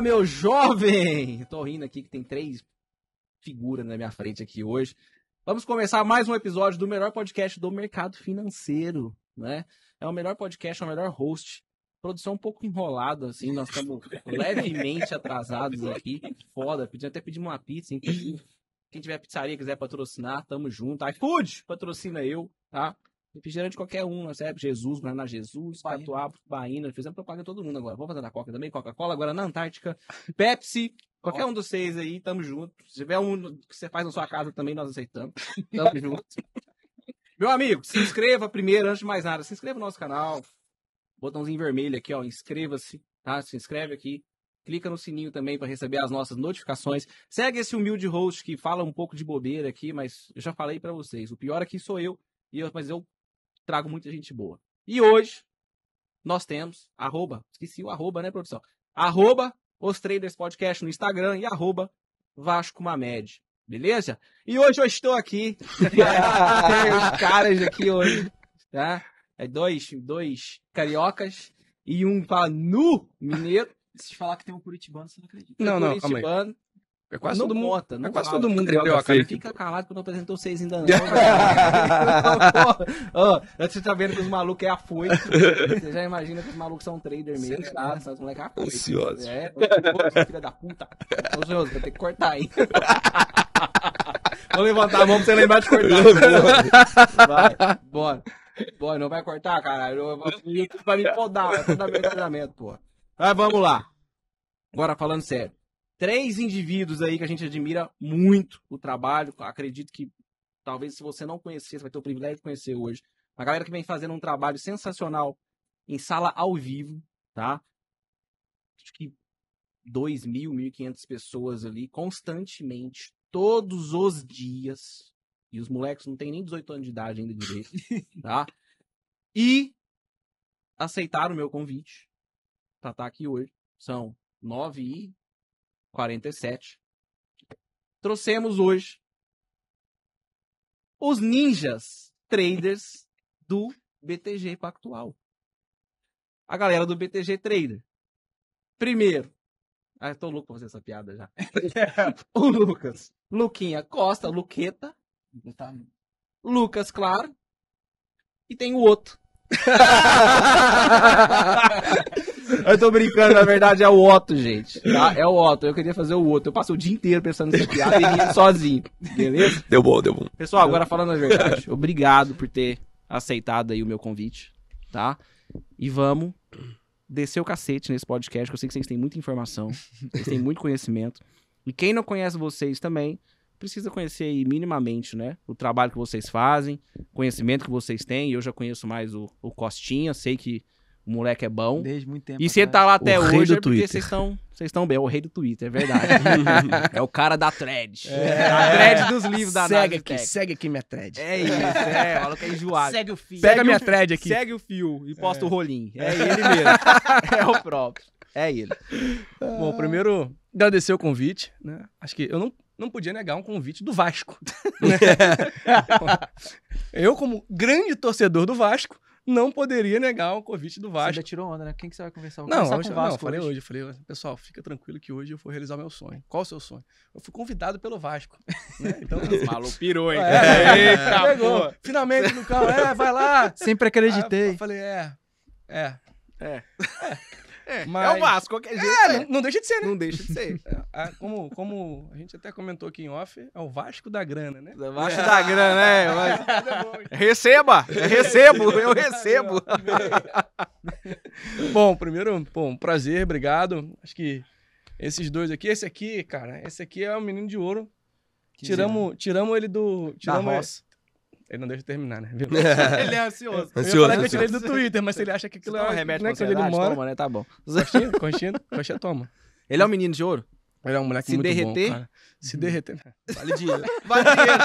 meu jovem! Tô rindo aqui que tem três figuras na minha frente aqui hoje. Vamos começar mais um episódio do melhor podcast do mercado financeiro, né? É o melhor podcast, é o melhor host. Produção um pouco enrolada, assim, nós estamos levemente atrasados aqui. Foda, pedindo até pedir uma pizza, Quem tiver pizzaria quiser patrocinar, tamo junto. iFood, patrocina eu, tá? Refrigerante qualquer um, né? Jesus, Guaraná né? Jesus, Bahia. Catuaba, Baína, fizemos propaganda todo mundo agora. Vamos fazer na Coca também, Coca-Cola, agora na Antártica, Pepsi, qualquer um dos seis aí, tamo junto. Se tiver um que você faz na sua casa também, nós aceitamos. Tamo junto. Meu amigo, se inscreva primeiro, antes de mais nada, se inscreva no nosso canal. Botãozinho vermelho aqui, ó, inscreva-se, tá? Se inscreve aqui. Clica no sininho também para receber as nossas notificações. Segue esse humilde host que fala um pouco de bobeira aqui, mas eu já falei para vocês, o pior aqui é sou eu, e eu, mas eu trago muita gente boa. E hoje, nós temos, arroba, esqueci o arroba, né, produção? Arroba os Traders Podcast no Instagram e arroba Vasco Mamed. Beleza? E hoje eu estou aqui. tem os caras aqui hoje. Tá? É dois, dois cariocas e um panu mineiro. Se falar que tem um curitibano, você não acredita. Não, não, curitibano. Calma aí. É quase não todo mundo. Conta, não é quase todo mundo carioca. Filho, fica calado que não apresentou vocês ainda não. Ó, oh, você tá vendo que os malucos é a Você já imagina que os malucos são trader mesmo. Tá? Os né? moleques é a foice. Ansiosos. É, filha da puta. Ansioso, vai ter que cortar aí. Vou levantar a mão pra você lembrar de cortar. vai, bora. Bora, não vai cortar, caralho. Vai me podar, vai podar meu pô. Mas vamos lá. Agora falando sério três indivíduos aí que a gente admira muito o trabalho. Acredito que talvez se você não conhecesse você vai ter o privilégio de conhecer hoje. Uma galera que vem fazendo um trabalho sensacional em sala ao vivo, tá? Acho que 2 mil, 1.500 pessoas ali constantemente, todos os dias. E os moleques não têm nem 18 anos de idade ainda direito, tá? E aceitaram o meu convite para estar tá aqui hoje. São 9 e 47, trouxemos hoje os ninjas traders do BTG Pactual. A galera do BTG Trader. Primeiro, ah, tô louco pra fazer essa piada já. o Lucas. Luquinha Costa, Luqueta. Tá... Lucas, claro. E tem o outro. Eu tô brincando, na verdade é o Otto, gente. Tá? É o Otto. Eu queria fazer o outro. Eu passei o dia inteiro pensando nessa piada e sozinho. Beleza? Deu bom, deu bom. Pessoal, agora falando a verdade, obrigado por ter aceitado aí o meu convite, tá? E vamos descer o cacete nesse podcast, que eu sei que vocês têm muita informação, vocês têm muito conhecimento. E quem não conhece vocês também, precisa conhecer aí minimamente, né? O trabalho que vocês fazem, conhecimento que vocês têm. Eu já conheço mais o, o Costinha, sei que o moleque é bom. Desde muito tempo. E se ele tá lá até hoje, é porque Twitter. vocês estão. Vocês estão bem, é o rei do Twitter, é verdade. é o cara da thread. É. é. A thread dos livros da Segue aqui, segue aqui minha thread. É isso, é, Fala que é enjoado. Segue o fio. Pega segue minha thread aqui. Segue o fio e é. posta é. o rolinho. É ele mesmo. é o próprio. É ele. Bom, primeiro, agradecer o convite, né? Acho que eu não, não podia negar um convite do Vasco. Né? eu, como grande torcedor do Vasco, não poderia negar um convite do Vasco. Você ainda tirou onda, né? Quem que você vai conversar? Vou não, conversar hoje, com o Vasco não, eu falei hoje. hoje, eu falei, pessoal, fica tranquilo que hoje eu vou realizar meu sonho. Qual o seu sonho? Eu fui convidado pelo Vasco. Né? Então, o maluco pirou, hein? É, é, Eita, pegou. Pô. Finalmente no carro, é, vai lá. Sempre acreditei. Aí eu falei, é, é, é. é. É, Mas... é o Vasco, qualquer é, jeito. É, é. Não, não, deixa de ser, né? Não deixa de ser. É, como, como a gente até comentou aqui em off, é o Vasco da grana, né? É o Vasco é. da grana, né? Mas... Receba! Recebo! Eu recebo! bom, primeiro, bom, prazer, obrigado. Acho que esses dois aqui, esse aqui, cara, esse aqui é o menino de ouro. tiramos, tiramos ele do. Tiramos da roça. Ele não deixa eu terminar, né? É. ele é ansioso. ansioso. Eu, eu tirei do Twitter, mas se ele acha que aquilo é um remédio né, pra ele mora. Toma, né? Tá bom. Coxinha, coxinha, coxinha toma. Ele é um menino de ouro? Ele é um moleque se muito derreter, bom, cara. Se derreter... Né? Vale dinheiro. Vale dinheiro.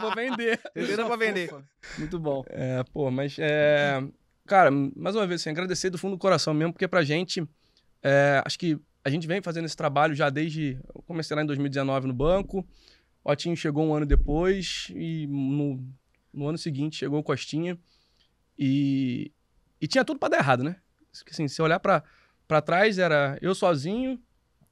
Vou vender. Entendeu pra vender. Muito bom. É, pô, mas... É... Cara, mais uma vez, assim, agradecer do fundo do coração mesmo, porque pra gente... É, acho que a gente vem fazendo esse trabalho já desde... Eu comecei lá em 2019 no banco... Otinho chegou um ano depois e no, no ano seguinte chegou o Costinha e, e tinha tudo para dar errado, né? Assim, se olhar para trás, era eu sozinho,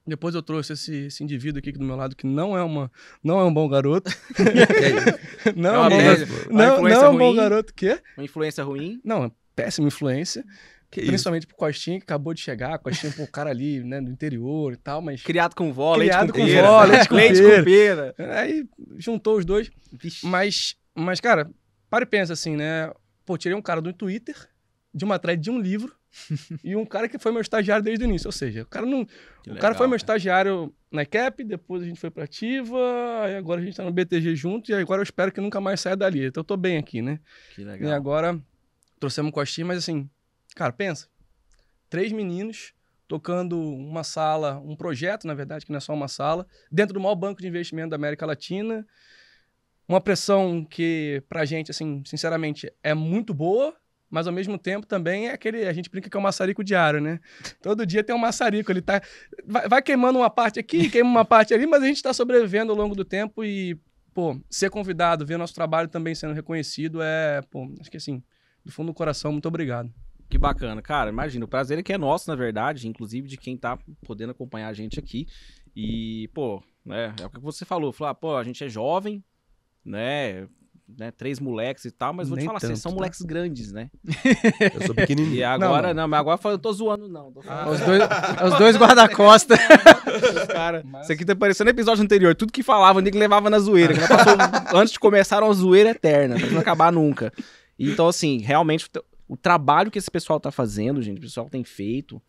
depois eu trouxe esse, esse, indivíduo aqui do meu lado que não é, uma, não é um bom garoto. É não é, é uma é não, não é um bom garoto. Quê? Uma influência ruim? Não, é péssima influência. Que principalmente isso? pro Costinha, que acabou de chegar. Costinha pro cara ali, né, do interior e tal, mas... Criado com vó, Criado leite com, com pera. vó, leite com, leite com pera. Aí juntou os dois. Vixe. Mas mas, cara, para e pensa assim, né? Pô, tirei um cara do Twitter, de uma thread de um livro, e um cara que foi meu estagiário desde o início. Ou seja, o cara não. Que o legal, cara foi meu estagiário na ICAP, depois a gente foi pra Ativa, e agora a gente tá no BTG junto, e agora eu espero que nunca mais saia dali. Então eu tô bem aqui, né? Que legal. E agora trouxemos com a mas assim, cara, pensa. Três meninos tocando uma sala, um projeto, na verdade, que não é só uma sala, dentro do maior banco de investimento da América Latina uma pressão que pra gente, assim, sinceramente, é muito boa, mas ao mesmo tempo também é aquele. A gente brinca que é um maçarico diário, né? Todo dia tem um maçarico, ele tá. Vai, vai queimando uma parte aqui, queima uma parte ali, mas a gente tá sobrevivendo ao longo do tempo e, pô, ser convidado, ver nosso trabalho também sendo reconhecido é, pô, acho que assim, do fundo do coração, muito obrigado. Que bacana, cara. Imagina, o prazer é que é nosso, na verdade, inclusive de quem tá podendo acompanhar a gente aqui. E, pô, é, é o que você falou, falar, pô, a gente é jovem, né? Né, três moleques e tal, mas vou Nem te falar, assim, tanto, vocês são tá? moleques grandes, né? Eu sou pequenininho. E agora, não, não mas agora eu, falo, eu tô zoando, não. Tô ah, os dois, os dois guarda-costas. cara, mas... isso aqui tá parecendo episódio anterior. Tudo que falava, ninguém levava na zoeira. Passou, antes de começar, uma zoeira eterna, pra não acabar nunca. Então, assim, realmente, o trabalho que esse pessoal tá fazendo, gente, o pessoal tem feito,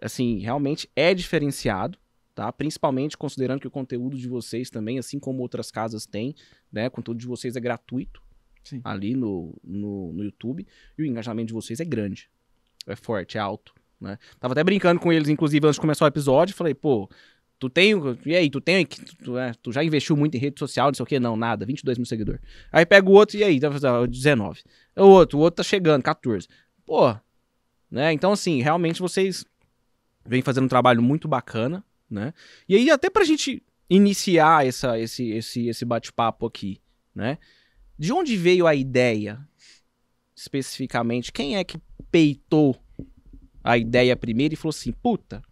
assim, realmente é diferenciado tá? Principalmente considerando que o conteúdo de vocês também, assim como outras casas têm, né? O conteúdo de vocês é gratuito Sim. ali no, no, no YouTube e o engajamento de vocês é grande, é forte, é alto, né? Tava até brincando com eles, inclusive, antes de começar o episódio, falei, pô, tu tem, e aí, tu tem, tu, é, tu já investiu muito em rede social, não sei o que, não, nada, 22 mil seguidores. Aí pega o outro e aí, 19. O outro, o outro tá chegando, 14. Pô, né? Então, assim, realmente vocês vêm fazendo um trabalho muito bacana, né? E aí, até para a gente iniciar essa, esse, esse, esse bate-papo aqui, né? De onde veio a ideia, especificamente? Quem é que peitou a ideia primeiro e falou assim, puta,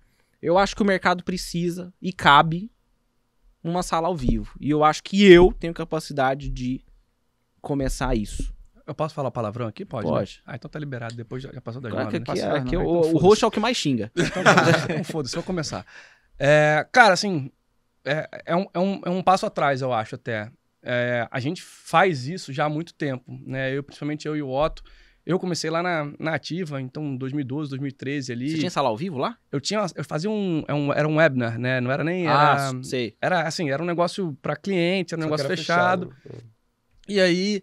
eu acho que o mercado precisa e cabe uma sala ao vivo. E eu acho que eu tenho capacidade de começar isso. Eu posso falar palavrão aqui? Pode. Né? Pode. Né? Ah, então tá liberado. Depois já, passou da claro jornada. Aqui, né? é, aqui, é o, né? então, o roxo é o que mais xinga. Então, foda-se, então vou começar. É, cara, assim, é, é, um, é, um, é um passo atrás, eu acho, até. É, a gente faz isso já há muito tempo, né? Eu, principalmente eu e o Otto. Eu comecei lá na, na Ativa, então 2012, 2013 ali. Você tinha sala ao vivo lá? Eu tinha, eu fazia um, é um era um webinar, né? Não era nem era, ah, sei. Era assim, era um negócio para cliente, era um Só negócio era fechado. fechado. É. E aí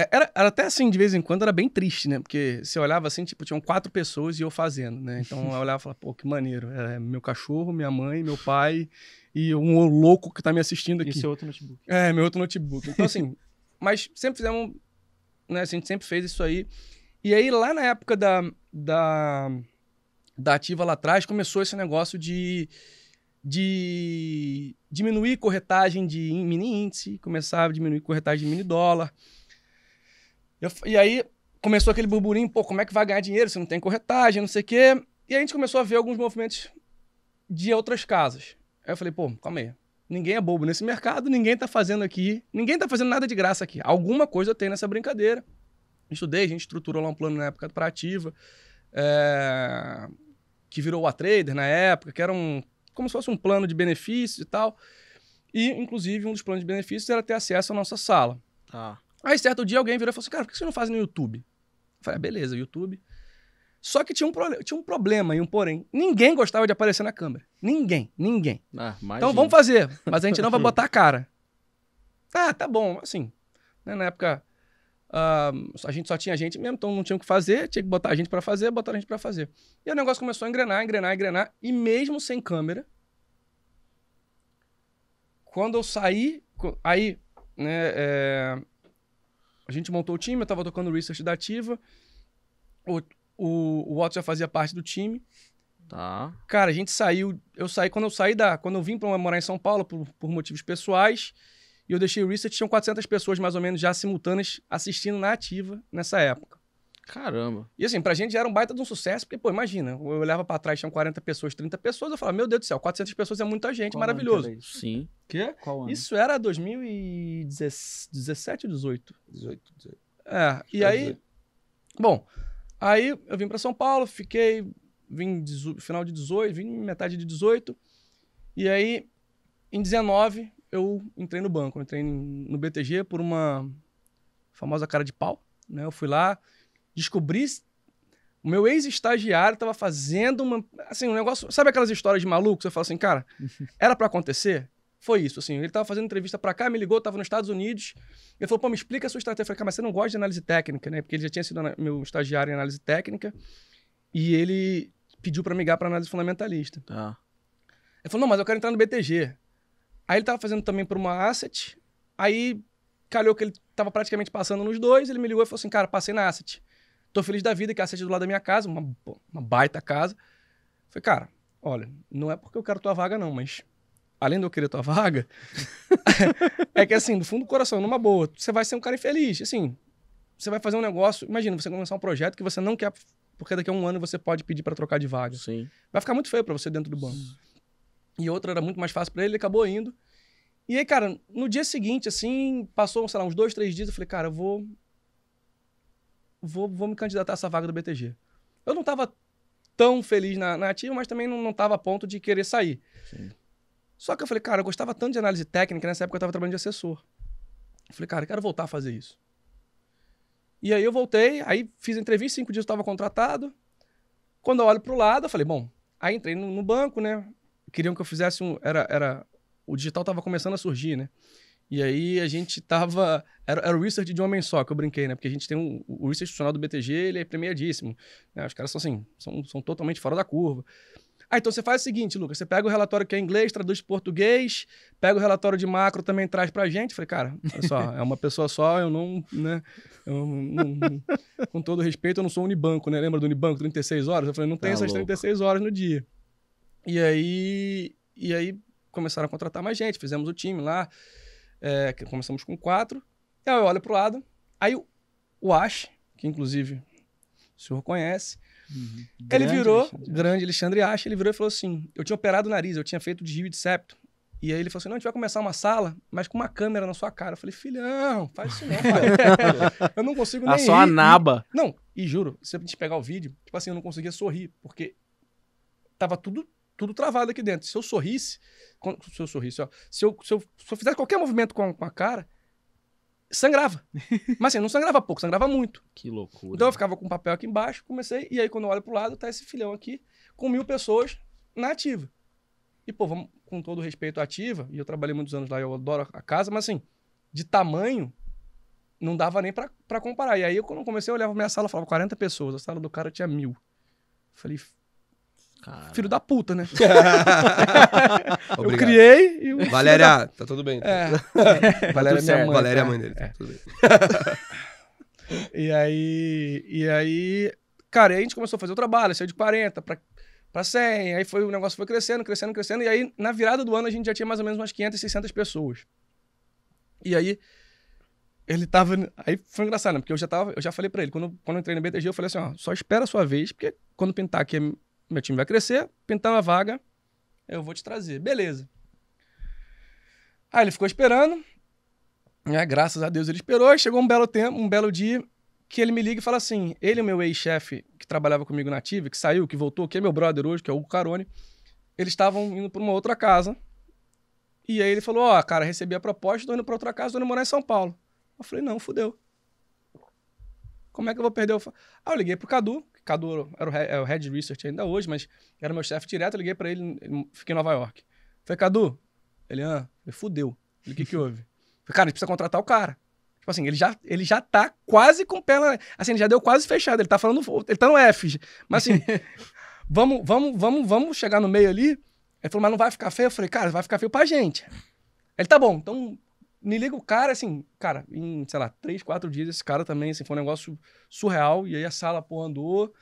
é, era, era, até assim, de vez em quando, era bem triste, né? Porque você olhava assim, tipo, tinham quatro pessoas e eu fazendo, né? Então eu olhava e falava, pô, que maneiro. É, meu cachorro, minha mãe, meu pai e um louco que tá me assistindo aqui. E seu é outro notebook. É, meu outro notebook. Então assim, mas sempre fizemos, né? A gente sempre fez isso aí. E aí lá na época da, da, da Ativa lá atrás, começou esse negócio de de diminuir corretagem de mini índice, começava a diminuir corretagem de mini dólar. Eu, e aí começou aquele burburinho, pô, como é que vai ganhar dinheiro? Você não tem corretagem, não sei o quê. E a gente começou a ver alguns movimentos de outras casas. Aí eu falei, pô, calma aí. Ninguém é bobo nesse mercado, ninguém tá fazendo aqui, ninguém tá fazendo nada de graça aqui. Alguma coisa tem nessa brincadeira. Estudei, a gente estruturou lá um plano na época para ativa, é... que virou o A Trader na época, que era um como se fosse um plano de benefícios e tal. E, inclusive, um dos planos de benefícios era ter acesso à nossa sala. Ah. Aí certo dia alguém virou e falou assim: cara, por que você não faz no YouTube? Eu falei: ah, beleza, YouTube. Só que tinha um, tinha um problema e um porém. Ninguém gostava de aparecer na câmera. Ninguém, ninguém. Ah, então vamos fazer, mas a gente não vai botar a cara. Ah, tá bom, assim. Né, na época, uh, a gente só tinha gente mesmo, então não tinha o que fazer, tinha que botar a gente para fazer, botar a gente para fazer. E o negócio começou a engrenar, engrenar, engrenar. E mesmo sem câmera, quando eu saí, aí, né, é, a gente montou o time, eu estava tocando o research da Ativa. O, o, o Otto já fazia parte do time. Tá. Cara, a gente saiu. Eu saí quando eu saí da. Quando eu vim para morar em São Paulo por, por motivos pessoais. E eu deixei o research, tinham 400 pessoas mais ou menos já simultâneas assistindo na ativa nessa época. Caramba. E assim, pra gente já era um baita de um sucesso, porque, pô, imagina, eu olhava pra trás, tinham 40 pessoas, 30 pessoas, eu falava, meu Deus do céu, 400 pessoas é muita gente, Qual maravilhoso. Sim. Quê? Qual ano? Isso era 2017 ou 18? 18, 18. É, e aí... Bom, aí eu vim pra São Paulo, fiquei... Vim final de 18, vim metade de 18. E aí, em 19, eu entrei no banco. entrei no BTG por uma famosa cara de pau, né? Eu fui lá... Descobri. O meu ex-estagiário estava fazendo uma. Assim, um negócio. Sabe aquelas histórias de maluco? Você fala assim, cara, era para acontecer? Foi isso, assim. Ele estava fazendo entrevista para cá, me ligou, estava nos Estados Unidos. Ele falou, pô, me explica a sua estratégia. Eu falei, cara, mas você não gosta de análise técnica, né? Porque ele já tinha sido meu estagiário em análise técnica. E ele pediu para migrar para análise fundamentalista. Tá. Ele falou, não, mas eu quero entrar no BTG. Aí ele estava fazendo também para uma asset. Aí calhou que ele estava praticamente passando nos dois. Ele me ligou e falou assim, cara, passei na asset. Tô feliz da vida, que cacete do lado da minha casa, uma, uma baita casa. Falei, cara, olha, não é porque eu quero tua vaga, não, mas além de eu querer tua vaga, é que assim, do fundo do coração, numa boa, você vai ser um cara infeliz. Assim, você vai fazer um negócio. Imagina, você começar um projeto que você não quer, porque daqui a um ano você pode pedir para trocar de vaga. Sim. Vai ficar muito feio para você dentro do banco. E outra era muito mais fácil para ele, ele acabou indo. E aí, cara, no dia seguinte, assim, passou, sei lá, uns dois, três dias, eu falei, cara, eu vou, vou, vou me candidatar a essa vaga do BTG. Eu não estava tão feliz na, na ativa, mas também não estava a ponto de querer sair. Sim. Só que eu falei, cara, eu gostava tanto de análise técnica, nessa época eu estava trabalhando de assessor. Eu falei, cara, eu quero voltar a fazer isso. E aí eu voltei, aí fiz a entrevista, cinco dias eu estava contratado. Quando eu olho para o lado, eu falei, bom, aí entrei no, no, banco, né? Queriam que eu fizesse um. Era, era, o digital estava começando a surgir, né? E aí a gente tava. Era, era o research de um homem só, que eu brinquei, né? Porque a gente tem um, o research funcional do BTG, ele é premiadíssimo. Né? Os caras são assim, são, são totalmente fora da curva. Ah, então você faz o seguinte, Lucas, você pega o relatório que é inglês, traduz para português, pega o relatório de macro também traz para a gente. Falei, cara, olha só, é uma pessoa só, eu não, né, eu não, não, com todo respeito, eu não sou Unibanco, né? Lembra do Unibanco, 36 horas? Eu falei, não tem tá essas louco. 36 horas no dia. E aí, e aí começaram a contratar mais gente, fizemos o time lá. É, começamos com quatro. e Aí eu olho pro lado. Aí o, o Ash, que inclusive o senhor conhece, uhum. ele virou, Alexandre. grande Alexandre Ash, ele virou e falou assim: eu tinha operado o nariz, eu tinha feito desvio de septo. E aí ele falou assim: não, a gente vai começar uma sala, mas com uma câmera na sua cara. Eu falei, filhão, faz isso não, pai. eu não consigo nem. Ah, só a naba. Não, e juro, se a gente pegar o vídeo, tipo assim, eu não conseguia sorrir, porque tava tudo tudo travado aqui dentro. Se eu sorrisse, se eu sorrisse, ó, se, eu, se, eu, se eu fizesse qualquer movimento com a, com a cara, sangrava. Mas assim, não sangrava pouco, sangrava muito. Que loucura. Então eu ficava com o papel aqui embaixo, comecei, e aí quando eu olho pro lado, tá esse filhão aqui com mil pessoas na ativa. E, pô, vamos, com todo respeito à ativa, e eu trabalhei muitos anos lá, eu adoro a casa, mas assim, de tamanho, não dava nem para comparar. E aí, eu, quando comecei, eu olhava minha sala, falava 40 pessoas, a sala do cara tinha mil. Falei, Cara. Filho da puta, né? eu criei e o. Valéria, da... tá tudo bem. Tá? É. Tá Valéria, é minha mãe, Valéria é a mãe é, dele. Tá é. Tá tudo bem. e aí. E aí. Cara, aí a gente começou a fazer o trabalho, saiu de 40 pra, pra 100. Aí foi, o negócio foi crescendo, crescendo, crescendo. E aí, na virada do ano, a gente já tinha mais ou menos umas 500, 600 pessoas. E aí. Ele tava. Aí foi engraçado, né? Porque eu já tava. Eu já falei pra ele, quando, quando eu entrei no BTG, eu falei assim: ó, só espera a sua vez, porque quando pintar aqui é meu time vai crescer, pintar uma vaga, eu vou te trazer. Beleza. Aí ele ficou esperando, né? graças a Deus ele esperou, chegou um belo tempo, um belo dia, que ele me liga e fala assim, ele, meu ex-chefe, que trabalhava comigo na TV, que saiu, que voltou, que é meu brother hoje, que é o Carone, eles estavam indo para uma outra casa, e aí ele falou, ó, oh, cara, recebi a proposta, tô indo pra outra casa, tô indo morar em São Paulo. Eu falei, não, fudeu. Como é que eu vou perder o... Aí eu liguei pro Cadu, Cadu era o, head, é o head research ainda hoje, mas era meu chefe direto, eu liguei para ele, ele, fiquei em Nova York. Falei, Cadu, ele, ah, ele fudeu. Ele, o que que houve? Falei, cara, a gente precisa contratar o cara. Tipo assim, ele já, ele já tá quase com o pé na... Assim, ele já deu quase fechado, ele tá falando, ele tá no F. Mas assim, vamos, vamos, vamos, vamos chegar no meio ali. Ele falou, mas não vai ficar feio? Eu falei, cara, vai ficar feio pra gente. Ele, tá bom, então me liga o cara, assim, cara, em, sei lá, três, quatro dias, esse cara também, assim, foi um negócio surreal. E aí a sala, pô, andou,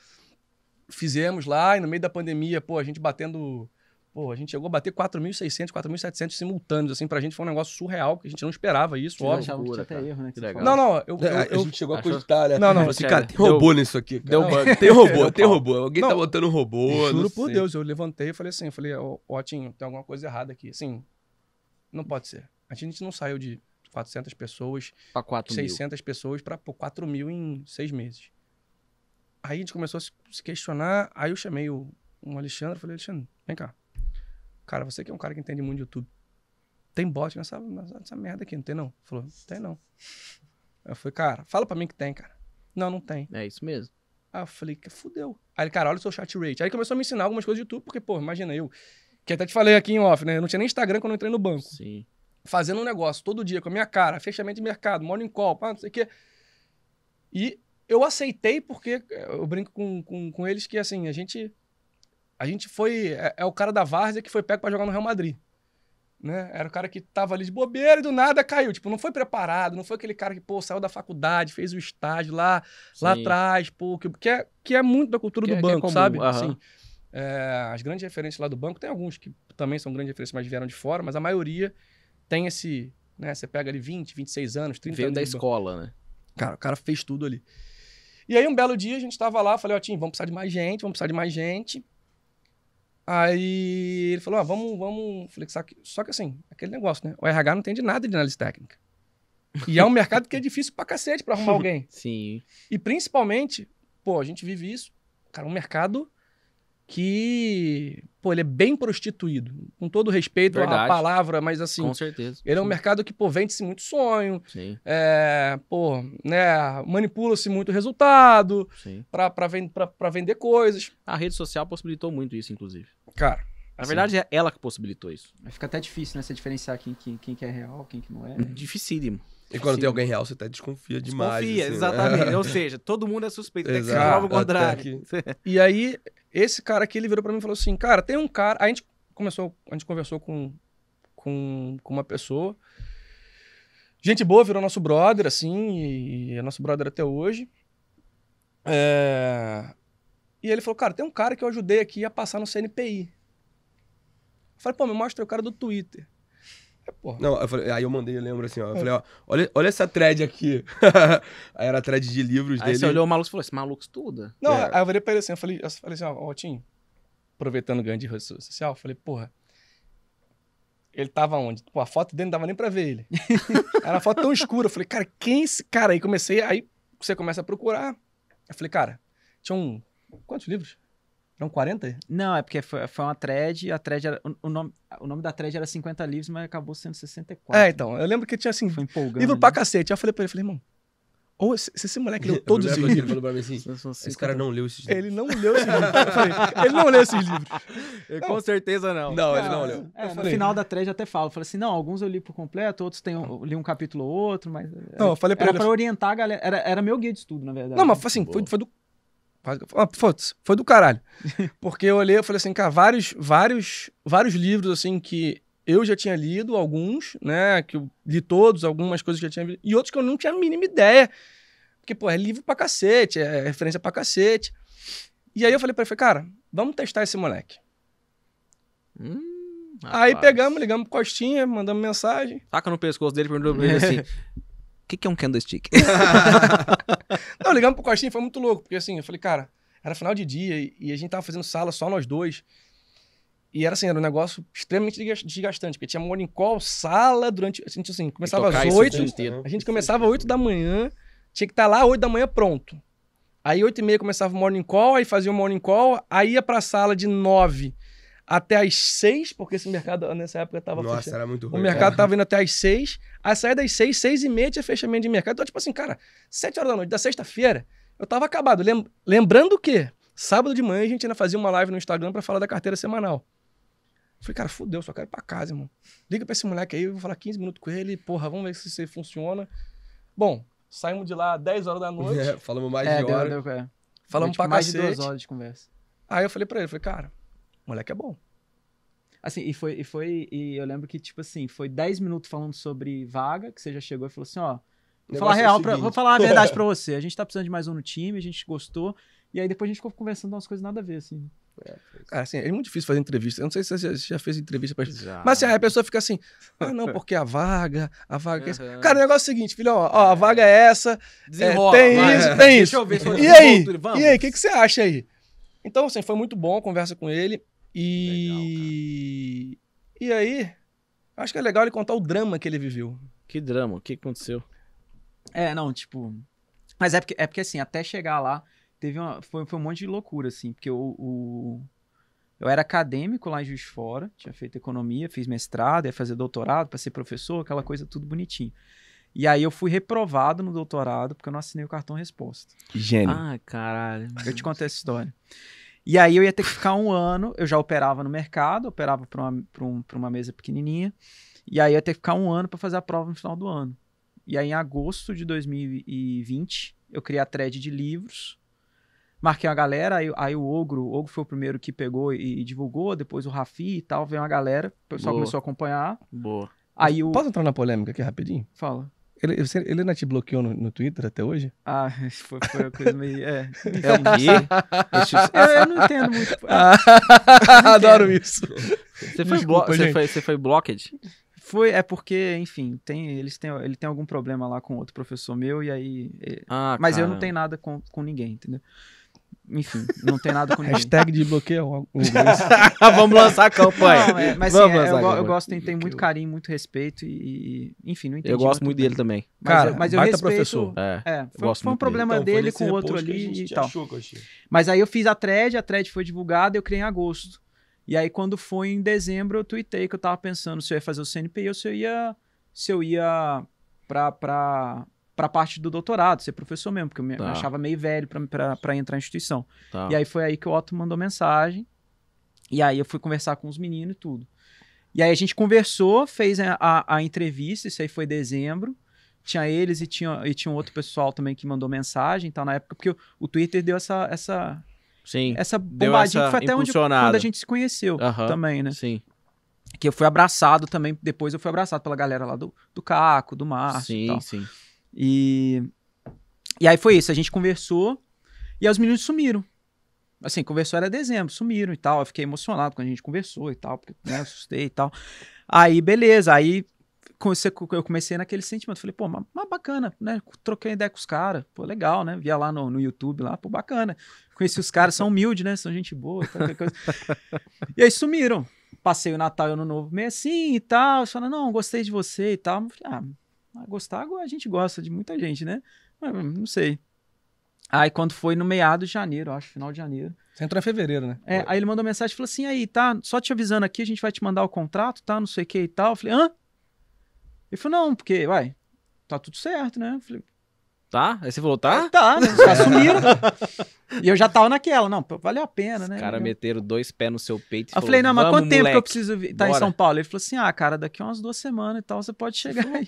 fizemos lá, e no meio da pandemia, pô, a gente batendo. Pô, a gente chegou a bater 4.600, 4.700 simultâneos, assim, pra gente foi um negócio surreal, que a gente não esperava isso, Vocês óbvio. que tinha até erro, né? Que Não, não, eu... eu, é, eu a gente chegou a cogitar, né? Não, não. Assim, cara, tem robô nisso aqui, cara. Deu bug. Tem robô, tem robô. Alguém tá não, tá botando robô, Juro por sei. Deus, eu levantei e falei assim, falei, ó, Otinho, tem alguma coisa errada aqui, assim, não pode ser. A gente não saiu de 400 pessoas para 600 mil. pessoas para 4 mil em seis meses. Aí a gente começou a se questionar. Aí eu chamei o, um Alexandre falei: Alexandre, vem cá. Cara, você que é um cara que entende muito de YouTube, tem bot nessa, nessa merda aqui, não tem não? Ele falou: tem não. Eu falei: cara, fala para mim que tem, cara. Não, não tem. É isso mesmo. Aí eu falei: que fudeu. Aí ele, cara, olha o seu chat rate. Aí começou a me ensinar algumas coisas de YouTube, porque, pô, imagina eu. Que até te falei aqui em off, né? Eu não tinha nem Instagram quando eu entrei no banco. Sim fazendo um negócio todo dia com a minha cara, fechamento de mercado, moro em copa, não sei o quê. E eu aceitei porque eu brinco com, com, com eles que, assim, a gente a gente foi. É, é, o cara da Várzea que foi pego para jogar no Real Madrid. Né? Era o cara que tava ali de bobeira e do nada caiu. Tipo, não foi preparado, não foi aquele cara que, pô, saiu da faculdade, fez o estágio lá, Sim. lá atrás, pô, que, que, é, que é muito da cultura que, do é, é banco, é sabe? Assim, é, as grandes referências lá do banco, tem alguns que também são grandes referências, mas vieram de fora, mas a maioria tem esse. Né, você pega ali 20, 26 anos, 30 Veio anos. Veio da escola, né? Cara, o cara fez tudo ali. E aí, um belo dia, a gente tava lá, falei, ó, Tim, vamos precisar de mais gente, vamos precisar de mais gente. Aí ele falou, ó, ah, vamos, vamos flexar aqui. Só que assim, aquele negócio, né? O RH não entende nada de análise técnica. E é um mercado que é difícil pra cacete pra arrumar alguém. Sim. E principalmente, pô, a gente vive isso, cara, um mercado que, pô, ele é bem prostituído. Com todo respeito à palavra, mas assim. Com certeza. Ele é um sim. mercado que, pô, vende-se muito sonho. Sim. É, pô, né? Manipula-se muito o resultado. Sim. Pra, vend vender coisas. A rede social possibilitou muito isso, inclusive. Cara. Na assim verdade, é ela que possibilitou isso. Fica até difícil, né? Você diferenciar quem, quem, quem que é real, quem que não é. Dificílimo. E quando Sim. tem alguém real, você até desconfia demais. Desconfia, assim, né? exatamente. Né? Ou seja, todo mundo é suspeito, Exato, tem que prova o contrário. Que... e aí, esse cara aqui, ele virou pra mim e falou assim, cara, tem um cara... a gente começou, a gente conversou com, com, com uma pessoa, gente boa, virou nosso brother, assim, e, e é nosso brother até hoje. É... E ele falou, cara, tem um cara que eu ajudei aqui a passar no CNPI. Eu falei, pô, me mostra o cara do Twitter. Porra. Não, eu falei, aí eu mandei, eu lembro assim, ó. Eu falei, é. ó, olha, olha essa thread aqui. aí era thread de livros aí dele. Aí você olhou o maluco e falou, esse maluco estuda? Não, é. aí eu falei pra ele assim, eu falei, eu falei assim, ó, Otinho, aproveitando o ganho de rede social, eu falei, porra, ele tava onde? Pô, a foto dele não dava nem pra ver ele. era uma foto tão escura. Eu falei, cara, quem é esse cara? Aí comecei, aí você começa a procurar. Eu falei, cara, tinha um... Quantos livros? Eram 40? Não, é porque foi, foi uma thread, a thread era, o, nome, o nome da thread era 50 livros, mas acabou sendo 64. É, então, eu lembro que tinha assim, foi empolgando, livro ali. Né? pra cacete. Aí eu falei pra ele, falei, irmão, ou se esse, esse moleque leu todos os livros. Ele falou pra mim assim: esse cara não leu esses livros. Ele não leu esses livros. Eu falei, ele não leu esses livros. Eu, com certeza não. Não, ele ah, não leu. É, no falei. final da thread eu até falo. Eu falei assim: não, alguns eu li por completo, outros tem, li um capítulo ou outro, mas. Não, eu falei pra era ele. Era pra assim orientar a galera. Era, era meu guia de estudo, na verdade. Não, mas assim, foi, foi do Quase, ah, foi do caralho. Porque eu olhei, eu falei assim, cara, vários, vários, vários livros, assim, que eu já tinha lido, alguns, né, que eu li todos, algumas coisas que eu já tinha lido, e outros que eu não tinha a mínima ideia. Porque, pô, é livro pra cacete, é referência pra cacete. E aí eu falei pra ele, cara, vamos testar esse moleque. Hum, aí pegamos, ligamos pro Costinha, mandamos mensagem. Taca no pescoço dele, perguntou pra ele assim... que, que é um candlestick? não, ligamos pro Costinha foi muito louco, porque assim, eu falei, cara, era final de dia e, e a gente tava fazendo sala só nós dois. E era assim, era um negócio extremamente desgastante, porque tinha morning call, sala, durante. A gente assim, começava às oito. Né? A gente começava às oito da manhã, tinha que estar tá lá oito da manhã pronto. Aí oito e meia começava o morning call, aí fazia o morning call, aí ia pra sala de nove até às seis, porque esse mercado nessa época tava Nossa, fechando. era muito ruim. O mercado cara. tava indo até às seis, a sair das seis, seis e meia tinha fechamento de mercado. Então, tipo assim, cara, sete horas da noite, da sexta-feira, eu tava acabado. Lem lembrando que sábado de manhã a gente ainda fazia uma live no Instagram para falar da carteira semanal. falei, cara, fudeu, só quero ir pra casa, irmão. Liga pra esse moleque aí, eu vou falar 15 minutos com ele, porra, vamos ver se isso funciona. Bom, saímos de lá 10 horas da noite. É, falamos mais é, de deu, hora. Deu, deu, é. Falamos tipo, pra mais cacete. de duas horas de conversa. Aí eu falei pra ele, falei, cara, moleque é bom. Assim, e foi, e foi, e eu lembro que, tipo assim, foi 10 minutos falando sobre vaga, que você já chegou e falou assim, ó, vou falar, real é pra, vou falar a verdade pra você, a gente tá precisando de mais um no time, a gente gostou, e aí depois a gente ficou conversando umas coisas nada a ver, assim. Cara, é, é, assim, é muito difícil fazer entrevista. Eu não sei se você já fez entrevista pra já. Mas assim, a pessoa fica assim: ah, não, porque a vaga, a vaga uhum. é essa. Cara, o negócio é o seguinte, filho, ó, a é. vaga é essa, Desenrola, é, tem isso, tem Deixa isso. Eu ver e, aí? e aí, o que, que você acha aí? Então, assim, foi muito bom a conversa com ele. E. Legal, e aí, acho que é legal ele contar o drama que ele viveu. Que drama? O que aconteceu? É, não, tipo. Mas é porque, é porque assim, até chegar lá, teve uma, foi, foi um monte de loucura, assim, porque o, o... Eu era acadêmico lá em Juiz de Fora, tinha feito economia, fiz mestrado, ia fazer doutorado para ser professor, aquela coisa tudo bonitinho. E aí eu fui reprovado no doutorado porque eu não assinei o cartão resposta. Gênio. Ah, caralho. Eu te conto essa história. E aí eu ia ter que ficar um ano, eu já operava no mercado, operava para uma, um, uma mesa pequenininha, e aí eu ia ter que ficar um ano para fazer a prova no final do ano. E aí em agosto de 2020, eu criei a thread de livros, marquei uma galera, aí, aí o Ogro, o Ogro foi o primeiro que pegou e, e divulgou, depois o Rafi e tal, veio uma galera, o pessoal Boa. começou a acompanhar. Boa. Aí o... Posso entrar na polêmica aqui rapidinho? Fala. Ele, ele não te bloqueou no, no Twitter até hoje? Ah, foi, foi uma coisa meio. É, é o quê? eu, eu, não entendo muito. É, ah, adoro isso. Você foi, Desculpa, você, foi, você foi blocked? Foi, é porque, enfim, tem, eles têm, ele tem algum problema lá com outro professor meu, e aí. Ah, mas eu não tenho nada com, com ninguém, entendeu? Enfim, não tem nada com ninguém. Hashtag desbloqueia o Vamos lançar a campanha. Não, é, mas Vamos assim, é, eu, eu, gosto, tem, tem muito carinho, muito respeito e, enfim, não entendi. Eu gosto muito dele também. Mas Cara, mas eu respeito, professor. É, é foi, foi um problema então, dele, então, com o outro ali e tal. mas aí eu fiz a thread, a thread foi divulgada, eu criei em agosto. E aí quando foi em dezembro, eu tuitei que eu tava pensando se eu ia fazer o CNPI ou se eu ia se eu ia pra, pra para a parte do doutorado, ser professor mesmo, porque eu tá. me achava meio velho para entrar na instituição. Tá. E aí foi aí que o Otto mandou mensagem. E aí eu fui conversar com os meninos e tudo. E aí a gente conversou, fez a, a, a entrevista, isso aí foi dezembro. Tinha eles e tinha, e tinha um outro pessoal também que mandou mensagem, então Na época, porque o, o Twitter deu essa, essa Sim. Essa bombadinha que foi até onde quando a gente se conheceu também, né? Sim. Que eu fui abraçado também, depois eu fui abraçado pela galera lá do, do Caco, do Márcio. Sim, sim. E, e aí foi isso, a gente conversou e aí os meninos sumiram. Assim, conversou era dezembro, sumiram e tal. Eu fiquei emocionado quando a gente conversou e tal, porque né, assustei e tal. Aí, beleza, aí eu comecei naquele sentimento. Falei, pô, mas, mas bacana, né? Troquei ideia com os caras, pô, legal, né? Via lá no, no YouTube, lá, pô, bacana. Conheci os caras, são humildes, né? São gente boa, E aí sumiram. Passei o Natal e o Ano Novo meio assim e tal. Falando, não, gostei de você e tal. Falei, ah, ah, gostar, a gente gosta de muita gente, né? Mas, hum, não sei. Aí quando foi no meado de janeiro, acho, final de janeiro. Você entrou em fevereiro, né? É, aí ele mandou mensagem e falou assim: aí, tá, só te avisando aqui, a gente vai te mandar o contrato, tá? Não sei o que e tal. Eu falei, hã? Ele falou, não, porque, vai, tá tudo certo, né? Eu falei, Tá? Aí você falou, tá? Ah, tá, né? Os caras é. sumiram. e eu já tava naquela, não, valeu a pena, né? Os caras meteram dois pés no seu peito e Eu falei, não, mas quanto moleque, tempo que eu preciso estar tá em São Paulo? Ele falou assim, ah, cara, daqui umas duas semanas e tal, você pode chegar aí.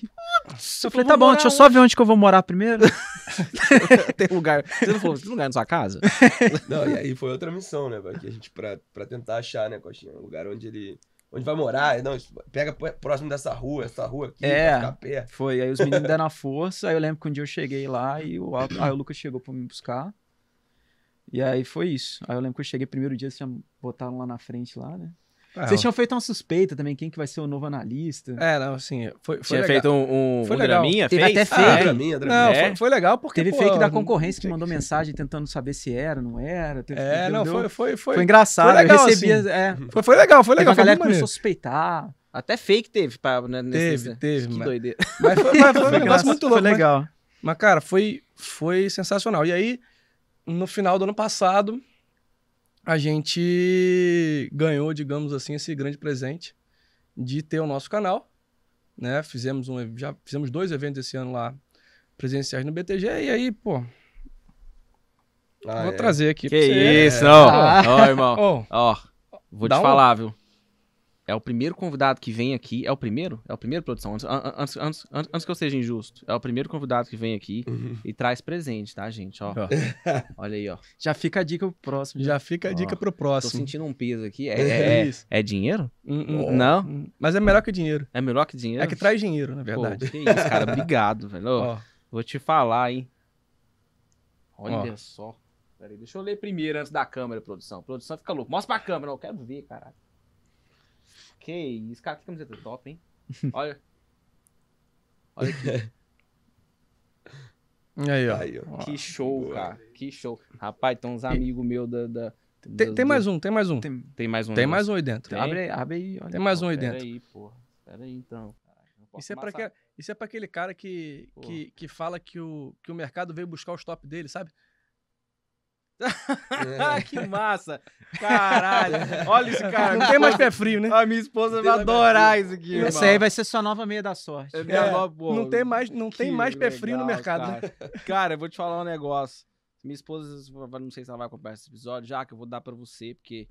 eu falei, ah, tá bom, deixa eu só ver onde que eu vou morar primeiro. tem lugar, você não falou, tem lugar na sua casa? não, e aí foi outra missão, né, que a gente, pra, pra tentar achar, né, Coxinha, O lugar onde ele onde vai morar. Não, pega próximo dessa rua, essa rua aqui, é, ficar Foi, aí os meninos deram a força. Aí eu lembro que um dia eu cheguei lá e o, aí o Lucas chegou pra me buscar. E aí foi isso. Aí eu lembro que eu cheguei primeiro dia, vocês assim, botaram lá na frente lá, né? É, Vocês tinham feito uma suspeita também, quem que vai ser o novo analista. É, não, assim, foi, foi Tinha legal. feito um, um, foi um legal. draminha? Teve fez? até fake. Ah, é. draminha, draminha. Não, foi, foi, legal porque... Teve pô, fake da concorrência que mandou mensagem tentando saber se era, não era. Teve, é, entendeu? não, foi, foi, foi... Foi engraçado, foi legal, eu recebia... Assim. É, foi, foi legal, foi legal. Teve a galera começou a suspeitar. Até fake teve, pablo né? Teve, nesse, né, teve. Que mas... doideira. Mas foi, mas foi um negócio muito louco. Foi legal. Mas, mas cara, foi, foi sensacional. E aí, no final do ano passado a gente ganhou, digamos assim, esse grande presente de ter o nosso canal, né? Fizemos um, já fizemos dois eventos esse ano lá presenciais no BTG e aí, pô, ah, vou é. trazer aqui. Que isso, ó, oh, irmão, ó, oh, oh, vou te um... falar, viu? É o primeiro convidado que vem aqui. É o primeiro? É o primeiro, produção? Antes, antes, antes, antes que eu seja injusto. É o primeiro convidado que vem aqui uhum. e traz presente, tá, gente? Ó. Olha aí, ó. Já fica a dica pro próximo. Já fica a ó. dica pro próximo. Tô sentindo um peso aqui. É, é, é, isso. é dinheiro? Hum, hum, hum, Não. Mas é melhor que dinheiro. É melhor que dinheiro? É que traz dinheiro, na verdade. Pô, que isso, cara. Obrigado, velho. Ó. Vou te falar, hein? Olha ó. só. Peraí, deixa eu ler primeiro antes da câmera, produção. produção fica louco. Mostra pra câmera, eu quero ver, caralho. Que isso, cara, que camiseta top, hein? Olha. Olha aqui. Aí, ó. Aí, ó. Que show, Boa. cara. Que show. Rapaz, tem uns amigos meus da. da tem, tem, mais um, tem mais um. Tem, tem mais um. Tem mais um aí dentro. Tem? Abre, abre aí. Olha, tem mais pô, um aí pera dentro. Peraí, porra. aí então. Isso é, pra que, isso é pra aquele cara que, que, que fala que o, que o mercado veio buscar os top dele, sabe? que massa! Caralho! Olha esse cara. Não tem mais pé frio, né? A minha esposa vai adorar isso aqui. Essa aí vai ser sua nova meia da sorte. É, é. Nova, não tem mais, não tem mais pé legal, frio no mercado. Né? Cara. cara, eu vou te falar um negócio. Minha esposa, não sei se ela vai acompanhar esse episódio, já que eu vou dar para você, porque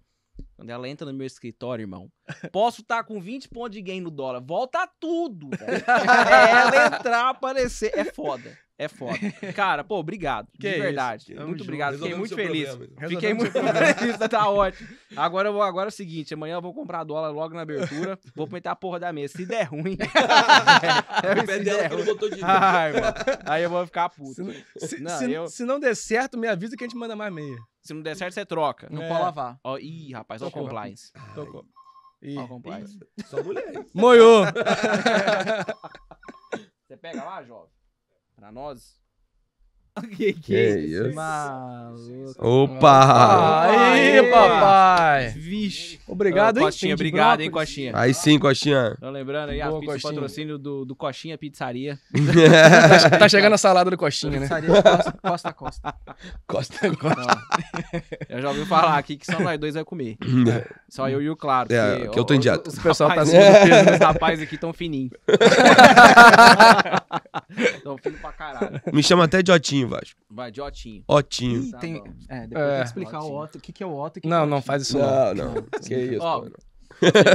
quando ela entra no meu escritório, irmão, posso estar tá com 20 pontos de gain no dólar. Volta tudo! Velho. É ela entrar, aparecer. É foda. É foda. Cara, pô, obrigado. Que de verdade. Isso, muito obrigado. Fiquei muito feliz. Fiquei muito feliz. Tá ótimo. Agora, vou, agora é o seguinte: amanhã eu vou comprar dólar logo na abertura. Vou comentar a porra da mesa. Se der ruim. é, se der ruim. De Ai, ah, aí eu vou ficar puto. Se não, se, não, se, eu... se não der certo, me avisa que a gente manda mais meia. Se não der certo, você troca. Não é. pode lavar. Ó, ih, rapaz, olha o compliance. Tocou. Olha ó, compliance. Só mulher. Moiou. você pega lá, jovem? Para nós, que, que, que é isso? Maluco. Opa! Aí, papai! Vixe. Obrigado, hein? Coxinha, obrigado, hein, Coxinha. Aí sim, Coxinha. Tô lembrando aí, Boa, a pizza, patrocínio do, do Coxinha Pizzaria. tá, chegando a salada do Coxinha, né? Pizzaria é Costa Costa. A costa Costa. costa. Eu já ouvi falar aqui que só nós dois vai comer. só eu e o Claro. É, que eu tô em dieta. Os, pessoal tá assim, os rapazes aqui tão fininho. tão fino pra caralho. Me chama até de Otinho. Vasco? Vai, de Otinho. Otinho. Ih, tá tem... É, depois é. tem que explicar Otinho. o Otto. O que, que é o Otto? Que não, que é não faz isso não. Não, não. que isso, Ó, pô,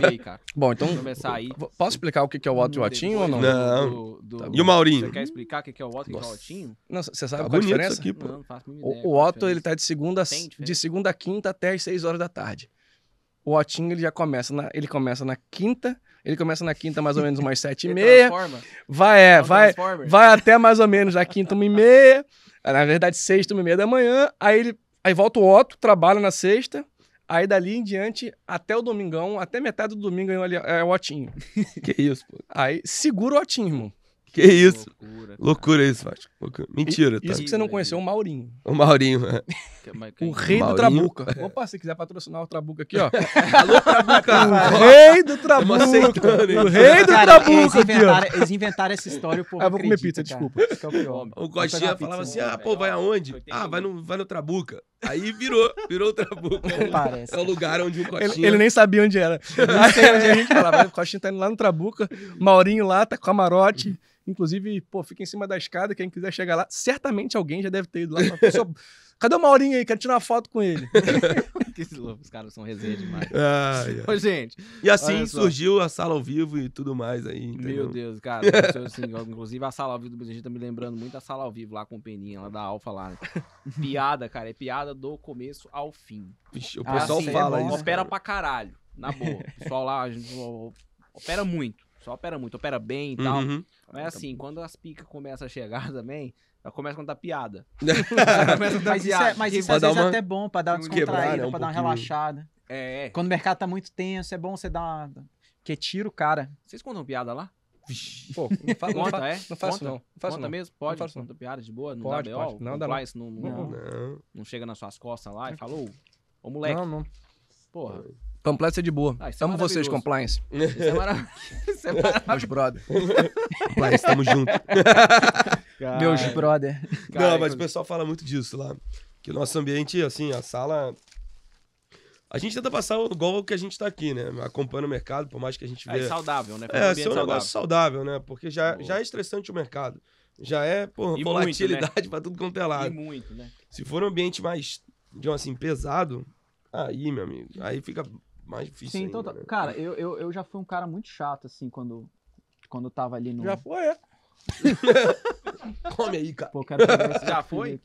aí, cara. Bom, então. Posso explicar o que é o Otto e o Otinho ou não? Não. Do, do, E o Maurinho? Você quer explicar o que é o Otto e o Otinho? Não, você sabe tá qual é a diferença? Aqui, pô. Não, não o, o é Otto, ele tá de segunda, de segunda a quinta até as 6 horas da tarde. O Otinho, ele já começa na, ele começa na quinta ele começa na quinta, mais ou menos umas sete e meia. Transforma. Vai, é, vai, vai até mais ou menos na quinta, uma e meia. Na verdade, sexta, uma e meia da manhã. Aí ele. Aí volta o Otto, trabalha na sexta. Aí dali em diante, até o domingão, até metade do domingo, é o Otinho. que isso, pô. Aí segura o Otinho, irmão. Que isso? Loucura, Loucura isso, Vasco. Loucura. Mentira, e, tá? Isso que você não conheceu, o Maurinho. O Maurinho, é. é o rei Maurinho? do Trabuca. É. Opa, se quiser patrocinar o Trabuca aqui, ó. Alô, Trabuca! O rei do Trabuca! O rei do Trabuca! Eles inventaram, eles inventaram essa história, o povo. Ah, vou comer pizza, cara. desculpa. É o, o Gostinha falava assim: ah, pô, vai aonde? Ah, vai no, vai no Trabuca. Aí virou, virou o Trabuco. Parece. É o lugar onde o Coxinha... Ele, ele nem sabia onde era. Não sei onde a gente tá O Coxinha tá indo lá no Trabuca, Maurinho lá, tá com camarote. Inclusive, pô, fica em cima da escada, quem quiser chegar lá. Certamente alguém já deve ter ido lá. Pessoa, Cadê o Maurinho aí? Quero tirar uma foto com ele. que louco, os caras são resenha demais. Ai, Ô, gente. E assim surgiu a sala ao vivo e tudo mais aí. Entendeu? Meu Deus, cara. assim, inclusive, a sala ao vivo do Brasil tá me lembrando muito a sala ao vivo lá com o Peninha, lá da Alfa lá. Né? piada, cara. É piada do começo ao fim. Vixe, o ah, pessoal assim, fala é isso. Opera cara. pra caralho. Na boa. O pessoal lá, a gente opera muito só opera muito, opera bem e tal. Uhum. Mas é tá assim, quando as picas começam a chegar também, ela começa a contar piada. começa a contar mas Isso é, mas isso às vezes é uma... é até bom pra dar uma descontraída, Quebrar, né, um pra dar uma pouquinho. relaxada. É. Quando o mercado tá muito tenso, é bom você dar uma. Porque tira o cara. Vocês contam piada lá? Pô, não, fa conta, não, é? não faço conta. não. Não faço conta não. mesmo? Pode? Não faço conta não. piada de boa? Não pode, dá B.O.? Não dá não. Não, não, não. não chega nas suas costas lá e falou, ô moleque. Não, não. Porra. Complexo é de boa. Ah, é Amo é vocês, Compliance. Isso é maravilhoso. Isso é maravilhoso. Meus brother. compliance, tamo junto. Cara. Meus brother. Cara, Não, mas o pessoal fala muito disso lá. Que o nosso ambiente, assim, a sala. A gente tenta passar o gol que a gente tá aqui, né? Acompanhando o mercado, por mais que a gente ah, vê. É saudável, né? é, ser assim, é um negócio saudável, né? Porque já, já é estressante o mercado. Já é, porra, e volatilidade muito, né? pra tudo quanto é lado. E muito, né? Se for um ambiente mais, digamos assim, pesado, aí, meu amigo, aí fica mais difícil. Sim, ainda, né? cara, eu, eu, eu já fui um cara muito chato, assim, quando, quando tava ali no. Já foi, é? Come aí, cara. Pô, quero já foi?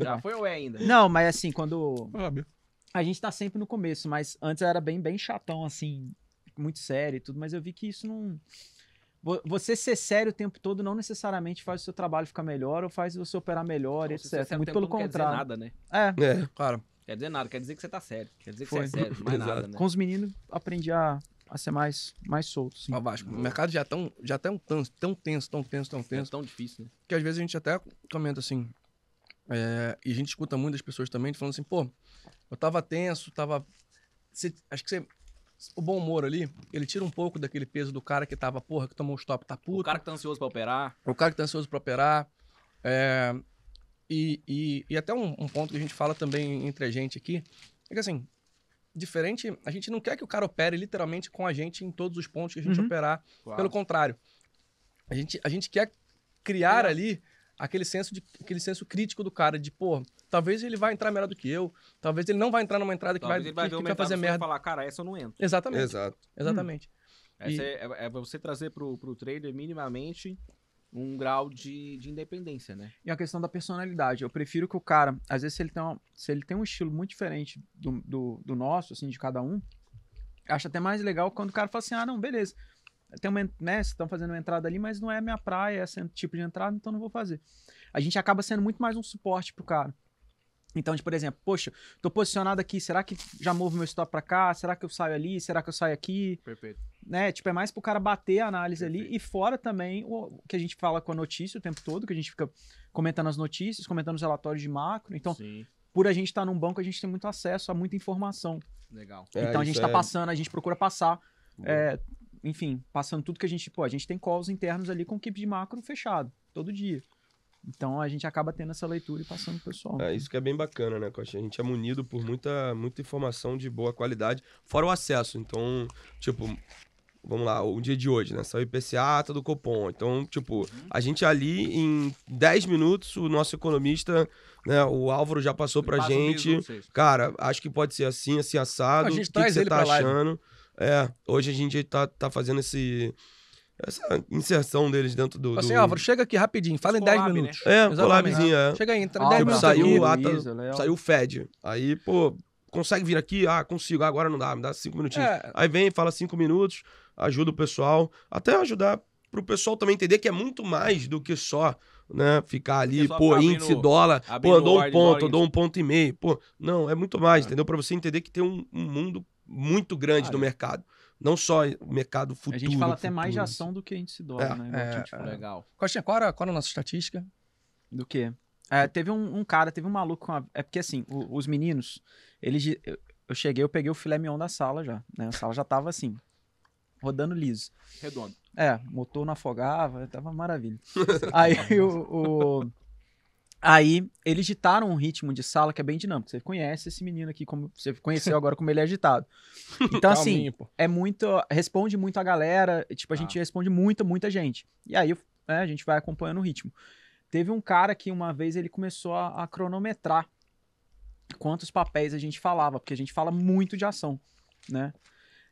Já foi ou é ainda? Não, mas assim, quando. Óbvio. A gente tá sempre no começo, mas antes eu era bem, bem chatão, assim, muito sério e tudo, mas eu vi que isso não. Você ser sério o tempo todo não necessariamente faz o seu trabalho ficar melhor ou faz você operar melhor, então, não, etc. Muito pelo contrário. Nada, né? É. É, cara. Quer dizer nada, quer dizer que você tá sério. Quer dizer que Foi. você é sério, mais nada, né? Com os meninos, aprendi a, a ser mais, mais solto. Sim. o mercado já, é tão, já é tá um tanso, tão tenso, tão tenso, tão é tenso. É tão difícil, né? Que às vezes a gente até comenta assim. É, e a gente escuta muitas pessoas também falando assim, pô, eu tava tenso, tava. acho que você o bom humor ali, ele tira um pouco daquele peso do cara que tava, porra, que tomou tá o stop, tá puto. O cara que tá ansioso pra operar. O cara que tá ansioso pra operar. É, e, e, e até um, um, ponto que a gente fala também entre a gente aqui, é que assim, diferente, a gente não quer que o cara opere literalmente com a gente em todos os pontos que a gente uhum. operar. Claro. Pelo contrário, a gente, a gente quer criar ali aquele senso, de, aquele senso crítico do cara, de, pô, talvez ele vai entrar melhor do que eu, talvez ele não vai entrar numa entrada que talvez vai, ele vai, que, que vai fazer merda. falar, cara, essa eu não entro. Exatamente. Exato. Exatamente. Hum. E... É, é, é, você trazer pro, pro trader minimamente um grau de, de independência, né? E a questão da personalidade. Eu prefiro que o cara, às vezes, se ele tem, uma, se ele tem um estilo muito diferente do, do, do nosso, assim, de cada um, acho até mais legal quando o cara fala assim: ah, não, beleza. Tem uma, né, estão fazendo uma entrada ali, mas não é minha praia, é esse tipo de entrada, então não vou fazer. A gente acaba sendo muito mais um suporte pro cara. Então, tipo, por exemplo, poxa, tô posicionado aqui, será que já movo meu stop para cá? Será que eu saio ali? Será que eu saio aqui? Perfeito né? Tipo, é mais pro cara bater a análise Perfeito. ali e fora também o que a gente fala com a notícia o tempo todo, que a gente fica comentando as notícias, comentando os relatórios de macro. Então, Sim. por a gente estar tá num banco, a gente tem muito acesso a muita informação. Legal. É, então a gente está é... passando, a gente procura passar. É, enfim, passando tudo que a gente pô, a gente tem calls internos ali com equipe de macro fechado todo dia. Então a gente acaba tendo essa leitura e passando pro pessoal. É, isso que é bem bacana, né, Coxa? A gente é munido por muita, muita informação de boa qualidade, fora o acesso. Então, tipo, vamos lá, o dia de hoje, né? Saiu IPCA, tá do Copom. Então, tipo, uhum. a gente ali em 10 minutos, o nosso economista, né, o Álvaro já passou pra gente. Cara, acho que pode ser assim, assim assado. o que, que você tá achando? É, hoje a gente tá, tá fazendo esse essa inserção deles dentro do. Assim, do... Álvaro, chega aqui rapidinho, fala em 10 né? minutos. Né? É, collabzinho, é. Chega aí, entra em 10 minutos. Saiu, ata, saiu o Fed. Aí, pô, consegue vir aqui? Ah, consigo. Ah, agora não dá, me dá 5 minutinhos. É. Aí vem, fala 5 minutos ajuda o pessoal, até ajudar para o pessoal também entender que é muito mais do que só né, ficar ali, é pô, índice no, dólar, pô, andou um ponto, andou um ponto e meio, pô, não, é muito mais, é. entendeu? Para você entender que tem um, um mundo muito grande ah, do é. mercado. Não só mercado futuro. A gente fala até mais de né? ação do que índice dólar, é, né? É, tipo, tipo é. legal. Costinha, qual qual era a nossa estatística? Do quê? É, teve um, um, cara, teve um maluco. É porque assim, o, os meninos, eles. Eu cheguei, eu peguei o filé mignon da sala já. Né? A sala já tava assim, rodando liso. Redondo. É, motor não afogava, tava maravilha. aí o, o... Aí eles ditaram um ritmo de sala que é bem dinâmico. Você conhece esse menino aqui, como você conheceu agora como ele é agitado. Então, assim, é muito. Responde muito a galera. Tipo, a ah. gente responde muita, muita gente. E aí né, a gente vai acompanhando o ritmo. Teve um cara que uma vez ele começou a, a cronometrar quantos papéis a gente falava, porque a gente fala muito de ação, né?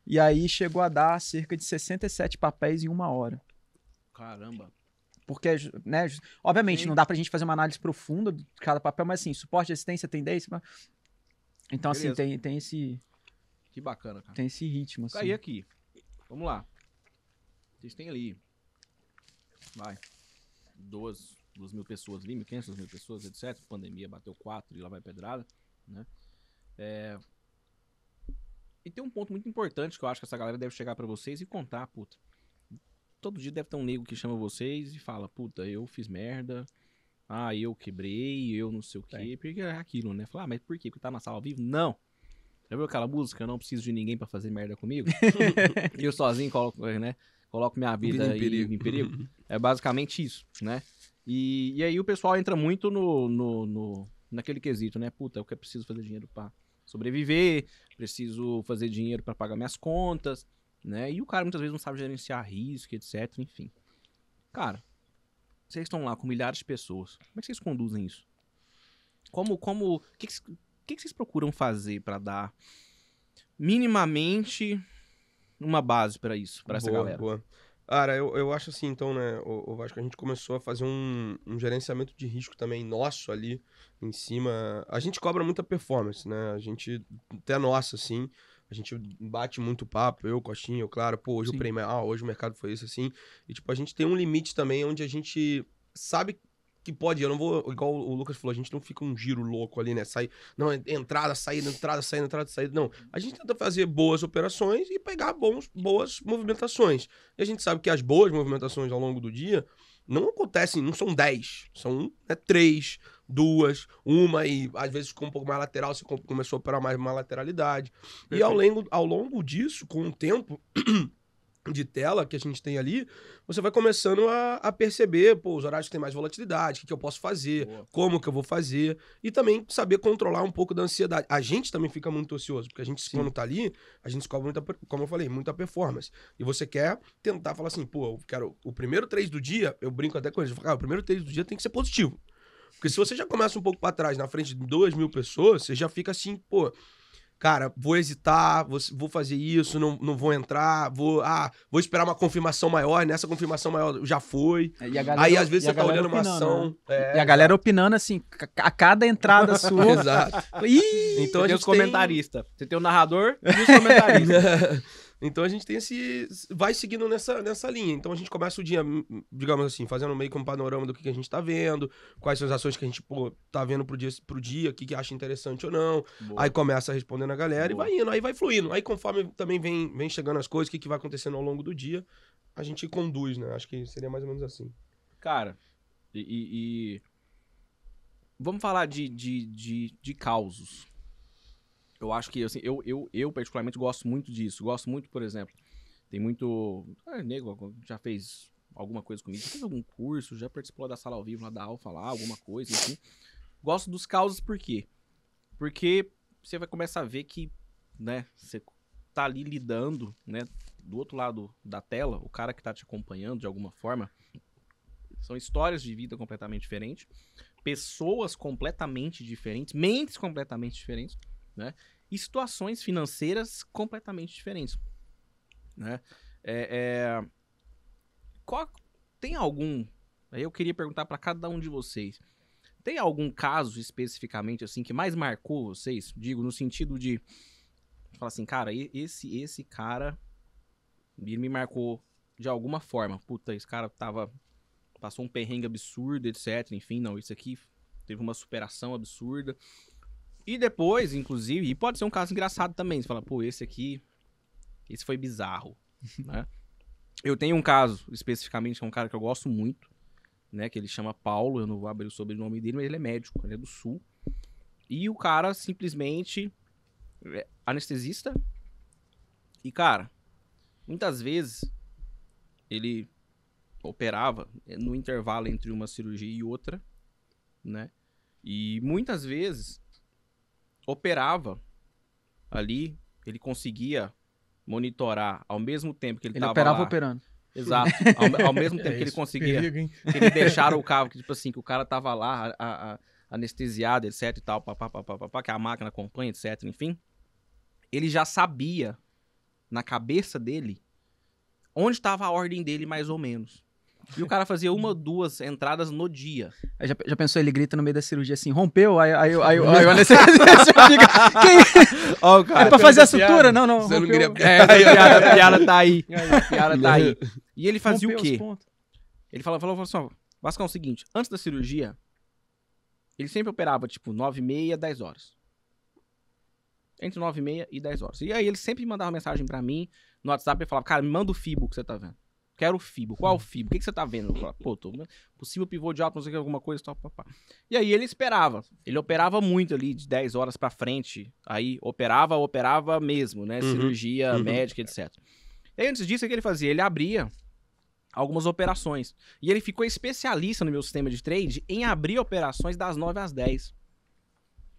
E aí chegou a dar cerca de 67 papéis em uma hora. Caramba. Porque, né, obviamente, Sim. não dá pra gente fazer uma análise profunda de cada papel, mas assim, suporte, assistência, tendência. Tipo, então, assim, Beleza. assim, tem, tem esse. Que bacana, cara. Tem esse ritmo, assim. Caí aqui. Vamos lá. Vocês têm ali. Vai. Duas, duas mil pessoas ali, 1.500 mil pessoas, etc. Pandemia bateu quatro e lá vai pedrada, né? É, e tem um ponto muito importante que eu acho que essa galera deve chegar para vocês e contar, puta. Todo dia deve ter um nego que chama vocês e fala, puta, eu fiz merda, ah, eu quebrei, eu não sei o quê. É. Porque é aquilo, né? Falar, ah, mas por quê? Porque tá na sala ao vivo? Não. Já viu aquela música? Eu não preciso de ninguém para fazer merda comigo. eu sozinho coloco, é, né? Coloco minha vida, em, perigo. em perigo. Uhum. é basicamente isso, né? E, e aí o pessoal entra muito no, no, no naquele quesito, né? Puta, é eu que preciso fazer dinheiro para sobreviver, preciso fazer dinheiro para pagar minhas contas, né? E o cara muitas vezes não sabe gerenciar risco, etc, enfim. Cara, vocês estão lá com milhares de pessoas. Como é que vocês conduzem isso? Como como o que, que, que, que vocês procuram fazer para dar minimamente uma base para isso, para essa galera? Boa. Cara, eu, eu acho assim, então, né, o, Vasco, a gente começou a fazer um, um, gerenciamento de risco também nosso ali em cima. A gente cobra muita performance, né? A gente, até nossa, assim, a gente bate muito papo, eu, Coxinha, eu, claro, pô, hoje Sim. o prêmio, ah, hoje o mercado foi isso, assim. E, tipo, a gente tem um limite também onde a gente sabe que pode, eu não vou, igual o Lucas falou, a gente não fica um giro louco ali, né? Sai, não, é entrada, saída, entrada, saída, entrada, saída. Não. A gente tenta fazer boas operações e pegar bons, boas movimentações. E a gente sabe que as boas movimentações ao longo do dia não acontecem, não são 10, são né, três duas uma e às vezes com um pouco mais lateral, você começou a operar mais uma lateralidade. Perfeito. E ao longo, ao longo disso, com o tempo. de tela que a gente tem ali, você vai começando a, a perceber pô, os horários que tem mais volatilidade, o que, que eu posso fazer, Boa. como que eu vou fazer, e também saber controlar um pouco da ansiedade. A gente também fica muito ansioso, porque a gente, Sim. quando tá ali, a gente descobre muita, como eu falei, muita performance. E você quer tentar falar assim, pô, eu quero o primeiro três do dia, eu brinco até com eles, eu falo, ah, o primeiro três do dia tem que ser positivo. Porque se você já começa um pouco para trás, na frente de duas mil pessoas, você já fica assim, pô, cara, vou hesitar, vou, vou fazer isso, não, não vou entrar, vou, ah, vou esperar uma confirmação maior, nessa confirmação maior já foi. É, galera, Aí às vezes você tá olhando opinando, uma ação. Né? É, e a galera opinando assim, a cada entrada sua. Exato. Ih, então você a gente tem os comentaristas. Tem... Você tem o narrador e os comentaristas. Então a gente tem esse. Vai seguindo nessa, nessa linha. Então a gente começa o dia, digamos assim, fazendo meio que um panorama do que, que a gente está vendo, quais são as ações que a gente pô, tá vendo pro dia, pro dia, o que, que acha interessante ou não. Boa. Aí começa respondendo a galera Boa. e vai indo, aí vai fluindo. Aí conforme também vem, vem chegando as coisas, o que, que vai acontecendo ao longo do dia, a gente conduz, né? Acho que seria mais ou menos assim. Cara, e. e, e... Vamos falar de, de, de, de causos. Eu acho que, assim, eu, eu, eu particularmente gosto muito disso. Gosto muito, por exemplo, tem muito. Ah, nego já fez alguma coisa comigo, já fez algum curso, já participou da sala ao vivo, lá da Alfa, lá, alguma coisa, enfim. Gosto dos causas por quê? Porque você vai começar a ver que, né, você tá ali lidando, né, do outro lado da tela, o cara que tá te acompanhando de alguma forma, são histórias de vida completamente diferentes, pessoas completamente diferentes, mentes completamente diferentes né? E situações financeiras completamente diferentes, né? É, é... Qual... Tem algum? Aí eu queria perguntar para cada um de vocês. Tem algum caso especificamente assim que mais marcou vocês? Digo no sentido de falar assim, cara, esse esse cara me marcou de alguma forma. Puta, esse cara tava passou um perrengue absurdo, etc. Enfim, não, isso aqui teve uma superação absurda. E depois, inclusive, e pode ser um caso engraçado também. Você fala, pô, esse aqui, esse foi bizarro, né? Eu tenho um caso, especificamente, que é um cara que eu gosto muito, né? Que ele chama Paulo, eu não vou abrir o sobrenome dele, mas ele é médico, ele é do Sul. E o cara simplesmente é anestesista. E, cara, muitas vezes ele operava no intervalo entre uma cirurgia e outra, né? E muitas vezes operava ali, ele conseguia monitorar ao mesmo tempo que ele, ele tava operava lá. operando. Exato. Ao, ao mesmo é tempo é que ele conseguia. Perigo, que ele deixaram o carro, que, tipo assim, que o cara tava lá a, a, anestesiado, etc e tal, papá, que a máquina acompanha, etc, enfim. Ele já sabia, na cabeça dele, onde estava a ordem dele, mais ou menos. E o cara fazia uma, duas entradas no dia. Já, já, pensou, ele grita no meio da cirurgia assim, rompeu? Aí, aí, aí, aí, aí o anestesista fica, oh, cara, é pra fazer a sutura? Não, não, Você não queria... É, a piada, tá aí, a piada tá aí. E ele fazia rompeu o quê? Ele falou, falou, falou assim, ó, Vascão, é o seguinte, antes da cirurgia, ele sempre operava, tipo, nove e meia, dez horas. Entre nove e meia e dez horas. E aí ele sempre mandava mensagem pra mim, no WhatsApp, ele falava, cara, me manda o FIBO que você tá vendo. Quero o FIBO. Qual FIBO? O que, que você tá vendo? Falo, Pô, tô possível pivô de alto, não sei o que, alguma coisa, tal, papá. E aí ele esperava. Ele operava muito ali, de 10 horas para frente. Aí operava, operava mesmo, né? Uhum. Cirurgia, uhum. médica, etc. E aí, antes disso, o que ele fazia? Ele abria algumas operações. E ele ficou especialista no meu sistema de trade em abrir operações das 9 às 10.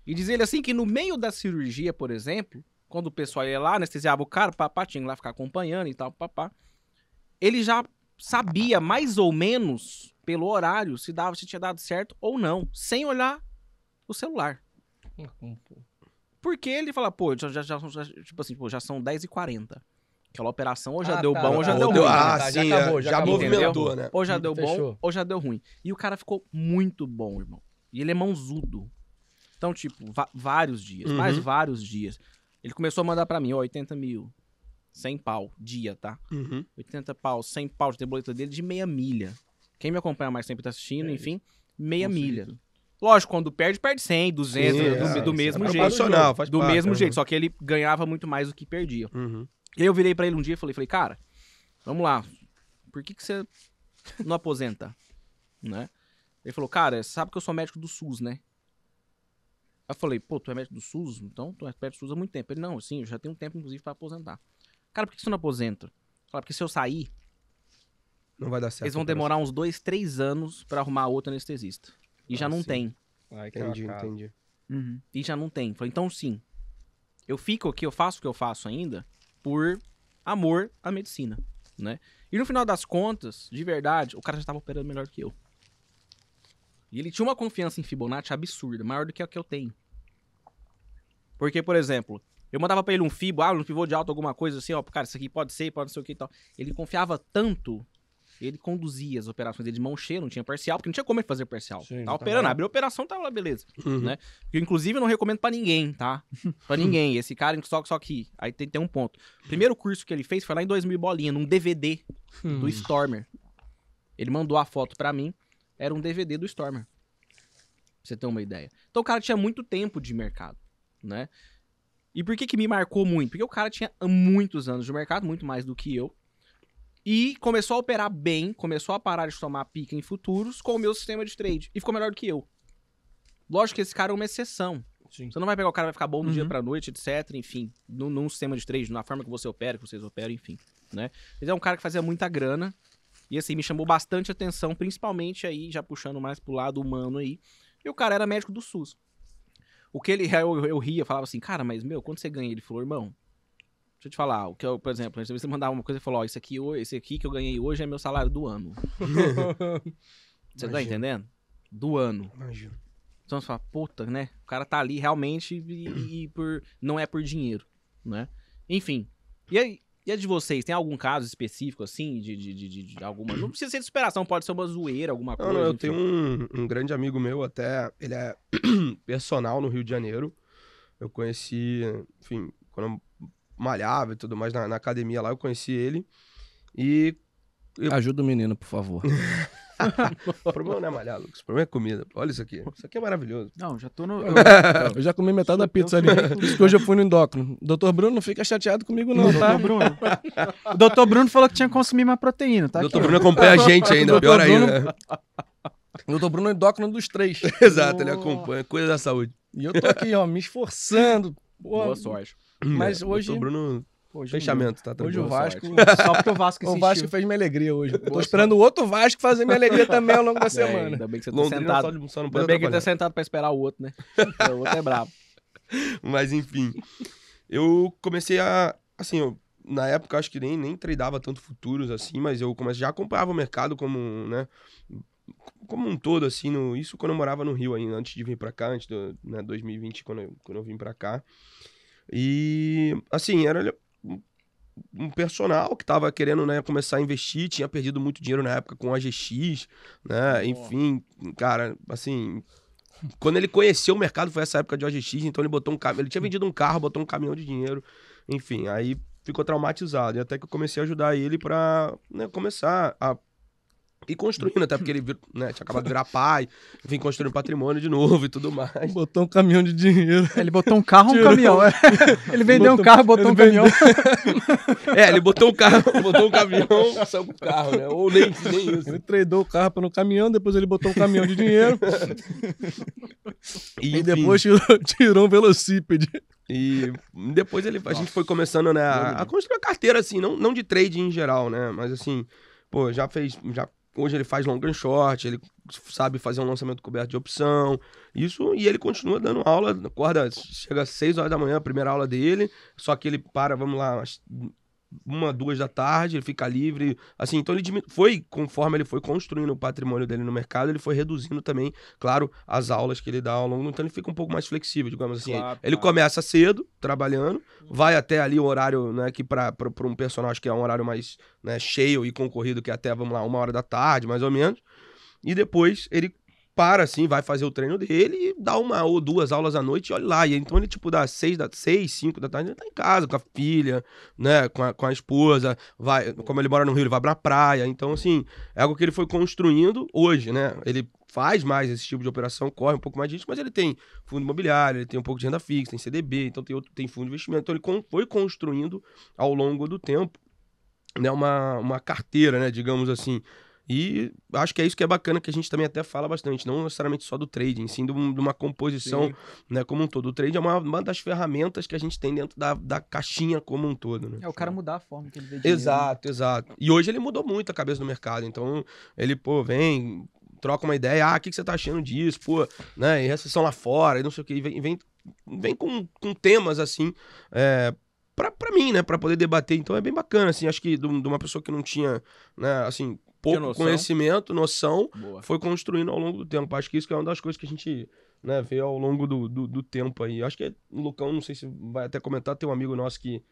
E dizer ele assim que no meio da cirurgia, por exemplo, quando o pessoal ia lá, anestesiava o cara, papá, tinha que lá ficar acompanhando e tal, papá ele já sabia mais ou menos pelo horário se dava se tinha dado certo ou não, sem olhar o celular. Porque ele fala, pô, já, já, já, já tipo assim, pô, já são 10h40. Aquela operação ou já ah, deu tá, bom tá, ou já tá, deu ruim. Ah, ah tá, sim, já, acabou, é, já, já acabou, movimentou, né? Ou já deu Fechou. bom ou já deu ruim. E o cara ficou muito bom, irmão. E ele é mãozudo. Então, tipo, vários dias, uhum. mais vários dias. Ele começou a mandar para mim, ó, 80 mil, 100 pau, dia, tá? Uhum. 80 pau, 100 pau de deboleta boleto dele de meia milha. Quem me acompanha mais sempre tá assistindo, é enfim, meia milha. Lógico, quando perde, perde 100, 200, do, é, do mesmo é jeito. Faz parte, do mesmo uhum. jeito, só que ele ganhava muito mais do que perdia. Uhum. E aí eu virei para ele um dia e falei, falei, cara, vamos lá, por que, que você não aposenta? né? Ele falou, cara, sabe que eu sou médico do SUS, né? eu falei, pô, tu é médico do SUS? Então, tu é médico do SUS há muito tempo. Ele, não, sim, eu já tenho um tempo, inclusive, para aposentar. Cara, por que você não é aposenta? Fala, porque se eu sair. Não vai dar certo. Eles vão demorar uns dois, três anos para arrumar outro anestesista. E ah, já não sim. tem. Ah, entendi, entendi. Uhum. E já não tem. Falei, então sim. Eu fico aqui, eu faço o que eu faço ainda por amor à medicina, né? E no final das contas, de verdade, o cara já estava operando melhor que eu. E ele tinha uma confiança em Fibonacci absurda, maior do que a que eu tenho. Porque, por exemplo, eu mandava pra ele um fibo, ah, um pivô de alto, alguma coisa assim, ó, cara, isso aqui pode ser, pode não o que e tal. Ele confiava tanto, ele conduzia as operações ele de mão cheia, não tinha parcial, porque não tinha como ele fazer parcial. Sim, tá operando, abriu a operação, tava tá lá, beleza. Uhum. Né? Eu, inclusive, não recomendo para ninguém, tá? para ninguém. Esse cara, só, só que, aí tem, tem um ponto. O primeiro curso que ele fez foi lá em 2000 bolinha, num DVD hum. do Stormer. Ele mandou a foto para mim, era um DVD do Stormer. Pra você ter uma ideia. Então o cara tinha muito tempo de mercado, né? E por que que me marcou muito? Porque o cara tinha muitos anos de mercado, muito mais do que eu. E começou a operar bem, começou a parar de tomar pica em futuros com o meu sistema de trade. E ficou melhor do que eu. Lógico que esse cara é uma exceção. Sim. Você não vai pegar o cara vai ficar bom do uhum. dia pra noite, etc. Enfim, num, sistema de trade, na forma que você opera, que vocês operam, enfim. Né? Mas é um cara que fazia muita grana. E assim, me chamou bastante atenção, principalmente aí, já puxando mais pro lado humano aí. E o cara era médico do SUS. O que ele. Eu, eu ria, falava assim, cara, mas meu, quando você ganha? Ele falou, irmão, Deixa eu te falar, o que eu, por exemplo, você mandava uma coisa e falou, ó, esse aqui, esse aqui que eu ganhei hoje é meu salário do ano. você Imagina. tá entendendo? Do ano. Imagina. Então você fala, puta, né? O cara tá ali realmente e, e, por, não é por dinheiro, né? Enfim. E aí, e a de vocês, tem algum caso específico, assim, de, de, de, de alguma. Não precisa ser de superação, pode ser uma zoeira, alguma coisa. Não, eu tenho um, um, grande amigo meu, até. Ele é personal no Rio de Janeiro. Eu conheci, enfim, quando eu malhava e tudo mais na, na academia lá, eu conheci ele. E. Eu... Ajuda o menino, por favor. o problema não é malhar, Lucas. O problema é comida. Olha isso aqui. Isso aqui é maravilhoso. Não, já tô no. Eu, eu já comi metade da pizza ali. Por isso que hoje eu fui no endócrino. Doutor Bruno, não fica chateado comigo, não, tá? Doutor Bruno. o doutor Bruno falou que tinha que consumir mais proteína, tá? Doutor aqui. Bruno acompanha é a gente ainda, pior Bruno... ainda. O doutor Bruno é endócrino dos três. Exato, oh. ele acompanha. Coisa da saúde. E eu tô aqui, ó, me esforçando. Boa, Boa sorte. É, mas é, hoje. Doutor Bruno Hoje Fechamento, tá? Hoje o Vasco, só porque o Vasco insistiu. O Vasco fez minha alegria hoje. Boa Tô esperando o outro Vasco fazer minha alegria também ao longo da semana. É, ainda bem que você tá Londrina sentado. Só, só não ainda bem que tá sentado pra esperar o outro, né? o outro é brabo. Mas enfim, eu comecei a, assim, eu, na época acho que nem, nem tradeava tanto futuros assim, mas eu comecei, já acompanhava o mercado como, né, como um todo, assim, no, isso quando eu morava no Rio ainda, antes de vir pra cá, antes do, né, 2020, quando eu, quando eu vim pra cá. E, assim, era um personal que estava querendo né, começar a investir, tinha perdido muito dinheiro na época com a GX, né? Enfim, cara, assim. Quando ele conheceu o mercado, foi essa época de OGX, então ele botou um carro. Ele tinha vendido um carro, botou um caminhão de dinheiro. Enfim, aí ficou traumatizado. E até que eu comecei a ajudar ele para né, começar a e construindo, até porque ele né, tinha acabado de virar pai, vim construindo patrimônio de novo e tudo mais. Botou um caminhão de dinheiro. É, ele botou um carro e um caminhão. É. Ele vendeu botou, um carro, botou um caminhão. É, ele botou um carro, botou um caminhão, saiu com o carro, né? Ou nem, nem isso. Ele tradou o carro para no caminhão, depois ele botou um caminhão de dinheiro. E, e depois tirou, tirou um velocípede. E depois ele, a Nossa. gente foi começando né, a, a construir a carteira, assim, não, não de trade em geral, né? Mas assim, pô, já fez. Já hoje ele faz long and short, ele sabe fazer um lançamento coberto de opção, isso, e ele continua dando aula, acorda, chega às 6 horas da manhã, a primeira aula dele, só que ele para, vamos lá, uma, duas da tarde, ele fica livre. Assim, então ele diminu... foi, conforme ele foi construindo o patrimônio dele no mercado, ele foi reduzindo também, claro, as aulas que ele dá ao longo. Então ele fica um pouco mais flexível, digamos assim. Claro, ele começa cedo, trabalhando, uhum. vai até ali o horário, né, que para um personagem que é um horário mais né, cheio e concorrido, que é até, vamos lá, uma hora da tarde, mais ou menos. E depois ele para assim, vai fazer o treino dele e dá uma ou duas aulas à noite e olha lá. então ele, tipo, dá seis, da, seis, cinco da tarde, ele tá em casa com a filha, né, com a, com a esposa, vai, como ele mora no Rio, ele vai pra praia. Então, assim, é algo que ele foi construindo hoje, né? Ele faz mais esse tipo de operação, corre um pouco mais risco, mas ele tem fundo imobiliário, ele tem um pouco de renda fixa, tem CDB, então tem, outro, tem fundo de investimento. Então ele foi construindo ao longo do tempo, né, uma, uma carteira, né, digamos assim, e acho que é isso que é bacana, que a gente também até fala bastante, não necessariamente só do trading, sim de uma composição né, como um todo. O trading é uma, uma, das ferramentas que a gente tem dentro da, da caixinha como um todo. Né? É o cara mudar a forma que ele vê dinheiro. Né? Exato, exato. E hoje ele mudou muito a cabeça do mercado, então ele, pô, vem, troca uma ideia, ah, o que, que você tá achando disso, pô, né, e recessão lá fora, e não sei o que, vem, vem, vem com, com temas assim, é, para mim, né, para poder debater. Então é bem bacana, assim, acho que de, de uma pessoa que não tinha, né, assim, pouco noção. conhecimento, noção, Boa. foi construindo ao longo do tempo. Acho que isso que é uma das coisas que a gente né, vê ao longo do, do, do tempo aí. Acho que o é, Lucão, não sei se vai até comentar, tem um amigo nosso que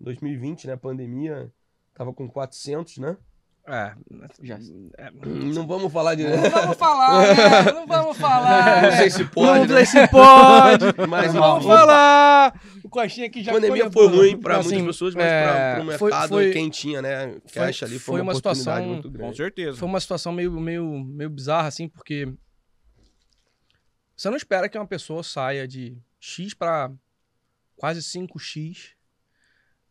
2020, né, pandemia, tava com 400, né? É, já... Hum, é, hum, hum, não vamos falar de. Não vamos falar, né? Não vamos falar. Não é. sei se pode. Não né? sei né? se pode. mas não vamos falar. O coxinha aqui já A pandemia é foi, foi ruim para assim, muitas pessoas, mas é... para o mercado, foi, né? foi... quem né? Cash ali foi, foi uma, uma situação muito grande. Com certeza. Foi uma situação meio, meio, meio bizarra, assim, porque. Você não espera que uma pessoa saia de X para quase 5X.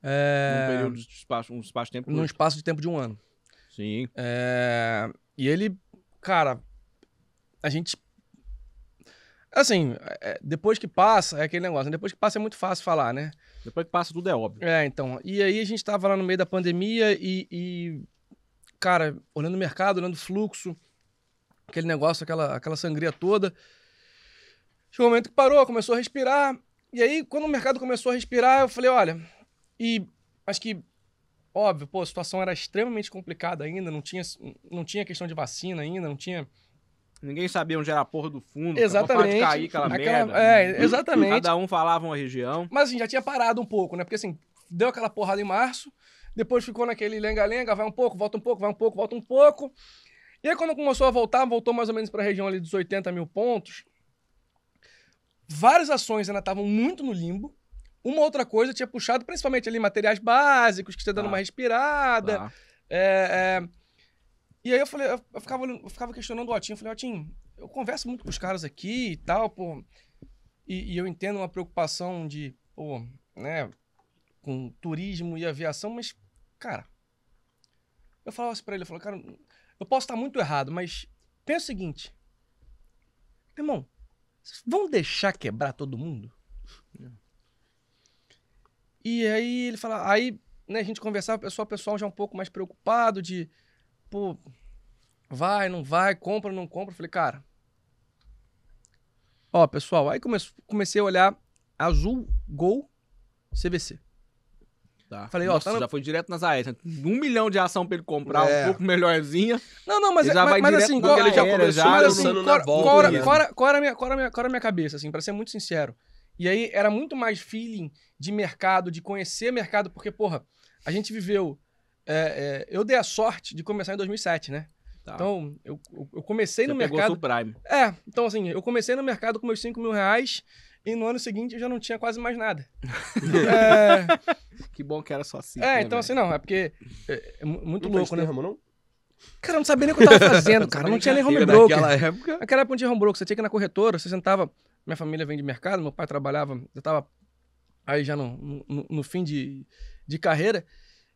É... Num período de espaço, um espaço de tempo. Num curto. espaço de tempo de um ano. Sim. É... E ele, cara, a gente. Assim, é, depois que passa, é aquele negócio, né? depois que passa é muito fácil falar, né? Depois que passa, tudo é óbvio. É, então. E aí a gente tava lá no meio da pandemia e, e cara, olhando o mercado, olhando o fluxo, aquele negócio, aquela, aquela sangria toda. Chegou um momento que parou, começou a respirar. E aí, quando o mercado começou a respirar, eu falei, olha, e acho que Óbvio, pô, a situação era extremamente complicada ainda, não tinha, não tinha questão de vacina ainda, não tinha. Ninguém sabia onde era a porra do fundo. Exatamente. De cair aquela, aquela merda. É, exatamente. Cada um falava uma região. Mas assim, já tinha parado um pouco, né? Porque assim, deu aquela porrada em março, depois ficou naquele lenga-lenga, vai um pouco, volta um pouco, vai um pouco, volta um pouco. E aí quando começou a voltar, voltou mais ou menos para a região ali dos 80 mil pontos. Várias ações ainda estavam muito no limbo. Uma outra coisa tinha puxado principalmente ali materiais básicos, que você dando ah, uma respirada. Tá. É, é... E aí eu falei, eu, ficava, eu ficava questionando o Otinho, eu falei, Otinho, eu converso muito com os caras aqui e tal, pô. E, e, eu entendo uma preocupação de, pô, né, com turismo e aviação, mas, cara, eu falava assim pra ele, eu falava, cara, eu posso estar muito errado, mas pensa o seguinte, irmão, vocês vão deixar quebrar todo mundo? É. E aí ele fala, aí né, a gente conversava, o pessoal, pessoal já um pouco mais preocupado de, pô, vai, não vai, compra, não compra. Eu falei, cara, ó, pessoal, aí comecei a olhar Azul, Gol, CVC. Tá. Falei, Nossa, ó, tá já foi direto nas AES. Né? Um milhão de ação pra ele comprar, é. um pouco melhorzinha. Não, não, mas, ele é, já mas, vai mas assim, qual, ele já assim, tá era, começou, já, mas assim, qual, qual, qual, qual, minha, qual, minha, qual era minha cabeça, assim, pra ser muito sincero. E aí era muito mais feeling de mercado, de conhecer mercado, porque, porra, a gente viveu. É, é, eu dei a sorte de começar em 2007, né? Tá. Então, eu, eu comecei Você no pegou mercado. Subprime. É, então assim, eu comecei no mercado com meus 5 mil reais e no ano seguinte eu já não tinha quase mais nada. é... Que bom que era só assim. É, né, então véio? assim, não, é porque. É, é muito não louco, né? Ramo, não? Cara, eu não sabia nem o que eu tava fazendo, cara. Não, não tinha nem home broker. Naquela época. Naquela época não tinha home broker. Você tinha que ir na corretora, você sentava minha família vem de mercado, meu pai trabalhava, eu estava aí já no, no, no, fim de, de carreira.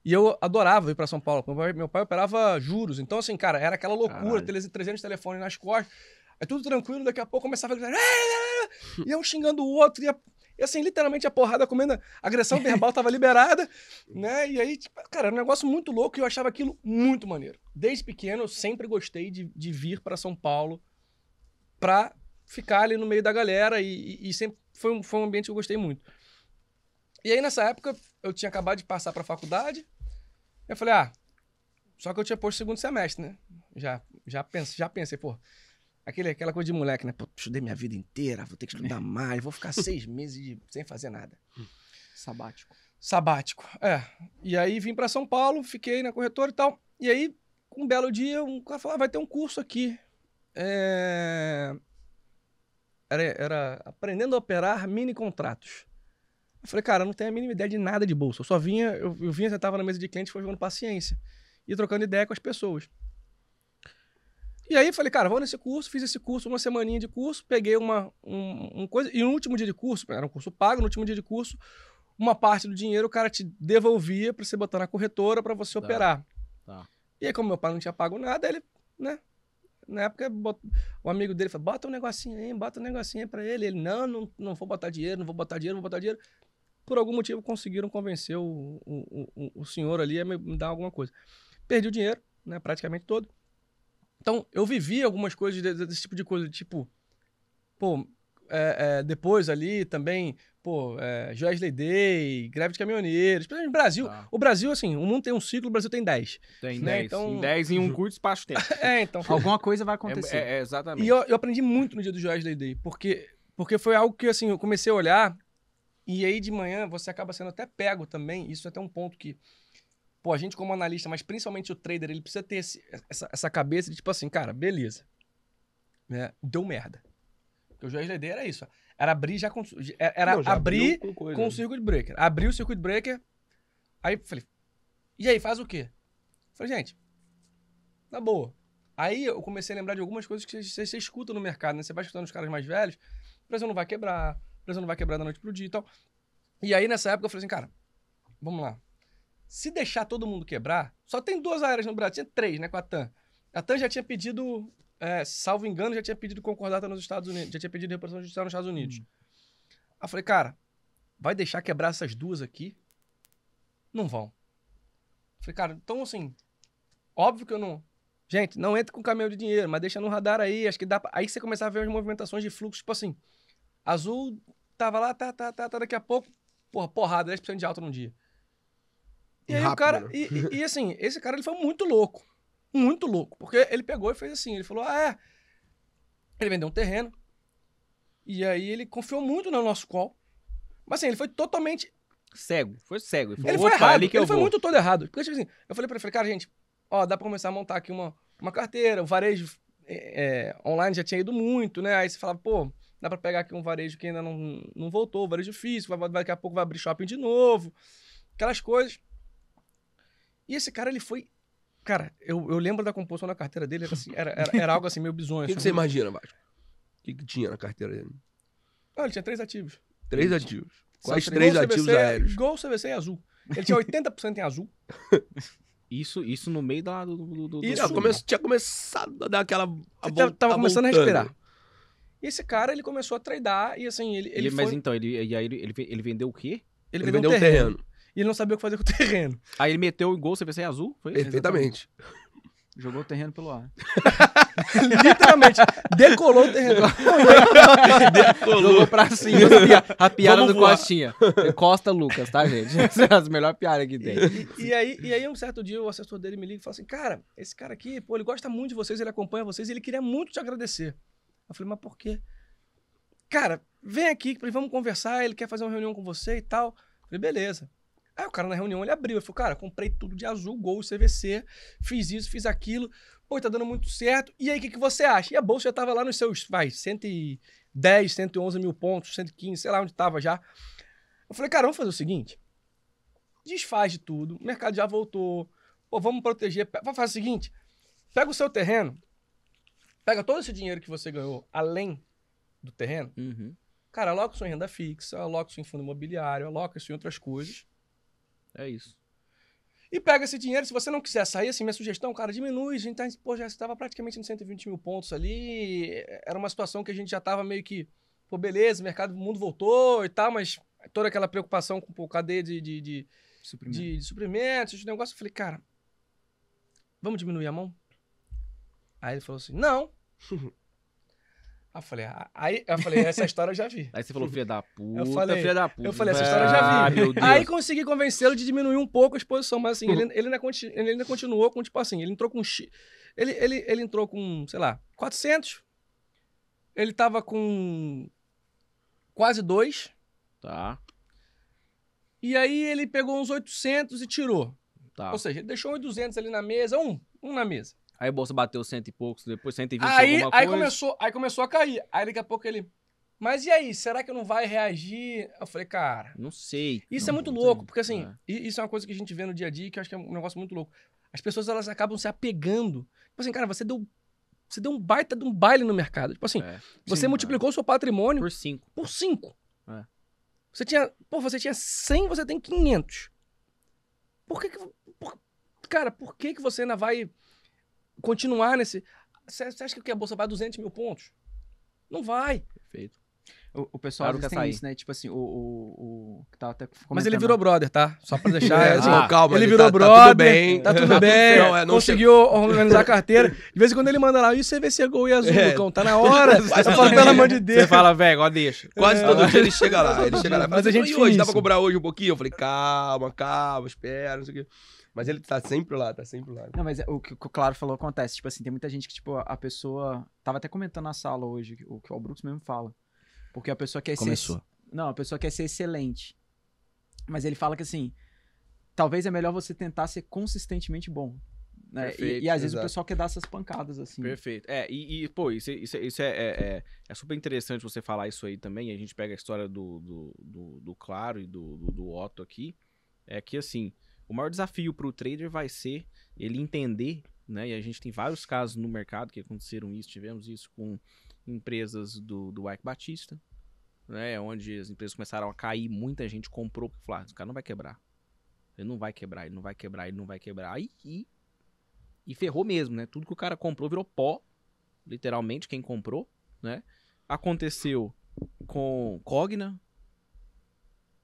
E eu adorava ir para São Paulo. Meu pai, meu pai, operava juros. Então, assim, cara, era aquela loucura, Caralho. 300 telefones nas costas. É tudo tranquilo, daqui a pouco começava a gritar. Ah, ah, ah, e um xingando o outro, e, a, e, assim, literalmente a porrada comendo, a agressão verbal tava liberada, né? E aí, tipo, cara, era um negócio muito louco e eu achava aquilo muito maneiro. Desde pequeno, eu sempre gostei de, de vir para São Paulo para ficar ali no meio da galera e, e sempre foi um, foi um ambiente que eu gostei muito. E aí, nessa época, eu tinha acabado de passar para a faculdade. Eu falei, ah, só que eu tinha posto segundo semestre, né? Já, já, pense, já pensei, pô, aquele, aquela coisa de moleque, né? Pô, estudei minha vida inteira, vou ter que estudar mais, vou ficar seis meses de, sem fazer nada. Sabático. Sabático, é. E aí vim para São Paulo, fiquei na corretora e tal. E aí, um belo dia, um cara falou, ah, vai ter um curso aqui. É era, era aprendendo a operar mini contratos. Eu falei, cara, eu não tenho a mínima ideia de nada de bolsa. Eu só vinha, eu, eu vinha, sentava na mesa de clientes, foi jogando paciência e trocando ideia com as pessoas. E aí falei, cara, vou nesse curso, fiz esse curso, uma semaninha de curso, peguei uma, um, coisa, e no último dia de curso, era um curso pago, no último dia de curso, uma parte do dinheiro o cara te devolvia para você botar na corretora para você tá. operar. Tá. E aí, como meu pai não tinha pago nada, ele, né, na época, o amigo dele falou: bota um negocinho aí, bota um negocinho aí pra ele. Ele: não, não, não vou botar dinheiro, não vou botar dinheiro, não vou botar dinheiro. Por algum motivo, conseguiram convencer o, o, o, o senhor ali a me dar alguma coisa. Perdi o dinheiro, né? Praticamente todo. Então, eu vivi algumas coisas desse tipo de coisa, tipo, pô, é, é, depois ali também, pô, é, Joesley Day, greve de caminhoneiros. No Brasil, tá. o Brasil, assim, o mundo tem um ciclo, o Brasil tem 10. Tem né? Então... Em 10 em um curto espaço de tempo. é, então. Alguma coisa vai é, acontecer. É, é, exatamente. E eu, eu, aprendi muito no dia do Joesley Day, porque, porque foi algo que, assim, eu comecei a olhar e aí de manhã você acaba sendo até pego também. Isso é até um ponto que, pô, a gente como analista, mas principalmente o trader, ele precisa ter esse, essa, essa cabeça de tipo assim, cara, beleza. Né? Deu merda. Porque o juiz da era isso. Era abrir já com. É, era Não, já abrir com, com o né? circuit breaker. Abrir o circuit breaker. Aí falei, e aí, faz o quê? Falei, gente, na boa. Aí eu comecei a lembrar de algumas coisas que você, escuta no mercado, né? Você vai escutando os caras mais velhos, o Brasil não vai quebrar, o Brasil não vai quebrar da noite pro dia e tal. E aí, nessa época, eu falei assim, cara, vamos lá. Se deixar todo mundo quebrar, só tem duas áreas no Brasil, tinha três, né, com a TAN. A TAN já tinha pedido é, salvo engano, já tinha pedido concordata nos Estados Unidos, já tinha pedido reprodução judicial nos Estados Unidos. Hum. Aí eu falei, cara, vai deixar quebrar essas duas aqui? Não vão. Eu falei, cara, então assim, óbvio que eu não. Gente, não entra com caminhão de dinheiro, mas deixa no radar aí, acho que dá pra... Aí você começar a ver as movimentações de fluxo, tipo assim, azul tava lá, tá, tá, tá, tá, daqui a pouco, porra, porrada, 10% de alta num dia. E, e aí rápido. o cara, né? e, e, e, assim, esse cara ele foi muito louco muito louco. Porque ele pegou e fez assim: ele falou, ah, é. Ele vendeu um terreno. E aí ele confiou muito no nosso call. Mas assim, ele foi totalmente. Cego. Foi cego. Ele foi, ele foi errado. ele foi vou. muito todo errado. Porque, tipo assim, eu falei pra ele, falei, cara, gente, ó, dá pra começar a montar aqui uma, uma carteira. O varejo é, é, online já tinha ido muito, né? Aí você falava, pô, dá pra pegar aqui um varejo que ainda não, não voltou, varejo físico, vai, daqui a pouco vai abrir shopping de novo. Aquelas coisas. E esse cara, ele foi Cara, eu, eu lembro da composição da carteira dele, era, assim, era, era, era algo assim, meio bizonho. O que, que, você imagina, Vasco? O que, que tinha na carteira dele? Ah, ele tinha três ativos. Três ativos. Quais três, três ativos aéreos? gol CVC e é azul. Ele tinha 80% em azul. Isso, isso no meio da, do, do, do isso, come, né? tinha começado a dar aquela. A tava, tava a começando voltando. a respirar. E esse cara, ele começou a tradar e assim, ele. ele, ele foi... Mas então, ele, e aí ele, ele vendeu o quê? Ele, ele vendeu, vendeu um terreno. terreno e ele não sabia o que fazer com o terreno. Aí ele meteu o gol, você pensou em é azul? Foi Perfeitamente. Exatamente. Jogou o terreno pelo ar. Literalmente, decolou o terreno. decolou. Jogou pra cima. Assim, a piada Vamos do voar. Costinha. Costa Lucas, tá, gente? Essa é a melhor piada que tem. E, e, aí, e aí, um certo dia, o assessor dele me liga e fala assim: Cara, esse cara aqui, pô, ele gosta muito de vocês, ele acompanha vocês, ele queria muito te agradecer. Eu falei, mas por quê? Cara, vem aqui, vamos conversar, ele quer fazer uma reunião com você e tal. Eu falei, beleza. Aí o cara na reunião ele abriu, ele falou, cara, comprei tudo de azul, gol, CVC, fiz isso, fiz aquilo, pô, tá dando muito certo. E aí, o que, que você acha? E a bolsa já tava lá nos seus, vai, 110, 111 mil pontos, 115, sei lá onde tava já. Eu falei, cara, vamos fazer o seguinte, desfaz de tudo, o mercado já voltou, pô, vamos proteger, vamos fazer o seguinte, pega o seu terreno, pega todo esse dinheiro que você ganhou, além do terreno, uhum. cara, aloca isso em renda fixa, aloca isso em fundo imobiliário, aloca isso em outras coisas, é isso. E pega esse dinheiro, se você não quiser sair, assim, minha sugestão, cara, diminui. A gente, tá, pô, já estava praticamente nos 120 mil pontos ali. É, era uma situação que a gente já estava meio que, pô, beleza, o mercado, o mundo voltou e tal, mas toda aquela preocupação com, pô, cadeia de, de, de, Suprimento. de, de suprimentos, de negócio. Eu falei, cara, vamos diminuir a mão? Aí ele falou assim, não. eu falei, ah, aí, eu falei, essa história eu já vi. Aí você falou, filha da puta, eu falei, filha da puta. Eu falei, essa história eu já ah, vi. Ah, aí consegui convencê-lo de diminuir um pouco a exposição, mas assim, ele, ele, ainda, ele ainda continuou com, tipo assim, ele entrou com. Ele, ele, ele entrou com, sei lá, 400. Ele tava com quase dois. Tá. E aí ele pegou uns 800 e tirou. Tá. Ou seja, ele deixou uns 200 ali na mesa, um, um na mesa. Aí a bolsa bateu cento e poucos, depois 120 e alguma aí Começou, aí começou a cair. Aí daqui a pouco ele... Mas e aí, será que não vai reagir? Eu falei, cara... Não sei. Isso não, é muito louco, porque assim, é. isso é uma coisa que a gente vê no dia a dia, que eu acho que é um negócio muito louco. As pessoas, elas acabam se apegando. Tipo assim, cara, você deu você deu um baita de um baile no mercado. Tipo assim, é, você sim, multiplicou é. o seu patrimônio por cinco Por cinco É. Você tinha, pô, você tinha 100, você tem 500. Por que, que por, cara, por que que você ainda vai continuar nesse. Você acha que a bolsa vai 200 mil pontos? Não vai. Perfeito. O, o pessoal claro tem sair. isso, né? Tipo assim, o. o, o que tava até Mas ele virou brother, tá? Só pra deixar. É, é, assim, calma, ele, ele virou tá, brother. Tá tudo bem. Tá tudo bem. não, é, não conseguiu chego. organizar a carteira. De vez em quando ele manda lá, e se é Gol e Azul, é. Lucão? Tá na hora. Mas, tá pelo amor de Deus. Você fala, velho, ó, deixa. Quase é. todo dia ele chega lá. Ele chega lá. Mas, mas a assim, gente. Hoje, isso. dá pra cobrar hoje um pouquinho? Eu falei, calma, calma, espera, não sei o quê. Mas ele tá sempre lá, tá sempre lá. Não, mas é, o que o Claro falou acontece. Tipo assim, tem muita gente que, tipo, a pessoa. Tava até comentando na sala hoje, o que o Brooks mesmo fala. Porque a pessoa quer Começou. ser. Não, a pessoa quer ser excelente. Mas ele fala que assim. Talvez é melhor você tentar ser consistentemente bom. Né? Perfeito, e, e, às vezes o pessoal quer dar essas pancadas, assim. Perfeito. É, e, e pô, isso, isso, isso é, é, é, é, super interessante você falar isso aí também. A gente pega a história do, do, do, do Claro e do, do, do Otto aqui. É que, assim, o maior desafio para o trader vai ser ele entender, né? E a gente tem vários casos no mercado que aconteceram isso, tivemos isso com empresas do, do Ike Batista, né? Onde as empresas começaram a cair, muita gente comprou falou, ah, o cara não vai quebrar. Ele não vai quebrar, ele não vai quebrar, ele não vai quebrar. E, e, e ferrou mesmo, né? Tudo que o cara comprou virou pó, literalmente, quem comprou, né? Aconteceu com Cogna,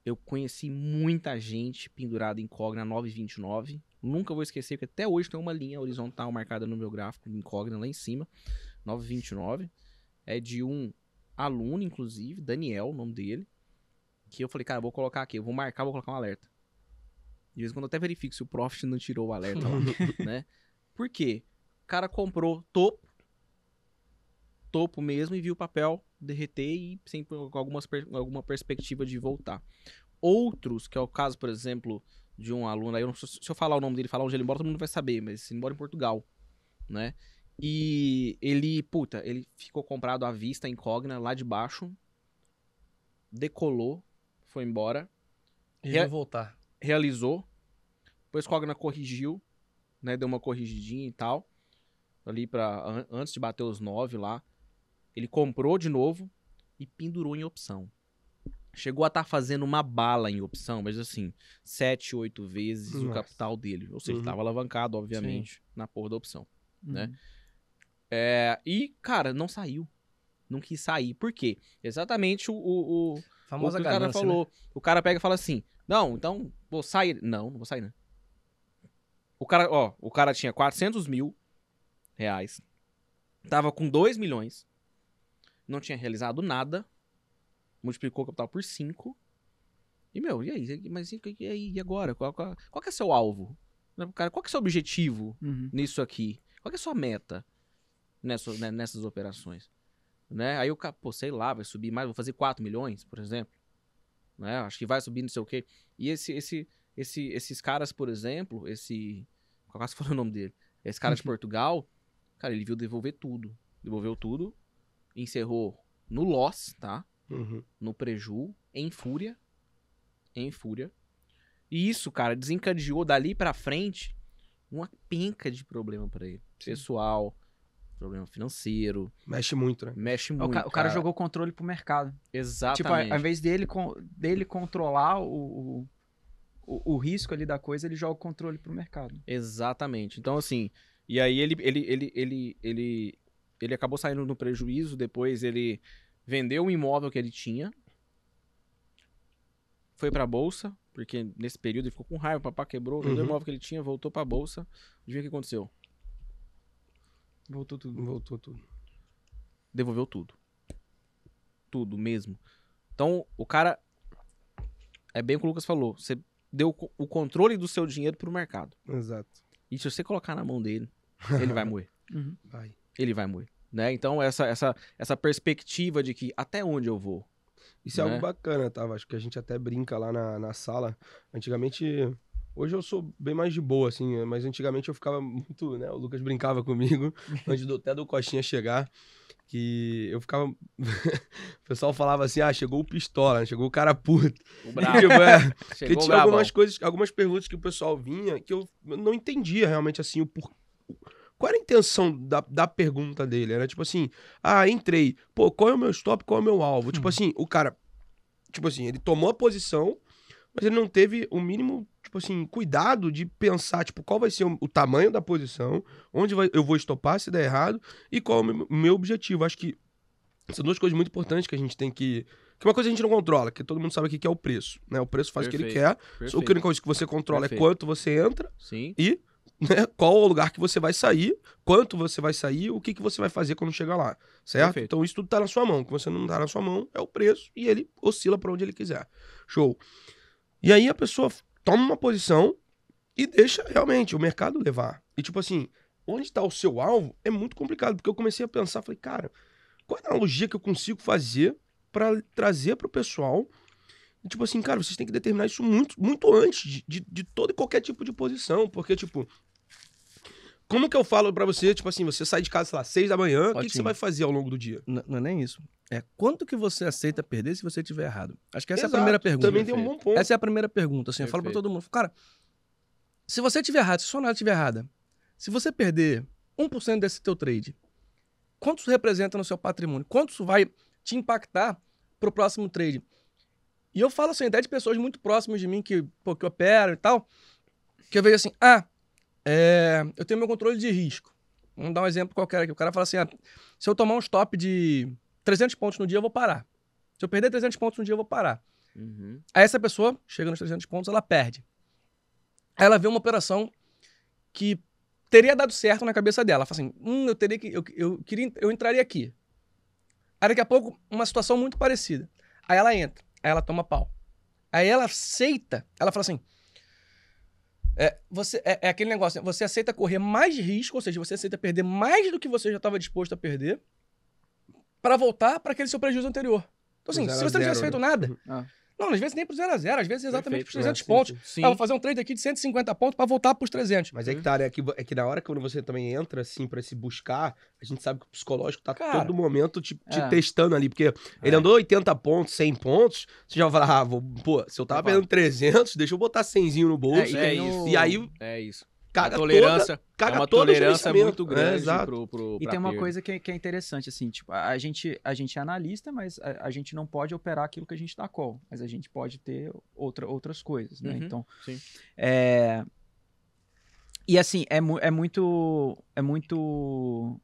eu conheci muita gente pendurada em Cogna 929. Nunca vou esquecer, porque até hoje tem uma linha horizontal marcada no meu gráfico, em Cogna, lá em cima, 929. É de um aluno, inclusive, Daniel, o nome dele, que eu falei, cara, vou colocar aqui, eu vou marcar, vou colocar um alerta. De vez em quando eu até verifico se o Profit não tirou o alerta lá, né? Por quê? O cara comprou topo, topo mesmo, e viu o papel derreter e sempre com algumas, alguma perspectiva de voltar. Outros, que é o caso, por exemplo, de um aluno, aí eu não, se eu falar o nome dele, falar onde ele mora, todo mundo vai saber, mas ele mora em Portugal, né? E ele, puta, ele ficou comprado à vista, incógnita, lá de baixo, decolou, foi embora. E rea voltar. Realizou, depois Cogna corrigiu, né? Deu uma corrigidinha e tal. Ali para an Antes de bater os nove lá. Ele comprou de novo e pendurou em opção. Chegou a estar tá fazendo uma bala em opção, mas assim, sete, oito vezes Nossa. o capital dele. Ou seja, estava uhum. alavancado, obviamente, Sim. na porra da opção. Uhum. Né? É, e, cara, não saiu. Não quis sair. Por quê? Exatamente o, o, o, Famosa o que o cara né? falou. Né? O cara pega e fala assim: Não, então vou sair. Não, não vou sair, né? O cara, ó, o cara tinha 400 mil reais. Tava com 2 milhões não tinha realizado nada, multiplicou o capital por 5. E, meu, e aí? Mas e, e aí? E agora? Qual, qual, qual, que é seu alvo? Né, cara, qual que é seu objetivo uhum. nisso aqui? Qual que é sua meta nessas, né, nessas operações? Né? Aí o cara, pô, sei lá, vai subir mais, vou fazer 4 milhões, por exemplo. Né? Acho que vai subir não sei o quê. E esse, esse, esse, esses caras, por exemplo, esse. Qual que foi o nome dele? Esse cara de Portugal, cara, ele viu devolver tudo. Devolveu tudo encerrou no loss, tá? Uhum. No preju, em fúria. Em fúria. E isso, cara, desencadeou dali pra frente uma penca de problema para ele. Sim. Pessoal, problema financeiro. Mexe muito, né? Mexe é, muito. O, ca o cara, jogou jogou controle pro mercado. Tipo, Exatamente. Tipo, ao invés dele, dele controlar o, o, o, risco ali da coisa, ele joga o controle pro mercado. Exatamente. Então, assim, e aí ele, ele, ele, ele, ele ele acabou saindo no prejuízo, depois ele vendeu o imóvel que ele tinha, foi para a bolsa, porque nesse período ele ficou com raiva, o papá quebrou, uhum. o imóvel que ele tinha, voltou para a bolsa. Adivinha o que aconteceu? Voltou tudo. Voltou tudo. Devolveu tudo. Tudo mesmo. Então, o cara é bem o que o Lucas falou, você deu o controle do seu dinheiro pro mercado. Exato. E se você colocar na mão dele, ele vai morrer. Uhum. Vai ele vai morrer. Né? Então, essa, essa, essa perspectiva de que até onde eu vou. Isso né? é algo né? bacana, tá? Acho que a gente até brinca lá na, na sala. Antigamente, Hoje eu sou bem mais de boa, assim, eh, mas antigamente eu ficava muito, né? O Lucas brincava comigo, antes do, até do Coxinha chegar, que eu ficava. o pessoal falava assim: ah, chegou o pistola, né? chegou o cara puto. O bravo. Tipo, é, chegou tinha algumas coisas, algumas perguntas que o pessoal vinha que eu não entendia realmente, assim, o porquê qual era a intenção da, da pergunta dele? Era tipo assim, ah, entrei. Pô, qual é o meu stop, qual é o meu alvo? Tipo hum. Tipo assim, o cara, tipo assim, ele tomou a posição, mas ele não teve o mínimo, tipo assim, cuidado de pensar, tipo, qual vai ser o, o tamanho da posição, onde vai, eu vou estopar se der errado e qual é o meu, meu objetivo. Acho que são duas coisas muito importantes que a gente tem que que é uma coisa a gente não controla, que todo mundo sabe o que é o preço. Né? O preço faz Perfeito. o que ele quer. Perfeito. O que, que você controla é Perfeito. é quanto você entra Sim. e né? Qual o lugar que você vai sair, quanto você vai sair, o que, que você vai fazer quando chegar lá, certo? Perfeito. Então isso tudo está na sua mão. O que você não está na sua mão é o preço e ele oscila para onde ele quiser. Show. E aí a pessoa toma uma posição e deixa realmente o mercado levar. E tipo assim, onde está o seu alvo é muito complicado, porque eu comecei a pensar, falei, cara, qual é a analogia que eu consigo fazer para trazer para o pessoal? E, tipo assim, cara, vocês têm que determinar isso muito, muito antes de, de, de todo e qualquer tipo de posição, porque, tipo, como que eu falo para você, tipo assim, você sai de casa, sei lá, seis da manhã, o que, que, você vai fazer ao longo do dia? Não, não, é nem isso. É quanto que você aceita perder se você tiver errado? Acho que essa Exato. é a primeira pergunta. Também tem um bom ponto. Essa é a primeira pergunta, assim, Perfeito. eu falo pra todo mundo, cara, se você tiver errado, se sua análise tiver errada, se você perder 1% desse teu trade, quanto isso representa no seu patrimônio? Quanto isso vai te impactar pro próximo trade? E eu falo assim, até de pessoas muito próximas de mim que, pô, que operam e tal, que eu vejo assim, ah, é, eu tenho meu controle de risco. Vamos dar um exemplo qualquer aqui. O cara fala assim: ah, se eu tomar um stop de 300 pontos no dia, eu vou parar. Se eu perder 300 pontos no dia, eu vou parar. Uhum. Aí essa pessoa, chega nos 300 pontos, ela perde. Aí ela vê uma operação que teria dado certo na cabeça dela. Ela fala assim: hum, eu teria que. Eu, eu, queria, eu entraria aqui. Aí daqui a pouco, uma situação muito parecida. Aí ela entra, aí ela toma pau. Aí ela aceita, ela fala assim: é, você, é, é, aquele negócio, né? você aceita correr mais risco, ou seja, você aceita perder mais do que você já estava disposto a perder, para voltar para aquele seu prejuízo anterior. Então, assim, se você não tivesse feito né? nada, uhum. ah. Não, às vezes nem pro 0 x 0 às vezes exatamente Perfeito, pros 300 é, né? pontos. Sim, sim. Ah, vou fazer um trade aqui de 150 pontos pra voltar pros 300. Mas é que tá, né? É que, é que na hora que você também entra, assim, pra se buscar, a gente sabe que o psicológico tá Cara, todo momento te, te é. testando ali, porque é. ele andou 80 pontos, 100 pontos, você já vai falar, ah, vou, pô, se eu tava perdendo 300, deixa eu botar 100 no é, bolso. É, e, o... e aí... É isso caga a tolerância, toda, é caga é uma tolerância muito grande é, pro, pro, E tem uma perda. coisa que, é, que, é interessante, assim, tipo, a, a, gente, a gente é analista, mas a, a, gente não pode operar aquilo que a gente dá tá call, mas a gente pode ter outra, outras coisas, né? Uhum, então, é... E assim, é, mu é muito, é muito,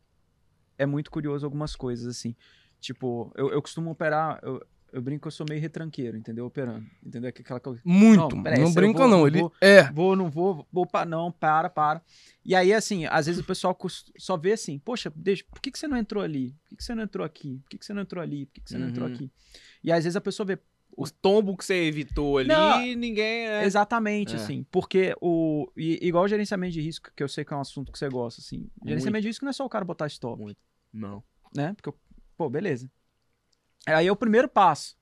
é muito curioso algumas coisas, assim. Tipo, eu, eu costumo operar, eu, eu brinco que eu sou meio retranqueiro, entendeu? Operando. Entendeu? É aquela coisa. Muito. Não, peraí, não brinca, vou, não. Ele vou, é. Vou, não vou, vou, pa, não, para, para. E aí, assim, às vezes o pessoal só vê assim, poxa, deixa, por que, que você não entrou ali? Por que, que você não entrou aqui? Por que, que você não entrou ali? Por que, que você uhum. não entrou uhum. aqui? E às vezes a pessoa vê. O tombo que você evitou ali, não, ninguém. É... Exatamente, é. assim. Porque o. E, igual o gerenciamento de risco, que eu sei que é um assunto que você gosta, assim. Gerenciamento de risco não é só o cara botar stop. Muito. Não. Né? Porque, eu, pô, beleza. Aí é o primeiro passo.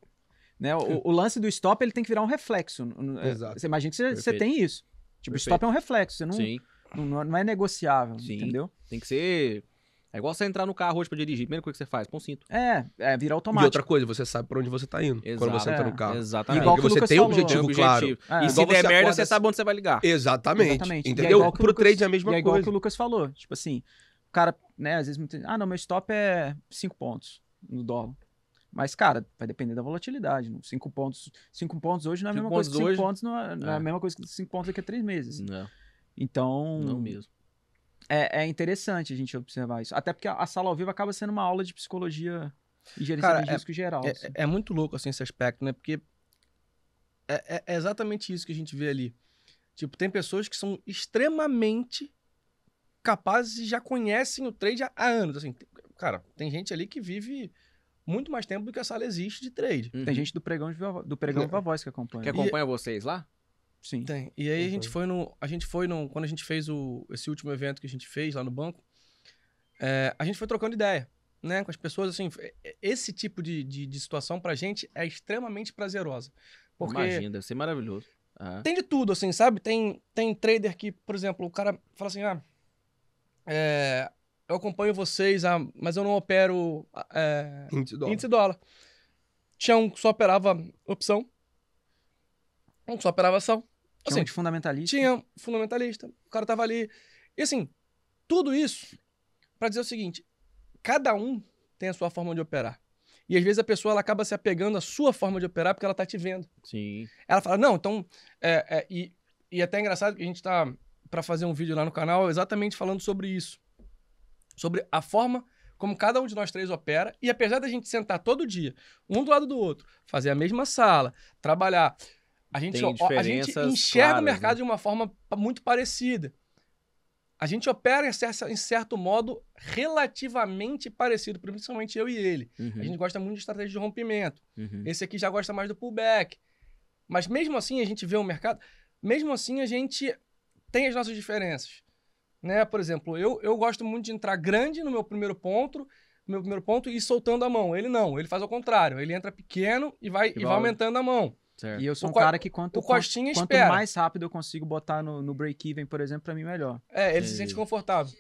Né? O, o, lance do stop ele tem que virar um reflexo. É, Exato. Você imagina que você, você tem isso. Tipo, stop é um reflexo, você não, Sim. não, não é negociável, Sim. entendeu? Tem que ser. É igual você entrar no carro hoje pra dirigir. Primeira coisa que você faz, põe um cinto. É, é virar automático. E outra coisa, você sabe pra onde você tá indo. Exato. Quando você entra no é, carro. Exatamente. Igual que você tem um objetivo, falou. claro. É. é. E, se der merda, acorda... você sabe onde você vai ligar. Exatamente. Exatamente. Entendeu? É Pro Lucas... trade é a mesma coisa. É igual que o Lucas falou. Tipo assim, o cara, né, às vezes, ah, não, meu stop é 5 pontos no dólar. Mas, cara, vai depender da volatilidade. Né? Cinco pontos, cinco pontos hoje não é a mesma coisa que cinco pontos não é, é, a mesma coisa que cinco pontos daqui a três meses. Não. É. Então. Não mesmo. É, é interessante a gente observar isso. Até porque a, sala ao vivo acaba sendo uma aula de psicologia e gerenciamento Cara, de é risco é, geral. É, assim. é, muito louco assim, esse aspecto, né? Porque é, é, é, exatamente isso que a gente vê ali. Tipo, tem pessoas que são extremamente capazes e já conhecem o trade há, há anos. Assim, tem, cara, tem gente ali que vive muito mais tempo do que a sala existe de trade. Uhum. Tem gente do pregão de, do pregão é. Voz que acompanha. Que acompanha e... vocês lá? Sim. Tem. E aí a gente foi. Uhum. foi no. A gente foi no. Quando a gente fez o, esse último evento que a gente fez lá no banco, é, a gente foi trocando ideia. Né, com as pessoas, assim, é, é, esse tipo de, de, de situação pra gente é extremamente prazerosa. Porque Imagina, deve ser maravilhoso. Uhum. Tem de tudo, assim, sabe? Tem, tem trader que, por exemplo, o cara fala assim, ah, é, eu acompanho vocês, mas eu não opero é, índice, dólar. dólar. Tinha um que só operava opção, um que só operava ação. Assim, tinha um de fundamentalista. Tinha fundamentalista, o cara tava ali. E assim, tudo isso para dizer o seguinte, cada um tem a sua forma de operar. E às vezes a pessoa ela acaba se apegando à sua forma de operar porque ela tá te vendo. Sim. Ela fala, não, então... É, é, e, e é até é engraçado que a gente tá para fazer um vídeo lá no canal exatamente falando sobre isso sobre a forma como cada um de nós três opera, e apesar da gente sentar todo dia, um do lado do outro, fazer a mesma sala, trabalhar, a gente, a gente enxerga claras, o né? mercado né? de uma forma muito parecida. A gente opera em certo, em certo modo relativamente parecido, principalmente eu e ele. Uhum. A gente gosta muito de estratégia de rompimento. Uhum. Esse aqui já gosta mais do pullback. Mas mesmo assim a gente vê o mercado, mesmo assim a gente tem as nossas diferenças. Né? Por exemplo, eu, eu gosto muito de entrar grande no meu primeiro ponto, meu primeiro ponto e soltando a mão. Ele não, ele faz ao contrário. Ele entra pequeno e vai, e vai aumentando a mão. Certo. E eu sou o um cara que quanto, quanto, quanto mais rápido eu consigo botar no, no break-even, por exemplo, para mim melhor. É, ele e... se sente confortável.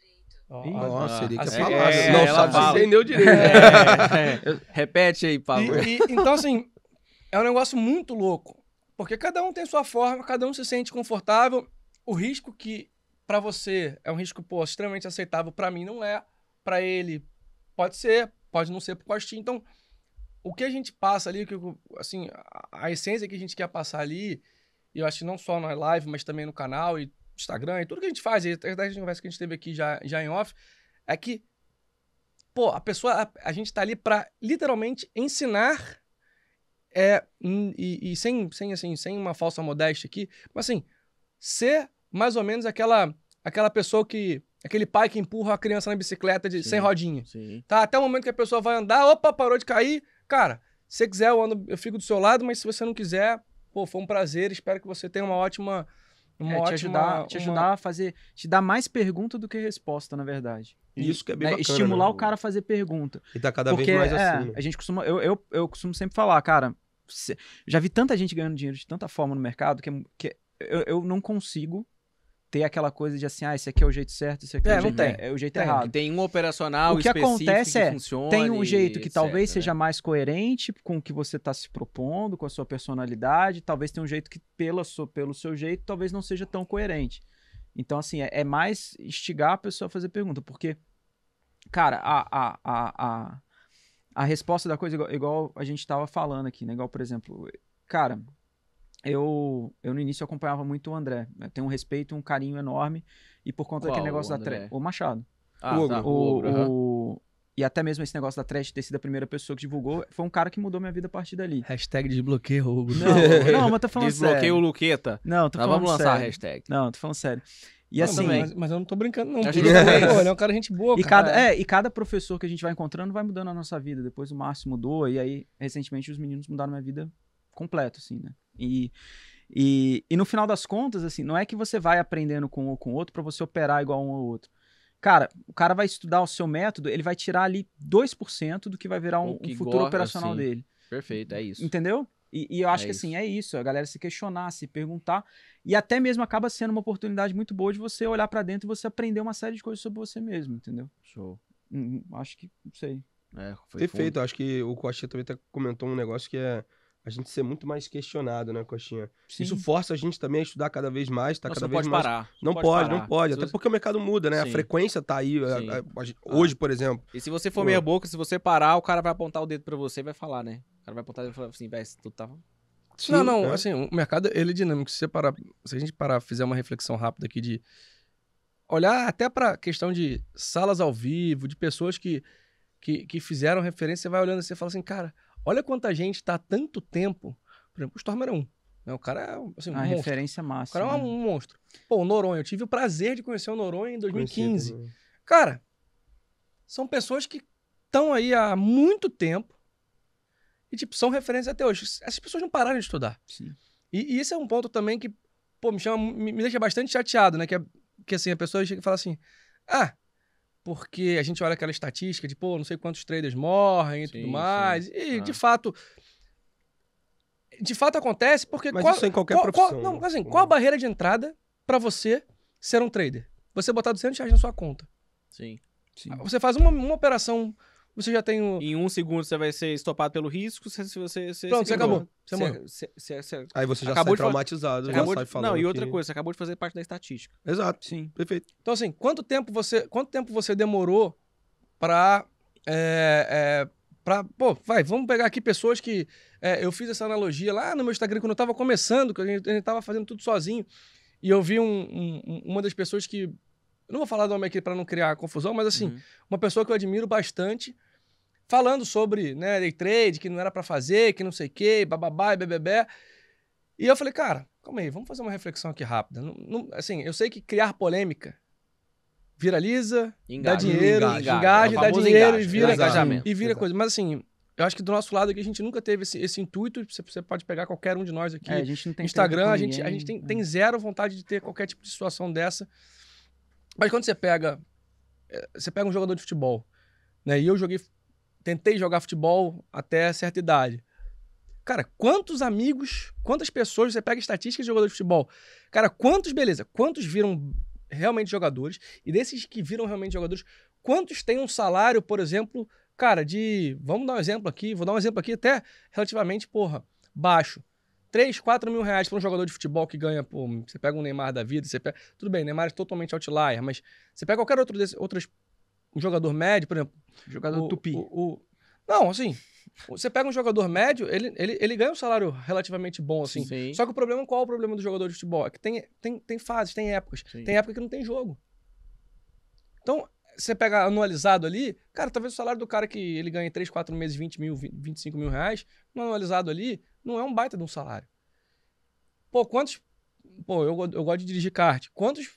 Oh, Nossa, ele quer assim, falasse. É, não sabe fala. É. entendeu direito. É, é. Repete aí, Pablo. E, e, então, assim, é um negócio muito louco. Porque cada um tem sua forma, cada um se sente confortável. O risco que para você é um risco pô, extremamente aceitável, para mim não é, para ele pode ser, pode não ser por costinho. Então, o que a gente passa ali, que, assim, a, a essência que a gente quer passar ali, e eu acho que não só na live, mas também no canal e Instagram e tudo que a gente faz, e até a conversa que a gente teve aqui já, já em off, é que, pô, a pessoa, a, a gente tá ali para literalmente ensinar é, e, e, sem, sem, assim, sem uma falsa modéstia aqui, mas assim, ser mais ou menos aquela aquela pessoa que aquele pai que empurra a criança na bicicleta de, sim, sem rodinha. Sim. Tá até o momento que a pessoa vai andar, opa, parou de cair. Cara, se você quiser eu ando, eu fico do seu lado, mas se você não quiser, pô, foi um prazer, espero que você tenha uma ótima uma é, ótima, te ajudar, uma... te ajudar a fazer, te dar mais pergunta do que resposta, na verdade. Isso que é bem né? bacana, Estimular né? o cara a fazer pergunta. E tá cada Porque, vez mais é, assim. A gente costuma, eu, eu, eu costumo sempre falar, cara, já vi tanta gente ganhando dinheiro de tanta forma no mercado que, é que é, eu, eu não consigo ter aquela coisa de assim, ah, esse aqui é o jeito certo, esse aqui é, é o jeito, tem. É, é o jeito errado. Tem um operacional o que acontece é, tem um jeito que etc, talvez né? seja mais coerente com o que você está se propondo, com a sua personalidade, talvez tenha um jeito que pela sua, pelo seu jeito talvez não seja tão coerente. Então, assim, é, é mais instigar a pessoa a fazer pergunta, porque, cara, a, a, a, a, a resposta da coisa, igual, igual a gente estava falando aqui, né? Igual, por exemplo, cara, eu, eu no início acompanhava muito o André. Eu tenho um respeito, um carinho enorme. E por conta Qual, daquele negócio da trash. O Machado. Ah, o, tá, o, o, uhum. E até mesmo esse negócio da trash ter sido a primeira pessoa que divulgou. Foi um cara que mudou minha vida a partir dali. Hashtag desbloqueio o não, não, mas tô falando sério. Desbloqueio o Luqueta. Não, tô falando Nós vamos sério. lançar a hashtag. Não, tô falando sério. E não, assim. Mas, mas, eu não tô brincando, não. Porque, é. pô, ele é um cara gente boa, e cara. Cada, é, e cada professor que a gente vai encontrando vai mudando a nossa vida. Depois o Márcio mudou, e aí, recentemente, os meninos mudaram minha vida completo, assim, né? E, e, e no final das contas, assim, não é que você vai aprendendo com um ou com outro para você operar igual um ou outro. Cara, o cara vai estudar o seu método, ele vai tirar ali 2% do que vai virar um, um futuro gosta, operacional assim. dele. Perfeito, é isso. Entendeu? E, e eu acho é que assim, isso. é isso, a galera se questionar, se perguntar, e até mesmo acaba sendo uma oportunidade muito boa de você olhar para dentro e você aprender uma série de coisas sobre você mesmo, entendeu? Show. Uhum, acho que, não sei. É, Perfeito, fundo. acho que o Costa também até comentou um negócio que é a gente ser muito mais questionado, né, Coxinha? Sim. Isso força a gente também a estudar cada vez mais, tá Nossa, cada vez mais. Parar. Não pode, pode parar. não pode. Até porque o mercado muda, né? Sim. A frequência tá aí. A, a, a, hoje, ah. por exemplo. E se você for meia boca, se você parar, o cara vai apontar o dedo para você e vai falar, né? O cara vai apontar e vai falar assim, velho, tu tava. Tá Sim, não, não, é. assim, o mercado ele é dinâmico. Se, parar, se a gente parar, fizer uma reflexão rápida aqui de olhar até para questão de salas ao vivo, de pessoas que, que, que fizeram referência, você vai olhando assim e você fala assim, cara, Olha quanta gente está há tanto tempo. Por exemplo, o Storm era um. Né? O cara é assim, um a monstro. referência máxima. O cara é um né? monstro. Pô, o Noronha. Eu tive o prazer de conhecer o Noronha em 2015. Conhecido. Né? Cara, são pessoas que estão aí há muito tempo e, tipo, são referência até hoje. Essas pessoas não pararam de estudar. Sim. E, e isso é um ponto também que, pô, me, chama, me, me deixa bastante chateado, né? Que, é, que assim, a pessoa chega e fala assim, ah, porque a gente olha aquela estatística de, pô, não sei quantos traders morrem e sim, tudo mais. Sim. E, ah. de fato, de fato acontece porque... Mas qual, isso é em qualquer qual, profissão. Qual, não, assim, né? qual a barreira de entrada para você ser um trader? Você botar 200 reais na sua conta. Sim. sim. Você faz uma, uma operação você já tem o. Em um segundo você vai ser estopado pelo risco, se você. você Pronto, você acabou. Você Cê, cê, cê, Aí você já acabou sai traumatizado, já sai falando. Não, e outra que... coisa, você acabou de fazer parte da estatística. Exato. Sim. Perfeito. Então, assim, quanto tempo você, quanto tempo você demorou pra. É, é, pra pô, vai, vamos pegar aqui pessoas que. É, eu fiz essa analogia lá no meu Instagram quando eu tava começando, que a gente, a gente tava fazendo tudo sozinho. E eu vi um, um, uma das pessoas que. Eu não vou falar do homem aqui para não criar confusão, mas assim, uhum. uma pessoa que eu admiro bastante falando sobre né, day trade, que não era para fazer, que não sei o quê, bababá e bebebé. E eu falei, cara, calma aí, vamos fazer uma reflexão aqui rápida. Não, não, assim, eu sei que criar polêmica viraliza, é engaja, dá dinheiro, engaja, engaja, engaja dá dinheiro e vira, e vira Exato. coisa. Mas assim, eu acho que do nosso lado aqui a gente nunca teve esse, esse intuito. Você, você, pode pegar qualquer um de nós aqui. É, a gente não tem Instagram, a gente, ninguém, a gente tem, é. tem, zero vontade de ter qualquer tipo de situação dessa. Mas quando você pega. Eh, você pega um jogador de futebol, né? E eu joguei tentei jogar futebol até certa idade. Cara, quantos amigos, quantas pessoas você pega estatísticas de jogador de futebol? Cara, quantos, beleza, quantos viram realmente jogadores? E desses que viram realmente jogadores, quantos têm um salário, por exemplo, cara, de. Vamos dar um exemplo aqui, vou dar um exemplo aqui até relativamente, porra, baixo. 3, 4 mil reais para um jogador de futebol que ganha, pô, você pega um Neymar da vida, você pega. Tudo bem, Neymar é totalmente outlier, mas você pega qualquer outro desses, outras um jogador médio, por exemplo. Jogador o, tupi. O, o, não, assim, você pega um jogador médio, ele, ele, ele ganha um salário relativamente bom, assim. Sim. Só que o problema, qual é o problema do jogador de futebol? É que tem, tem, tem fases, tem épocas. Sim. Tem época que não tem jogo. Então, você pega anualizado ali, cara, talvez o salário do cara que ele ganha em 3, 4 meses 20 mil, 20, 25 mil reais, no anualizado ali, não é um baita de um salário. Pô, quantos. Pô, eu, eu gosto de dirigir kart. Quantos,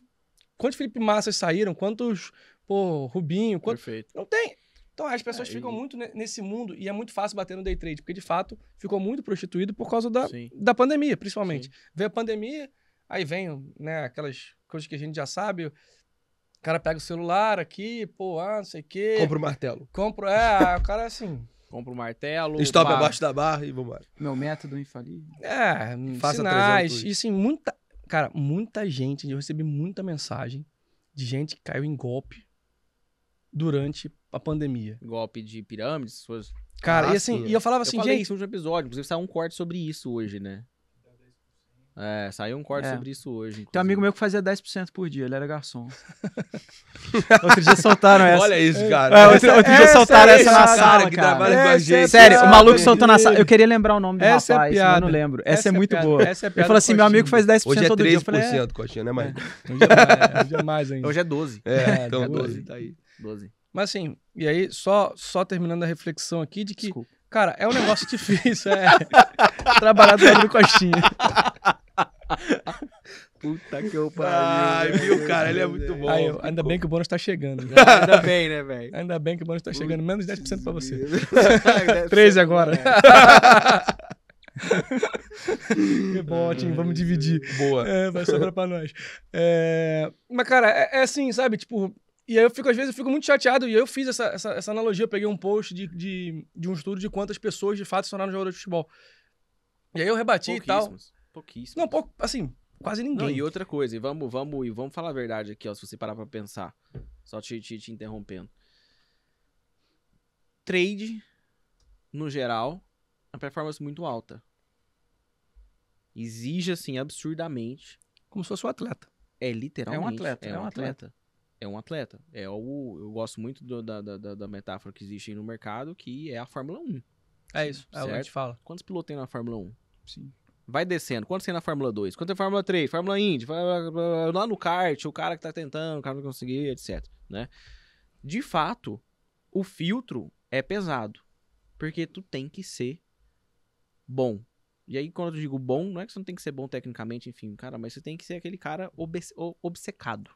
quantos Felipe Massas saíram? Quantos pô, Rubinho. Quanto... Perfeito. Não tem. Então as pessoas é, ficam muito nesse mundo e é muito fácil bater no day trade, porque de fato ficou muito prostituído por causa da, da pandemia, principalmente. Sim. a pandemia, aí vem né, aquelas coisas que a gente já sabe. O cara pega o celular aqui, pô, ah, não sei o quê. Compra o martelo. Compra, é, o cara assim. Compra o martelo. Stop abaixo da barra e vambora. Meu método é infalível. É, faça sinais. E sim, muita. Cara, muita gente, eu recebi muita mensagem de gente que caiu em golpe durante a pandemia. Golpe de pirâmides, suas. Cara, e ah, assim, e eu falava assim, gente. isso no episódio, inclusive saiu um corte sobre isso hoje, né? É, saiu um corte é. sobre isso hoje. Inclusive. Tem um amigo meu que fazia 10% por dia, ele era garçom. outro dia soltaram essa. Olha isso, é. cara. É, outro, outro dia soltaram essa, é essa na sala, cara. É Sério, o maluco soltou na sala. Eu queria lembrar o nome do essa rapaz, é eu não lembro. Essa, essa é, muito boa. Essa é piada eu falei assim, meu amigo faz 10% hoje é todo dia. Né, hoje é Coxinha, né, Hoje é mais ainda. Hoje é 12. É, então 12, tá, tá aí. 12. Mas assim, e aí, só, só terminando a reflexão aqui de que, Desculpa. cara, é um negócio difícil, é. Trabalhar do lado do Costinha. Puta que eu pariu. Ai, né, viu, cara, ele é muito né? bom. ainda bem que o bônus tá chegando. Né? Ainda bem, né, velho? Ainda bem que o bônus tá chegando. Menos 10% pra você. 13 agora. Né? que bom, Tim, vamos dividir. Boa. É, vai sobrar pra nós. É... Mas, cara, é, é assim, sabe? Tipo, e aí eu fico, às vezes, eu fico muito chateado. E eu fiz essa, essa, essa analogia, eu peguei um post de, de, de, um estudo de quantas pessoas de fato se tornaram jogador de futebol. E aí eu rebati e tal. Pouquíssimos. Não, pouco, assim, quase ninguém. Não, e outra coisa, e vamos, vamos, e vamos falar a verdade aqui, ó, se você parar pra pensar. Só te, te, te interrompendo. Trade, no geral, é uma performance muito alta. Exige, assim, absurdamente. Como se fosse um atleta. É literalmente. É um atleta. É, um, é um atleta. atleta é um atleta. É o, eu gosto muito do, da, da, da, metáfora que existe aí no mercado, que é a Fórmula 1. É isso, é o que a gente fala. Quantos pilotos tem na Fórmula 1? Sim. Vai descendo. Quantos tem na Fórmula 2? Quanto tem na Fórmula 3? Fórmula Indy? Lá no kart, o cara que tá tentando, o cara não conseguir, etc. Né? De fato, o filtro é pesado. Porque tu tem que ser bom. E aí, quando eu digo bom, não é que você não tem que ser bom tecnicamente, enfim, cara, mas você tem que ser aquele cara obcecado.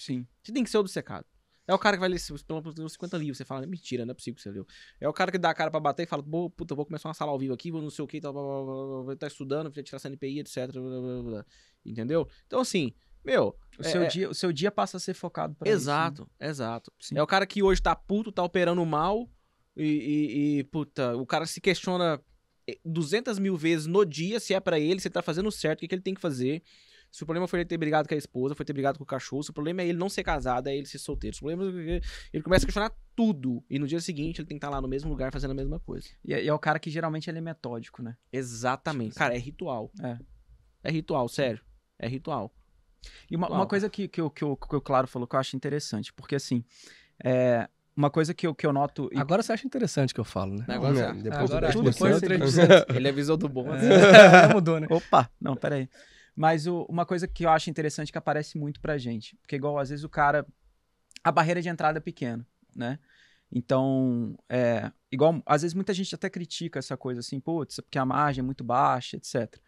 Sim. Você tem que ser obcecado. É o cara que vai ler, pelo menos, 50 livros. Você fala, mentira, não é possível que você leu. É o cara que dá a cara pra bater e fala, Pô, puta, vou começar uma sala ao vivo aqui, vou não sei o que, tá, estudando, vou tirar CNPI, etc. Blá, blá, blá. Entendeu? Então, assim, meu. O, é, seu, é... dia, o seu dia passa a ser focado pra Exato, isso, né? exato. É o cara que hoje tá puto, tá operando mal e, e, e, puta, o cara se questiona 200 eh, mil vezes no dia se é para ele, se ele tá fazendo certo, o que, que ele tem que fazer. Se o problema foi ele ter brigado com a esposa, foi ter brigado com o cachorro, se o problema é ele não ser casado, é ele ser solteiro. Se o problema é ele começa a questionar tudo. E no dia seguinte ele tem que estar lá no mesmo lugar fazendo a mesma coisa. E é, e é o cara que geralmente ele é metódico, né? Exatamente. Tipo assim. Cara, é ritual. É. É ritual, sério. É ritual. E uma, uma coisa que, que, que, que Claro falou que eu acho interessante, porque assim, é, uma coisa que eu, que eu noto. E... Agora você acha interessante que eu falo, né? Agora, depois, agora, depois, é depois, Ele avisou é do bom. É. Assim. Mudou, né? Opa, não, peraí. Mas o, uma coisa que eu acho interessante que aparece muito pra gente, porque igual às vezes o cara a barreira de entrada é pequena, né? Então, é, igual, às vezes muita gente até critica essa coisa assim, putz, é porque a margem é muito baixa, etc.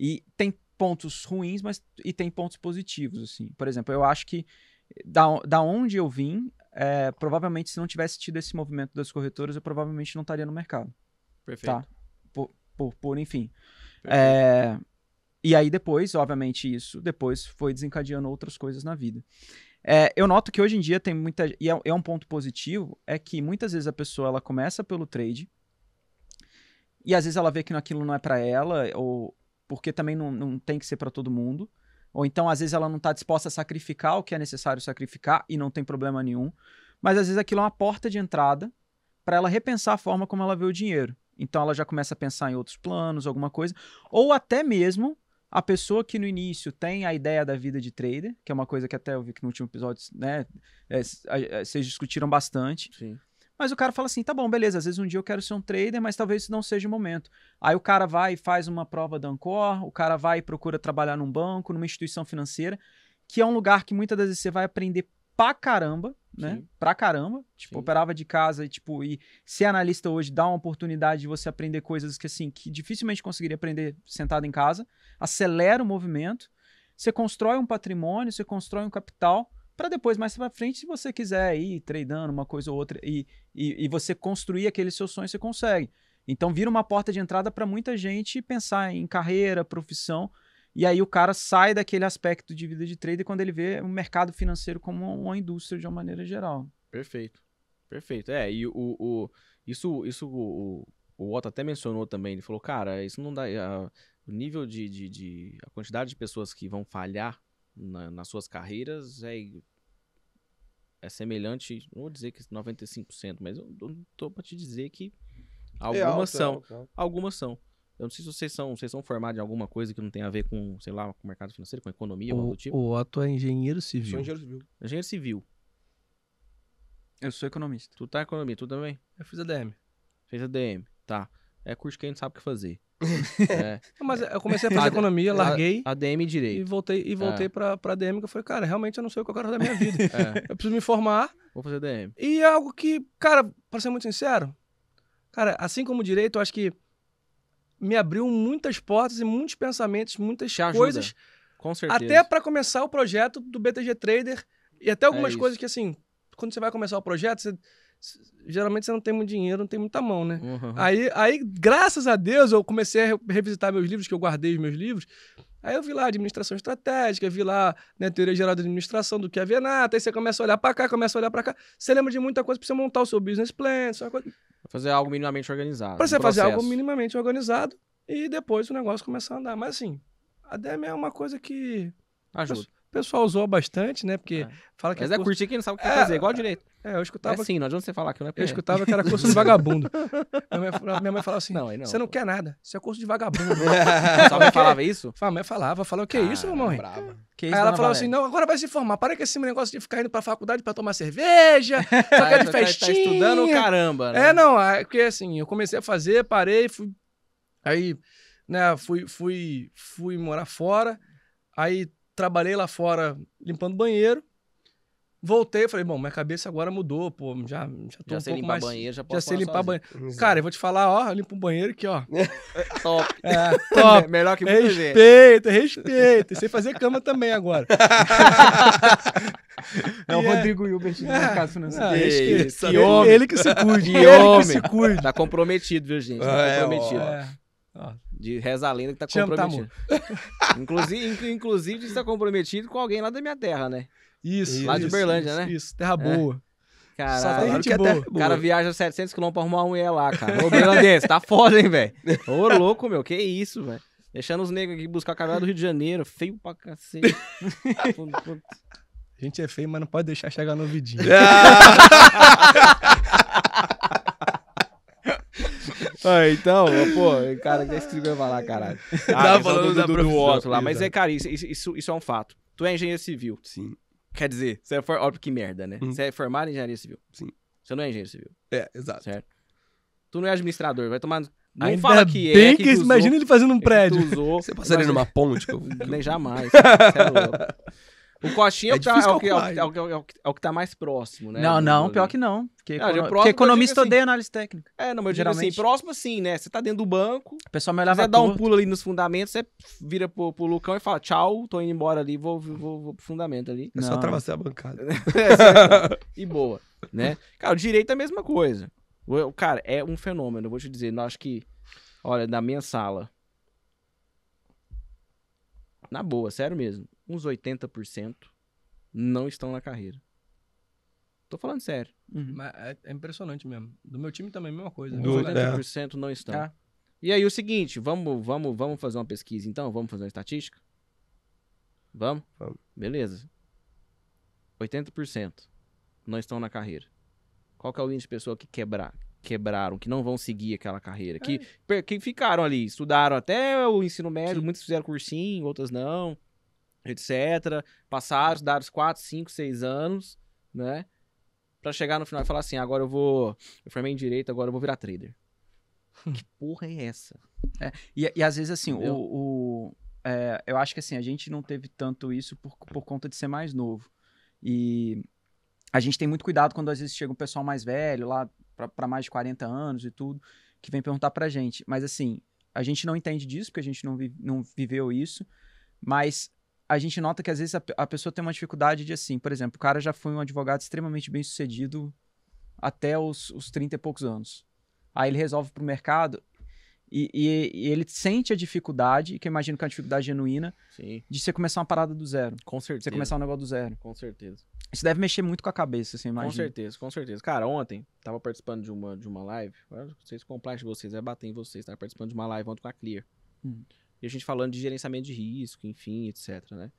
E tem pontos ruins, mas e tem pontos positivos, assim. Por exemplo, eu acho que da, da onde eu vim, é, provavelmente se não tivesse tido esse movimento das corretoras, eu provavelmente não estaria no mercado. Tá? Perfeito. Tá? Por, por, por enfim. Perfeito. É, e aí depois, obviamente, isso depois foi desencadeando outras coisas na vida. É, eu noto que hoje em dia tem muita. E é, é, um ponto positivo, é que muitas vezes a pessoa ela começa pelo trade, e às vezes ela vê que aquilo não é para ela, ou porque também não, não tem que ser para todo mundo. Ou então, às vezes, ela não está disposta a sacrificar o que é necessário sacrificar e não tem problema nenhum. Mas às vezes aquilo é uma porta de entrada para ela repensar a forma como ela vê o dinheiro. Então ela já começa a pensar em outros planos, alguma coisa. Ou até mesmo a pessoa que no início tem a ideia da vida de trader, que é uma coisa que até eu vi que no último episódio, né, é, é, vocês discutiram bastante. Sim. Mas o cara fala assim: tá bom, beleza, às vezes um dia eu quero ser um trader, mas talvez não seja o momento. Aí o cara vai e faz uma prova da Ancor, o cara vai e procura trabalhar num banco, numa instituição financeira, que é um lugar que muitas das vezes você vai aprender pra caramba, né? Sim. Pra caramba. Tipo, Sim. operava de casa e, tipo, e ser analista hoje dá uma oportunidade de você aprender coisas que, assim, que dificilmente conseguiria aprender sentado em casa. Acelera o movimento. Você constrói um patrimônio, você constrói um capital para depois, mais para frente, se você quiser ir tradando uma coisa ou outra e, e, e você construir aquele seu sonho, você consegue. Então, vira uma porta de entrada para muita gente pensar em carreira, profissão, e aí o cara sai daquele aspecto de vida de trader quando ele vê o mercado financeiro como uma indústria de uma maneira geral. Perfeito. Perfeito. É, e o, o isso, isso o, o Otto até mencionou também. Ele falou, cara, isso não dá. A, o nível de, de, de, A quantidade de pessoas que vão falhar na, nas suas carreiras é, é semelhante. Não vou dizer que 95%, mas eu, eu tô pra te dizer que é algumas é alto, são. É alto, alto. Algumas são. Eu não sei se vocês são, vocês são formados em alguma coisa que não tem a ver com, sei lá, com o mercado financeiro, com economia, ou algo do tipo. O Otto é engenheiro civil. Sou engenheiro civil. Engenheiro civil. Eu sou economista. Tu tá economia, tu também? Eu fiz ADM. Fez ADM, tá. É curso que a gente sabe o que fazer. é. Mas eu comecei a fazer economia, larguei. ADM direito. E voltei, e voltei é. pra, pra ADM, que eu falei, cara, realmente eu não sei o que eu quero da minha vida. É. Eu preciso me formar. Vou fazer ADM. E é algo que, cara, pra ser muito sincero, cara, assim como direito, eu acho que me abriu muitas portas e muitos pensamentos, muitas Te coisas. Ajuda. Com certeza. Até para começar o projeto do BTG Trader e até é algumas é coisas que, assim, quando você vai começar o projeto, você geralmente você não tem muito dinheiro, não tem muita mão, né? Uhum. Aí, aí, graças a Deus, eu comecei a revisitar meus livros, que eu guardei os meus livros. Aí eu vi lá administração estratégica, vi lá né, teoria geral de administração, do que é Venata. Aí você começa a olhar para cá, começa a olhar para cá. Você lembra de muita coisa para você montar o seu business plan, sua coisa. Fazer algo minimamente organizado. Para você um fazer algo minimamente organizado e depois o negócio começar a andar. Mas assim, a DM é uma coisa que. Ajuda. O pessoal usou bastante, né? Porque é. fala que. Mas é, é, curso... curtir quem não sabe o que é, fazer, igual direito. É, eu escutava. É assim, não adianta você falar que não é PR. Eu escutava que era curso de vagabundo. minha, mãe, minha mãe falava assim: não, não, você não pô. quer nada, você é curso de vagabundo. Sua mãe falava isso? A mãe falava, falou o que é isso, ah, mamãe? Brava. Que isso, Aí ela falava assim: não, agora vai se formar, para com esse negócio de ficar indo pra faculdade pra tomar cerveja, só que é de tá festinha. Tá estudando caramba, né? É, não, é porque assim, eu comecei a fazer, parei, fui. Aí, né, fui, fui, fui morar fora. Aí trabalhei lá fora limpando banheiro. Voltei e falei, bom, minha cabeça agora mudou, pô, já, já tô já um sei pouco limpar mais... Banheiro, já, já sei limpar sozinho. banheiro. Cara, eu vou te falar, ó, eu limpo um banheiro aqui, ó. É, top. É, top. É melhor que muita respeito, gente. respeito sei fazer cama também agora. é o é. Rodrigo Hilbert do mercado financeiro. É, né? isso, que, né? ele, ele, que se cuide. ele homem. que se cuide. Tá comprometido, viu, gente? Tá é, comprometido. Ó, é. Ó. De reza a lenda que tá, tá comprometido. inclusive, inclusive está comprometido com alguém lá da minha terra, né? Isso. Lá isso, de Berlândia, isso, né? Isso, terra é. boa. Caralho, Cara, Só tem gente é boa. O cara viaja 700 km pra arrumar uma mulher lá, cara. Ô, Berlandense, tá foda, hein, velho? Ô, louco, meu, que isso, velho. Deixando os negros aqui buscar cavalo do Rio de Janeiro, feio pra cacete. A gente é feio, mas não pode deixar chegar no vidinho. Ah! Ah, então, pô, cara, que é isso eu falar, caralho. Ah, Tava falando do, da do, outro lá. Mas é, cara, isso, isso, isso é um fato. Tu é engenheiro civil. Sim. Quer dizer, você é for... Óbvio que merda, né? Uhum. Você é formado em engenharia civil. Sim. Você não é engenheiro civil. É, exato. Certo? Tu não é administrador, vai tomar. Não Ainda fala que é, bem é. Que que imagina ele fazendo um prédio. Você passaria imagina... numa é. ponte? Eu... Nem jamais. Você é louco. O coxinha é, o que, é, o que, é, o que, tá mais próximo, né? Não, não, pior que não. Porque, não, econo... porque economista assim, odeia análise técnica. É, não, mas eu geralmente. digo assim, próximo sim, né? Você tá dentro do banco. O pessoal melhor vai Você dá um pulo ali nos fundamentos, você vira pro, pro Lucão e fala: tchau, tô indo embora ali, vou, vou, vou, vou pro fundamento ali. É não. só atravessar a bancada. É, e boa, né? Cara, o direito é a mesma coisa. O, cara, é um fenômeno, eu vou te dizer. Eu acho que, olha, da minha sala. Na boa, sério mesmo uns 80% não estão na carreira. Tô falando sério. Uhum. É, é, impressionante mesmo. Do meu time também é a mesma coisa. Do, né? 80% não estão. É. E aí o seguinte, vamos, vamos, vamos fazer uma pesquisa então? Vamos fazer uma estatística? Vamos? Vamos. Beleza. 80% não estão na carreira. Qual que é o índice de pessoa que quebrar, quebraram, que não vão seguir aquela carreira? Que, é. que ficaram ali, estudaram até o ensino médio, Sim. muitos fizeram cursinho, outras não etc. Passaram, daram os 4, 5, 6 anos, né? Pra chegar no final e falar assim: agora eu vou. Eu formei em direito, agora eu vou virar trader. que porra é essa? É, e, e, às vezes, assim, o. o é, eu acho que assim, a gente não teve tanto isso por, por conta de ser mais novo. E a gente tem muito cuidado quando às vezes chega um pessoal mais velho, lá para mais de 40 anos e tudo, que vem perguntar pra gente. Mas assim, a gente não entende disso, porque a gente não, vi, não viveu isso. Mas a gente nota que às vezes a, a, pessoa tem uma dificuldade de assim, por exemplo, o cara já foi um advogado extremamente bem sucedido até os, os 30 e poucos anos. Aí ele resolve para o mercado e, e, e, ele sente a dificuldade, que eu imagino que é uma dificuldade genuína, Sim. de você começar uma parada do zero. Com certeza. Você começar um negócio do zero. Com certeza. Isso deve mexer muito com a cabeça, assim, imagina. Com certeza, com certeza. Cara, ontem, tava participando de uma, de uma live, agora não sei se compliance de vocês vai bater em vocês, tava participando de uma live ontem com a Clear. Hum. E a gente falando de gerenciamento de risco, enfim, etc, né?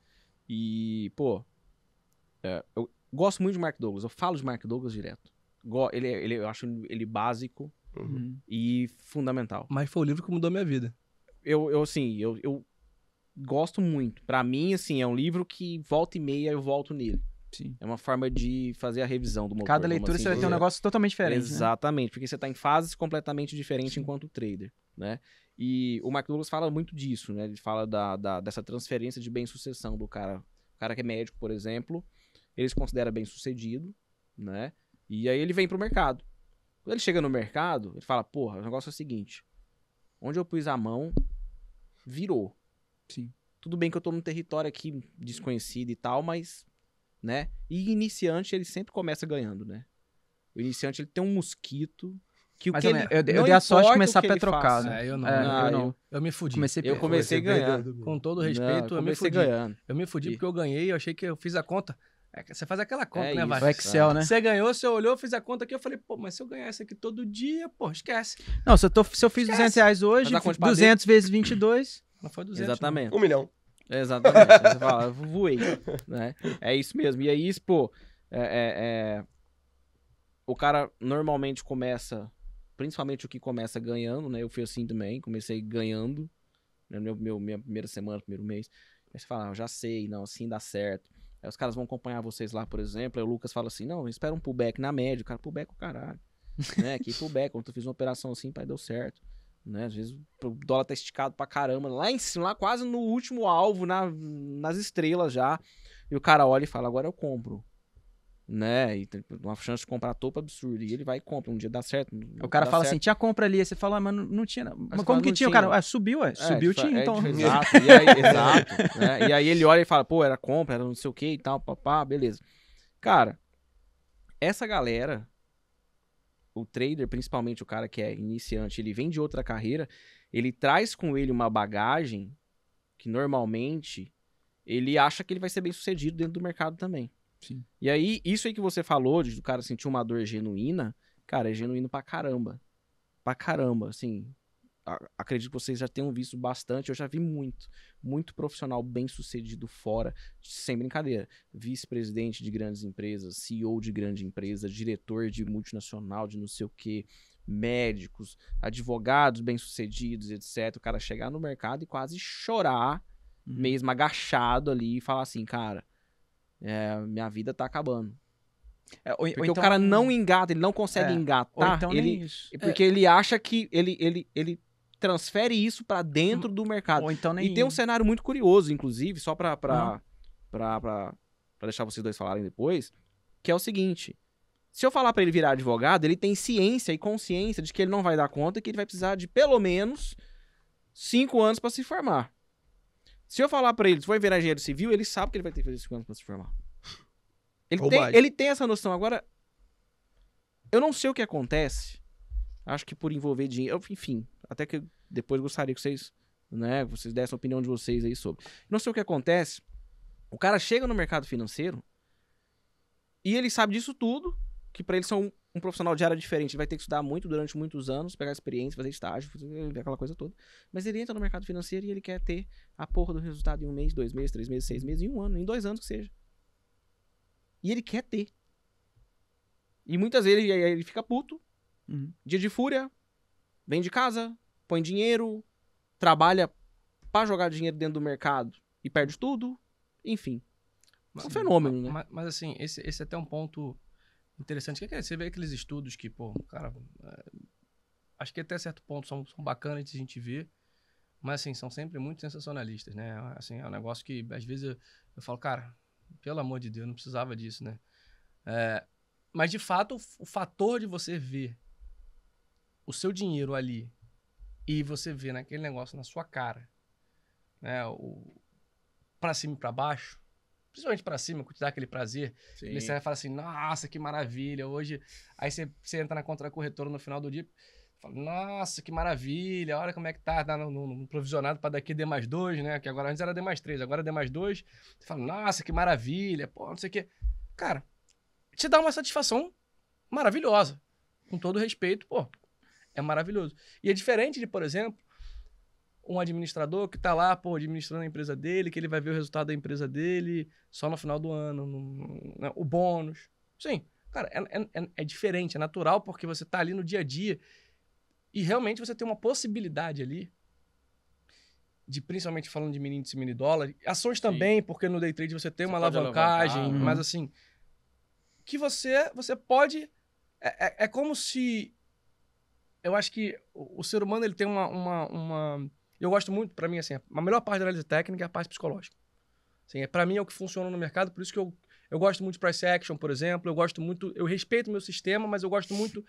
E, pô, é, eu gosto muito de Mark Douglas. Eu falo de Mark Douglas direto. Ele, é, ele, eu acho ele básico uhum. e fundamental. Mas foi o livro que mudou a minha vida. Eu, eu assim, eu, eu gosto muito. para mim, assim, é um livro que volta e meia eu volto nele. Sim. É uma forma de fazer a revisão do motor. Cada leitura assim, você vai ter um negócio totalmente diferente. Né? Exatamente, né? porque você está em fases completamente diferentes Sim. enquanto trader, né? E o Mark Douglas fala muito disso, né? Ele fala da, da, dessa transferência de bem-sucessão do cara. O cara que é médico, por exemplo, ele se considera bem-sucedido, né? E aí ele vem pro mercado. Quando ele chega no mercado, ele fala, porra, o negócio é o seguinte. Onde eu pus a mão, virou. Sim. Tudo bem que eu tô num território aqui desconhecido e tal, mas, né? E iniciante, ele sempre começa ganhando, né? O iniciante, ele tem um mosquito que o Mas que eu, ele, eu, eu dei a sorte de começar a Petrocar. Né? É, eu não, é, não, ah, eu, não. Eu, eu, me fudi. Comecei, eu comecei ganhando. Com todo respeito, não, eu, eu me fudi. Ganhando. Eu me fudi porque eu ganhei, eu achei que eu fiz a conta. É você faz aquela conta, é né, Vasco? O Excel, é. né? Você ganhou, você olhou, fez a conta aqui, eu falei, pô, mas se eu ganhar isso aqui todo dia, pô, esquece. Não, se eu, tô, se eu fiz esquece. 200 reais hoje, 200 vezes 22... Não foi 200, Exatamente. Um milhão. Exatamente. você fala, eu voei. Né? É isso mesmo. E aí, pô, é, é, é, o cara normalmente começa principalmente o que começa ganhando, né? Eu fui assim também, comecei ganhando, né? Meu, meu, minha primeira semana, primeiro mês. Aí você fala, ah, já sei, não, assim dá certo. Aí os caras vão acompanhar vocês lá, por exemplo. Aí o Lucas fala assim: não, espera um pullback na média. O cara, pullback é o caralho. né? Que pullback, quando tu fiz uma operação assim, pai, deu certo. Né? Às vezes o dólar tá esticado pra caramba, lá em cima, lá quase no último alvo, na, nas estrelas já. E o cara olha e fala: agora eu compro né? E tem uma chance de comprar topo absurda. E ele vai e compra. Um dia dá certo. o cara fala certo. assim: tinha compra ali. Aí você fala, ah, mas não, tinha. Mas, mas como que tinha? O cara, ah, subiu, é. Subiu, tinha, é, então. É, exato. E aí, exato né? E aí ele olha e fala, pô, era compra, era não sei o que e tal, papá, beleza. Cara, essa galera, o trader, principalmente o cara que é iniciante, ele vem de outra carreira, ele traz com ele uma bagagem que normalmente ele acha que ele vai ser bem sucedido dentro do mercado também. E aí, isso aí que você falou, de o cara sentir uma dor genuína, cara, é genuíno pra caramba. Pra caramba, assim. Acredito que vocês já tenham visto bastante. Eu já vi muito, muito profissional bem sucedido fora, sem brincadeira. Vice-presidente de grandes empresas, CEO de grande empresa, diretor de multinacional, de não sei o quê, médicos, advogados bem-sucedidos, etc. O cara chegar no mercado e quase chorar, uhum. mesmo agachado ali, e falar assim: cara, é, minha vida tá acabando. É, ou, porque ou então, o cara não engata, ele não consegue é, engatar, então ele, é é. porque ele acha que ele, ele, ele transfere isso para dentro do mercado. Ou então nem e tem um cenário muito curioso, inclusive, só para para deixar vocês dois falarem depois, que é o seguinte: se eu falar para ele virar advogado, ele tem ciência e consciência de que ele não vai dar conta e que ele vai precisar de pelo menos cinco anos para se formar. Se eu falar para ele, se for virar engenheiro civil, ele sabe que ele vai ter que fazer 5 anos pra se formar. Ele tem, ele tem essa noção. Agora, eu não sei o que acontece. Acho que por envolver dinheiro. Enfim, até que depois gostaria que vocês, né, vocês dessem a opinião de vocês aí sobre. Não sei o que acontece. O cara chega no mercado financeiro e ele sabe disso tudo, que para ele são um profissional de área diferente, ele vai ter que estudar muito durante muitos anos, pegar experiência, fazer estágio, fazer aquela coisa toda. Mas ele entra no mercado financeiro e ele quer ter a porra do resultado em um mês, dois meses, três meses, seis meses, em um ano, em dois anos que seja. E ele quer ter. E muitas vezes ele, ele fica puto, uhum. dia de fúria, vem de casa, põe dinheiro, trabalha para jogar dinheiro dentro do mercado e perde tudo, enfim. Mas, é um fenômeno, mas, né? Mas, mas assim, esse, esse é até um ponto interessante que é você vê aqueles estudos que, pô, cara, é, acho que até certo ponto são, são bacanas de a gente ver, mas assim, são sempre muito sensacionalistas, né? Assim, é um negócio que às vezes eu, eu falo, cara, pelo amor de Deus, não precisava disso, né? É, mas de fato, o, o fator de você ver o seu dinheiro ali e você ver naquele negócio na sua cara, né? O, pra cima e pra baixo, principalmente para cima, que te dá aquele prazer. Sim. E você vai falar assim, nossa, que maravilha, hoje. Aí você, você entra na contracorretora no final do dia. Fala, nossa, que maravilha, olha como é que tá, tá no, no, no provisionado para daqui D mais dois, né? Que agora antes era D mais três, agora D mais dois. Você fala, nossa, que maravilha, pô, não sei o quê. Cara, te dá uma satisfação maravilhosa. Com todo respeito, pô, é maravilhoso. E é diferente de, por exemplo, um administrador que está lá, pô, administrando a empresa dele, que ele vai ver o resultado da empresa dele só no final do ano, no, no, né, o bônus. Sim, cara, é, é, é, é, diferente, é natural, porque você está ali no dia a dia e realmente você tem uma possibilidade ali de, principalmente falando de mini de mini dólar, ações também, porque no day trade você tem você uma alavancagem, mas uhum. assim, que você, você pode... É, é, é como se eu acho que o ser humano ele tem uma, uma, uma, eu gosto muito, para mim, assim, a melhor parte da análise técnica é a parte psicológica. Assim, é, para mim é o que funciona no mercado, por isso que eu, eu gosto muito de price action, por exemplo. Eu gosto muito, eu respeito o meu sistema, mas eu gosto muito.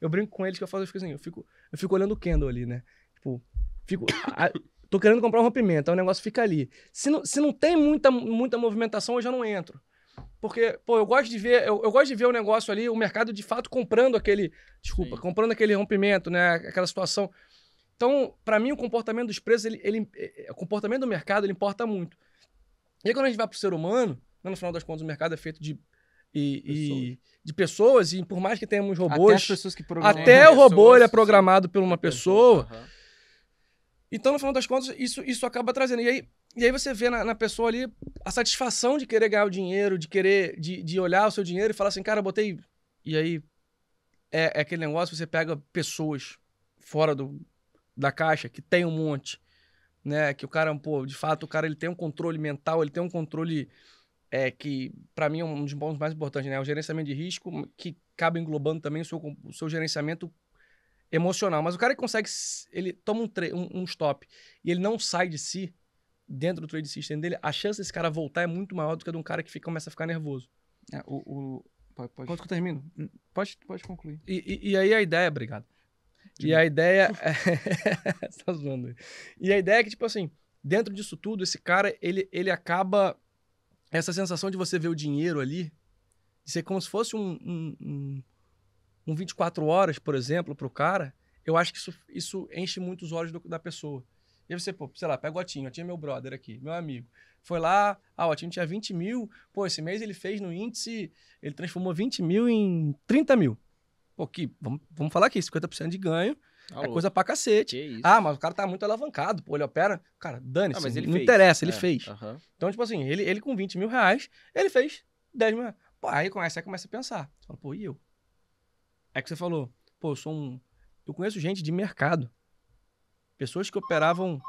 Eu brinco com eles que eu faço, eu fico assim, eu fico, eu fico olhando o candle ali, né? Tipo, fico. A, tô querendo comprar um rompimento, aí o negócio fica ali. Se não, se não tem muita, muita movimentação, eu já não entro. Porque, pô, eu gosto de ver, eu, eu gosto de ver o negócio ali, o mercado de fato comprando aquele. Desculpa, Sim. comprando aquele rompimento, né? Aquela situação. Então, para mim, o comportamento dos preços, ele, ele, é, é, o comportamento do mercado, ele importa muito. E aí, quando a gente vai para o ser humano, né, no final das contas, o mercado é feito de e, pessoas. e, de pessoas, e por mais que tenhamos robôs. Até, até o robô ele é programado por uma pessoa. Uhum. Então, no final das contas, isso, isso acaba trazendo. E aí, e aí você vê na, na pessoa ali a satisfação de querer ganhar o dinheiro, de querer, de, de olhar o seu dinheiro e falar assim, cara, botei. E aí é, é aquele negócio, você pega pessoas fora do, da caixa, que tem um monte, né? Que o cara, pô, de fato, o cara ele tem um controle mental, ele tem um controle é, que, para mim, é um dos pontos mais importantes, né? O gerenciamento de risco, hum, que acaba englobando também o seu, o seu gerenciamento emocional. Mas o cara que consegue, ele toma um, um, um stop e ele não sai de si dentro do trade system dele, a chance desse cara voltar é muito maior do que a de um cara que fica, começa a ficar nervoso. É, o, o... Pode, pode. Quanto que eu termino? Hum, pode, pode concluir. E, e, e, aí a ideia, obrigado. E uhum. a ideia. É, tá zoando. E a ideia é que, tipo assim, dentro disso tudo, esse cara, ele, ele acaba. Essa sensação de você ver o dinheiro ali, de ser como se fosse um, um, um, um 24 horas, por exemplo, pro cara, eu acho que isso, isso enche muito os olhos do, da pessoa. E você, pô, sei lá, pega o Otinho, Otinho é meu brother aqui, meu amigo. Foi lá, ah, o Otinho tinha 20 mil, pô, esse mês ele fez no índice, ele transformou 20 mil em 30 mil. Pô, que, vamos, vamos falar aqui, 50% de ganho tá é coisa pra cacete. Ah, mas o cara tá muito alavancado, pô, ele opera. Cara, dane-se, ah, não fez. interessa, ele é. fez. Uhum. Então, tipo assim, ele, ele com 20 mil reais, ele fez 10 mil reais. Pô, aí começa, aí começa a pensar. Você fala, pô, e eu? É que você falou, pô, eu sou um. Eu conheço gente de mercado. Pessoas que operavam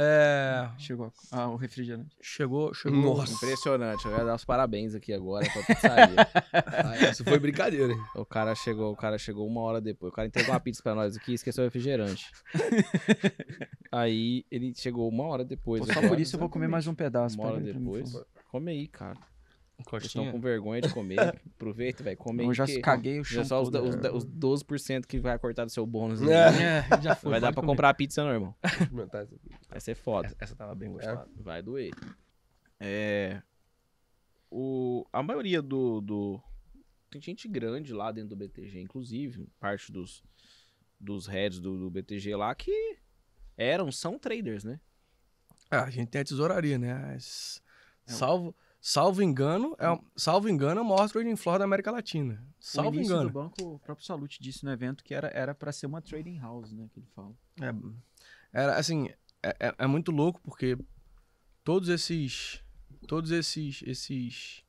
é... Chegou ah, o refrigerante. Chegou, chegou. Nossa. Impressionante. Eu ia dar os parabéns aqui agora pra pizzaria. ah, isso foi brincadeira, hein? O cara chegou, o cara chegou uma hora depois. O cara entregou uma pizza pra nós aqui e esqueceu o refrigerante. aí ele chegou uma hora depois. Pô, só por ah, isso eu vou comer é mais um pedaço. Uma hora depois. Mim, Come aí, cara. Coxinha. estão com vergonha de comer. Aproveita, velho. Come Eu já que... caguei o chão. É só os, os, os 12% que vai cortar do seu bônus. É. é já foi. Vai dar pra comer. comprar a pizza, não, irmão. Tá, vai ser foda. Essa, essa tava bem é. gostosa. É. Vai doer. É. O, a maioria do, do. Tem gente grande lá dentro do BTG, inclusive. Parte dos, dos heads do, do BTG lá que eram, são traders, né? Ah, a gente tem a tesouraria, né? As... Salvo. É um... Salvo engano, é, salvo engano, é o maior trading floor da América Latina. Salvo o engano. Do banco, o próprio Salute disse no evento que era para ser uma trading house, né? Que ele fala. É, era assim, é, é, é muito louco porque todos esses, todos esses, esses,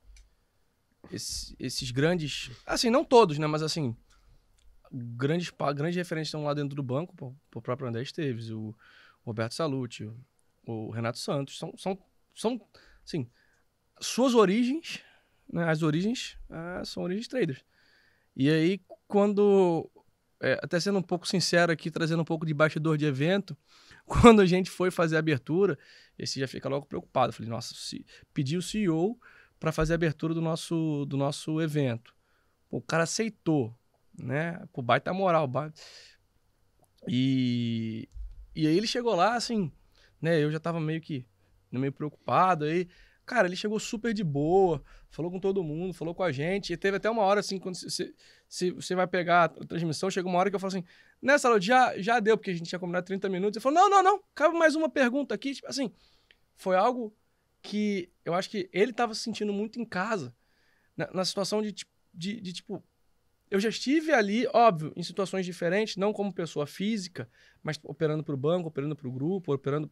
esses, esses grandes, assim, não todos, né? Mas assim, grandes, grandes referências estão lá dentro do banco. o próprio André Esteves, o Roberto Salute, o Renato Santos, são, são, são, assim suas origens, né, as origens ah, são origens traders. E aí, quando, é, até sendo um pouco sincero aqui, trazendo um pouco de bastidor de evento, quando a gente foi fazer a abertura, esse já fica logo preocupado. falei, nossa, se... pedi o CEO para fazer a abertura do nosso, do nosso evento. o cara aceitou, né? Por baita moral. Baita... E, e aí ele chegou lá, assim, né? Eu já tava meio que né, meio preocupado aí. Cara, ele chegou super de boa, falou com todo mundo, falou com a gente. E teve até uma hora, assim, quando você, você vai pegar a transmissão, chegou uma hora que eu falo assim, nessa aula já, já deu, porque a gente tinha combinado 30 minutos. Ele falou, não, não, não, cabe mais uma pergunta aqui. Tipo assim, foi algo que eu acho que ele estava se sentindo muito em casa, na, na situação de, tipo, de, de, tipo. Eu já estive ali, óbvio, em situações diferentes, não como pessoa física, mas operando para o banco, operando para o grupo, operando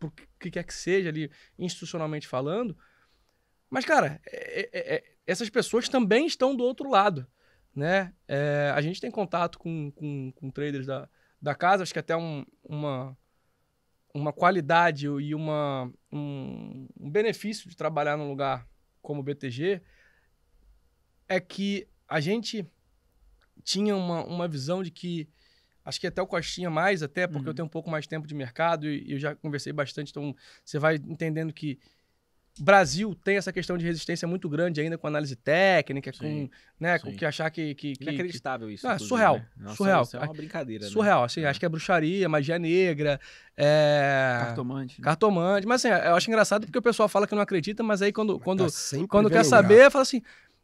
por que quer que seja ali, institucionalmente falando. Mas, cara, é é, é, é, essas pessoas também estão do outro lado, né? É, a gente tem contato com, com, com, traders da, da casa, acho que até um, uma, uma qualidade e uma, um, um benefício de trabalhar num lugar como o BTG é que a gente tinha uma, uma visão de que acho que até o Costinha mais, até, porque uhum. eu tenho um pouco mais tempo de mercado e, e eu já conversei bastante, então você vai entendendo que Brasil tem essa questão de resistência muito grande ainda com análise técnica, sim, né, com, né, sim. com que achar que. que, que Inacreditável isso. Ah, não, surreal. Né? Nossa, surreal. Isso é uma brincadeira. Né? Surreal. Né? Assim, é. Acho que é bruxaria, magia negra. É... Cartomante. Né? Cartomante. Mas assim, eu acho engraçado porque o pessoal fala que não acredita, mas aí quando, mas quando, tá quando quer saber, fala assim: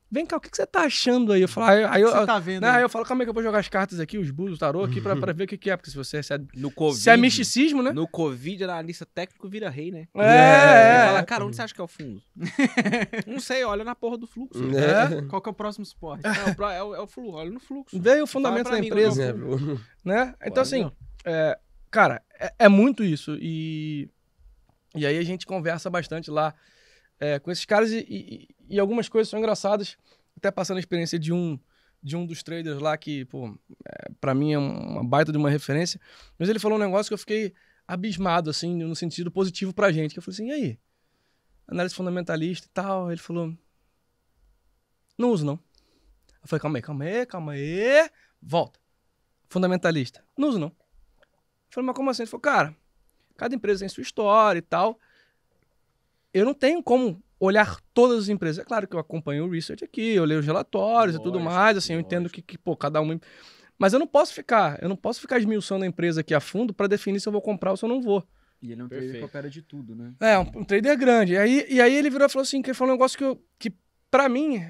Vem cá, o que, que você tá achando aí? Eu falo, aí, aí eu, você tá vendo? Né, aí eu falo, calma aí que eu vou jogar as cartas aqui, os búzios, o tarô aqui, pra, pra ver o que, que é. Porque se você No é, COVID, se é, é misticismo, né? No Covid, analista técnico vira rei, né? É, é. Fala, cara, é, onde você acha que é o fundo? não sei, olha na porra do fluxo. É. Qual que é o próximo suporte? É, o, é, o, é o fluxo, olha no fluxo. Veio o fundamento da mim, empresa. Né? Então, assim, cara, é, muito isso. E, e aí a gente conversa bastante lá com esses caras e, e e algumas coisas são engraçadas, até passando a experiência de um de um dos traders lá que, pô, é, para mim é uma baita de uma referência, mas ele falou um negócio que eu fiquei abismado assim, no sentido positivo pra gente, que eu falei assim: "E aí? Análise fundamentalista e tal". Ele falou: "Não uso não". Eu falei: "Calma aí, calma aí, calma aí. Volta. Fundamentalista. Não uso não". Eu falei: "Mas como assim?". Ele falou: "Cara, cada empresa tem sua história e tal. Eu não tenho como olhar todas as empresas. É claro que eu acompanho o research aqui, eu leio os relatórios lógico, e tudo mais, assim, eu entendo que, que, pô, cada um. Mas eu não posso ficar, eu não posso ficar esmiuçando a empresa aqui a fundo para definir se eu vou comprar ou se eu não vou. E ele é um Perfeito. trader que opera de tudo, né? É, um, um trader grande. E aí, e aí ele virou e falou assim, que falou um negócio que, eu, que para mim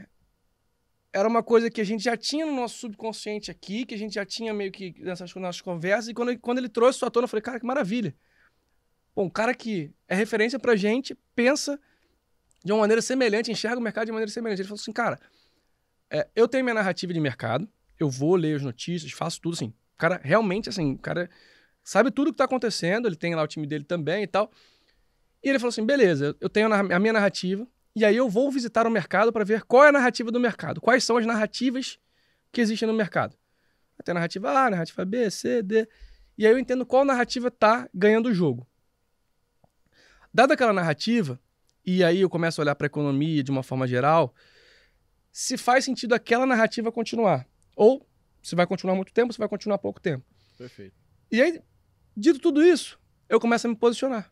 era uma coisa que a gente já tinha no nosso subconsciente aqui, que a gente já tinha meio que nessas nossas conversas, e quando, ele, quando ele trouxe isso à tona, eu falei, cara, que maravilha. Bom, um cara que é referência pra gente, pensa de uma maneira semelhante, enxerga o mercado de maneira semelhante. Ele falou assim, cara, é, eu tenho minha narrativa de mercado, eu vou ler as notícias, faço tudo assim. O cara realmente, assim, o cara sabe tudo o que está acontecendo, ele tem lá o time dele também e tal. E ele falou assim, beleza, eu tenho a minha narrativa, e aí eu vou visitar o mercado para ver qual é a narrativa do mercado, quais são as narrativas que existem no mercado. Tem narrativa A, narrativa B, C, D. E aí eu entendo qual narrativa está ganhando o jogo. Dada aquela narrativa, e aí eu começo a olhar para a economia de uma forma geral, se faz sentido aquela narrativa continuar. Ou se vai continuar muito tempo, se vai continuar pouco tempo. Perfeito. E aí, dito tudo isso, eu começo a me posicionar.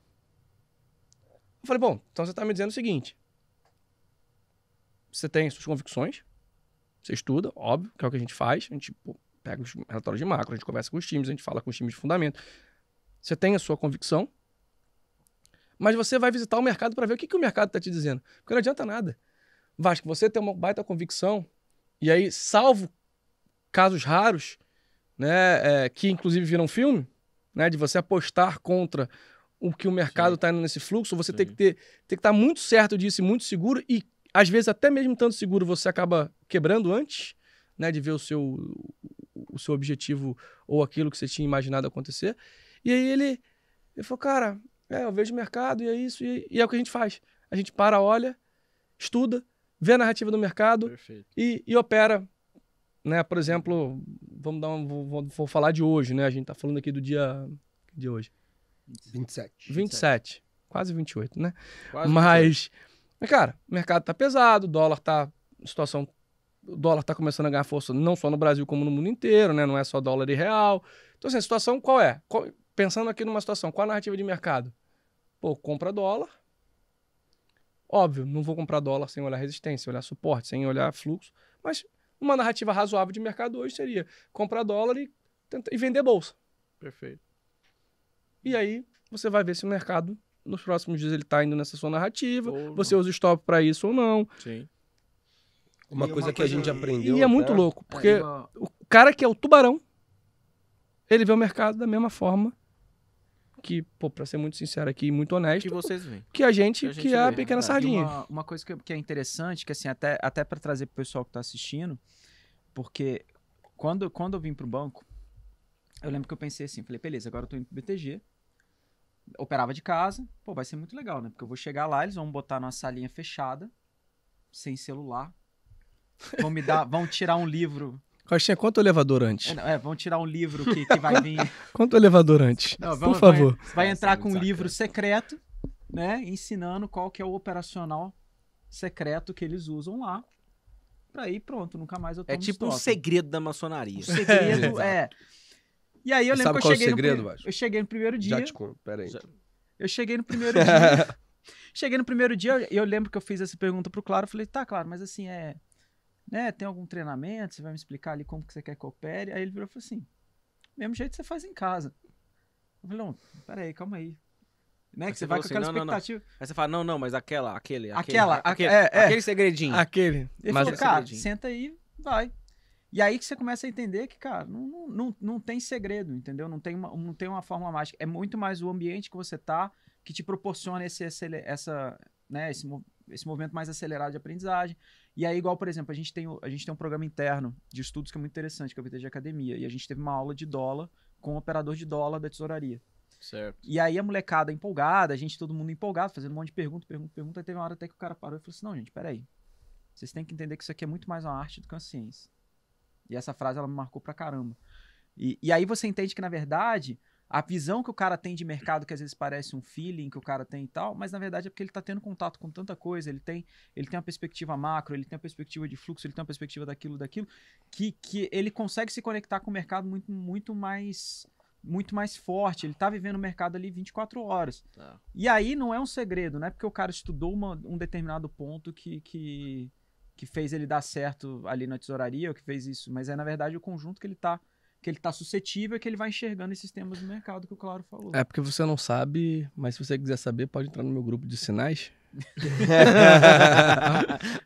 Eu falei, bom, então você está me dizendo o seguinte: você tem suas convicções, você estuda, óbvio, que é o que a gente faz, a gente pô, pega os relatórios de macro, a gente conversa com os times, a gente fala com os times de fundamento. Você tem a sua convicção, mas você vai visitar o mercado para ver o que, que o mercado está te dizendo. Porque não adianta nada. Vasco, você tem uma baita convicção, e aí, salvo casos raros, né, é, que inclusive viram filme, né, de você apostar contra o que o mercado está indo nesse fluxo, você Sim. tem que ter tem que estar tá muito certo disso e muito seguro, e às vezes até mesmo tanto seguro você acaba quebrando antes, né, de ver o seu, o seu objetivo ou aquilo que você tinha imaginado acontecer. E aí ele, ele falou, cara, é, eu vejo o mercado e é isso, e, e, é o que a gente faz. A gente para, olha, estuda, vê a narrativa do mercado e, e, opera. Né? Por exemplo, vamos dar vou, vou, falar de hoje, né? A gente tá falando aqui do dia de é hoje. 27. 27. 27. Quase 28, né? Quase Mas, 28. cara, o mercado tá pesado, o dólar tá. Situação. O dólar tá começando a ganhar força não só no Brasil, como no mundo inteiro, né? Não é só dólar e real. Então, assim, a situação qual é? Qual, pensando aqui numa situação, qual a narrativa de mercado? Pô, compra dólar. Óbvio, não vou comprar dólar sem olhar resistência, olhar suporte, sem olhar fluxo, mas uma narrativa razoável de mercado hoje seria comprar dólar e, e vender bolsa. Perfeito. E aí você vai ver se o mercado nos próximos dias ele está indo nessa sua narrativa, ou você não. usa stop para isso ou não. Sim. Uma, coisa, que coisa a gente aprendeu. E é muito louco, porque é, uma... o cara que é o tubarão, ele vê o mercado da mesma forma que, pô, pra ser muito sincero aqui, muito honesto. Que vocês veem. Que a gente, que a, gente que vê, é a pequena né? sardinha. Uma, uma, coisa que, que, é interessante, que assim, até, até para trazer pro pessoal que tá assistindo, porque quando, quando eu vim pro banco, eu lembro que eu pensei assim, falei, beleza, agora eu tô indo pro BTG, operava de casa, pô, vai ser muito legal, né? Porque eu vou chegar lá, eles vão botar numa salinha fechada, sem celular, vão me dar, vão tirar um livro Costinha, conta o elevador antes. É, não, é, vamos tirar um livro que, que vai vir. conta o elevador antes, não, vamos, por favor. Vai, vai entrar com um livro secreto, né? Ensinando qual que é o operacional secreto que eles usam lá. Pra ir pronto, nunca mais eu é tomo É tipo um segredo da maçonaria. O segredo é. é... E aí eu lembro Sabe que eu é cheguei, O segredo, no, eu cheguei no primeiro dia. Já te conto, peraí. Eu cheguei no primeiro dia. cheguei no primeiro dia eu, eu lembro que eu fiz essa pergunta pro Claro. Eu falei, tá, Claro, mas assim, é né, tem algum treinamento, você vai me explicar ali como que você quer que eu opere? Aí ele virou e falou assim, mesmo jeito você faz em casa. Eu falei, não, peraí, calma aí. Né, aí que você vai com assim, não, expectativa. Não, não. Aí você fala, não, não, mas aquela, aquele, aquela, aquele, a, é, aquele, é, aquele é, segredinho. Aquele. Ele mas falou, é cara, segredinho. senta aí vai. E aí que você começa a entender que, cara, não, não, não tem segredo, entendeu? Não tem, uma, não tem uma forma mágica. É muito mais o ambiente que você tá que te proporciona esse, esse, essa, né, esse, esse movimento mais acelerado de aprendizagem. E aí, igual, por exemplo, a gente tem, a gente tem um programa interno de estudos que é muito interessante, que é o desde Academia. E a gente teve uma aula de dólar com o um operador de dólar da tesouraria. Certo. E aí a molecada empolgada, a gente todo mundo empolgado, fazendo um monte de pergunta, pergunta, pergunta. Aí teve uma hora até que o cara parou e falou assim: não, gente, peraí. Vocês têm que entender que isso aqui é muito mais uma arte do que uma ciência. E essa frase ela me marcou pra caramba. E, e aí você entende que, na verdade, a visão que o cara tem de mercado, que às vezes parece um feeling que o cara tem e tal, mas na verdade é porque ele está tendo contato com tanta coisa, ele tem, ele tem uma perspectiva macro, ele tem uma perspectiva de fluxo, ele tem uma perspectiva daquilo, daquilo, que, que ele consegue se conectar com o mercado muito, muito mais muito mais forte, ele está vivendo o mercado ali 24 horas. Tá. E aí não é um segredo, não é porque o cara estudou uma, um determinado ponto que, que, que fez ele dar certo ali na tesouraria, ou que fez isso, mas é na verdade o conjunto que ele está que ele está suscetível e é que ele vai enxergando esses temas do mercado que o Claro falou. É porque você não sabe, mas se você quiser saber, pode entrar no meu grupo de sinais.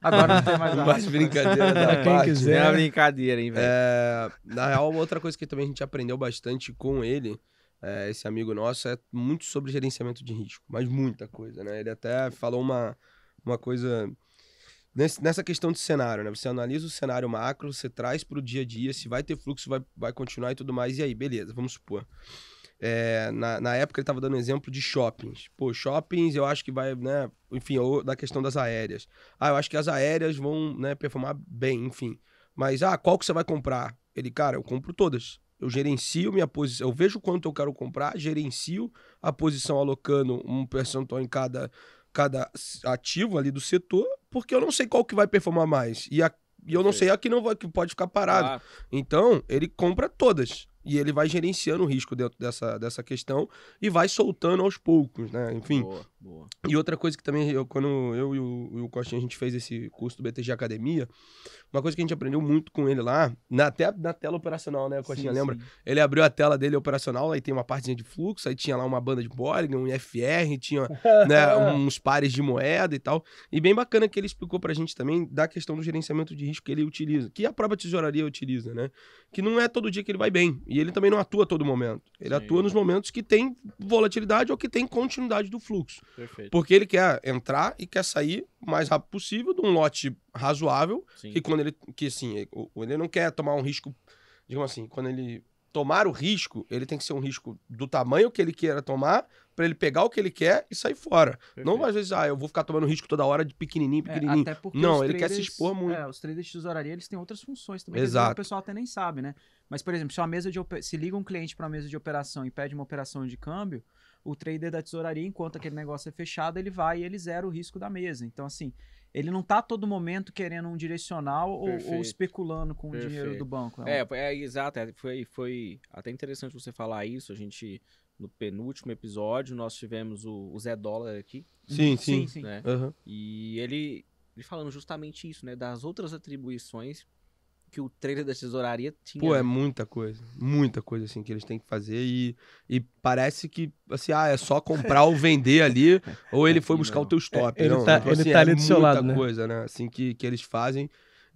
Agora não tem mais nada. É brincadeira da Quem parte, né? quiser. Né? É brincadeira, hein, velho. É, na real, outra coisa que também a gente aprendeu bastante com ele, é, esse amigo nosso, é muito sobre gerenciamento de risco, mas muita coisa, né? Ele até falou uma, uma coisa nessa questão de cenário, né? Você analisa o cenário macro, você traz para o dia a dia, se vai ter fluxo, vai, vai continuar e tudo mais. E aí, beleza, vamos supor. É, na, na época ele estava dando exemplo de shoppings. Pô, shoppings eu acho que vai, né? Enfim, ou da questão das aéreas. Ah, eu acho que as aéreas vão né, performar bem, enfim. Mas, ah, qual que você vai comprar? Ele, cara, eu compro todas. Eu gerencio minha posição, eu vejo quanto eu quero comprar, gerencio a posição alocando um percentual em cada, cada ativo ali do setor porque eu não sei qual que vai performar mais. E, a, e eu não sei. sei a que não vai, que pode ficar parado. Ah. Então, ele compra todas. E ele vai gerenciando o risco dentro dessa, dessa questão e vai soltando aos poucos, né? Enfim. Boa. Boa. E outra coisa que também, eu, quando eu e o, e o Costinha, a gente fez esse curso do BTG Academia, uma coisa que a gente aprendeu muito com ele lá, na, até na tela operacional, né, o Costinha, sim, lembra? Sim. Ele abriu a tela dele operacional, aí tem uma partezinha de fluxo, aí tinha lá uma banda de Bollinger, um IFR, tinha né, uns pares de moeda e tal. E bem bacana que ele explicou pra gente também da questão do gerenciamento de risco que ele utiliza, que a própria tesouraria utiliza, né? Que não é todo dia que ele vai bem, e ele também não atua todo momento. Ele sim. atua nos momentos que tem volatilidade ou que tem continuidade do fluxo. Perfeito. Porque ele quer entrar e quer sair o mais rápido possível de um lote razoável. Sim. Que quando ele. Que assim, ele não quer tomar um risco. Digamos assim, quando ele tomar o risco, ele tem que ser um risco do tamanho que ele queira tomar, para ele pegar o que ele quer e sair fora. Perfeito. Não às vezes, ah, eu vou ficar tomando risco toda hora de pequenininho, é, pequenininho. É, até porque não, ele traders, quer se expor muito. É, os traders de tesouraria, eles têm outras funções também. Exato. o pessoal até nem sabe, né? Mas, por exemplo, se, uma mesa de, se liga um cliente para uma mesa de operação e pede uma operação de câmbio, o trader da tesouraria, enquanto aquele negócio é fechado, ele vai e ele zera o risco da mesa. Então, assim, ele não está todo momento querendo um direcional ou, ou, especulando com Perfeito. o dinheiro do banco. Né? É, é, é exato. É, foi, foi até interessante você falar isso. A gente, no penúltimo episódio, nós tivemos o, o Zé Dólar aqui. Sim, sim. sim, sim. Né? Uhum. E ele, ele falando justamente isso, né? Das outras atribuições que o trailer da tesouraria tinha. Pô, é né? muita coisa. Muita coisa, assim, que eles têm que fazer. E, e parece que, assim, ah, é só comprar ou vender ali, ou ele foi buscar o teu stop. É, ele não, tá, tipo ele assim, tá é ali é do seu lado. Muita né? coisa, né? Assim, que, que eles fazem.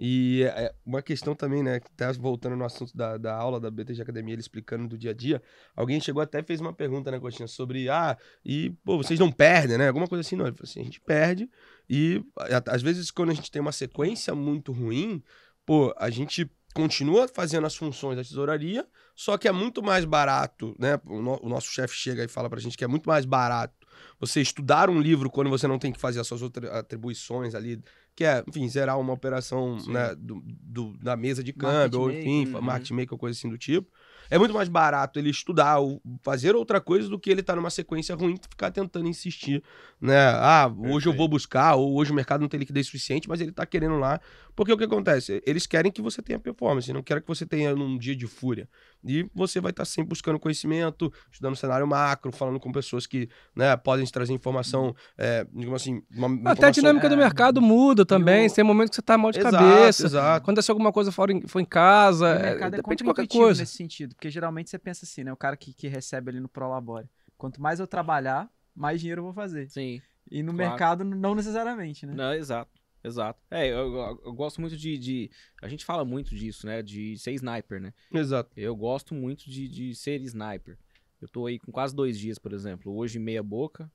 E é, é uma questão também, né? Que tá voltando no assunto da, da aula da BTG Academia, ele explicando do dia a dia. Alguém chegou até fez uma pergunta, né, Coxinha, sobre, ah, e, pô, vocês não perdem, né? Alguma coisa assim, não. Ele falou assim, a gente perde. E às vezes, quando a gente tem uma sequência muito ruim, pô, a gente continua fazendo as funções da tesouraria, só que é muito mais barato, né? O, no, o nosso chefe chega e fala pra gente que é muito mais barato você estudar um livro quando você não tem que fazer as suas outras atribuições ali, que é, enfim, zerar uma operação né, do, do, da mesa de câmbio, ou enfim, uhum. market maker, coisa assim do tipo é muito mais barato ele estudar ou fazer outra coisa do que ele estar tá numa sequência ruim e ficar tentando insistir, né? Ah, hoje eu vou buscar, ou hoje o mercado não tem liquidez suficiente, mas ele está querendo lá. Porque o que acontece? Eles querem que você tenha performance, não querem que você tenha num dia de fúria. E você vai estar tá sempre buscando conhecimento, estudando cenário macro, falando com pessoas que né, podem te trazer informação, é, digamos assim. Uma, Até informação... a dinâmica é. do mercado muda também. Eu... Tem momentos que você está mal de exato, cabeça. Exato. Acontece alguma coisa fora em, foi em casa. O eh, mercado é, depende de qualquer coisa. nesse sentido, porque geralmente você pensa assim, né? O cara que, que recebe ali no Prolabore. Quanto mais eu trabalhar, mais dinheiro eu vou fazer. Sim. E no claro. mercado, não necessariamente, né? Não, exato. Exato. É, eu, eu, eu gosto muito de, de, A gente fala muito disso, né? De ser sniper, né? Exato. Eu gosto muito de, de ser sniper. Eu tô aí com quase dois dias, por exemplo. Hoje, meia boca,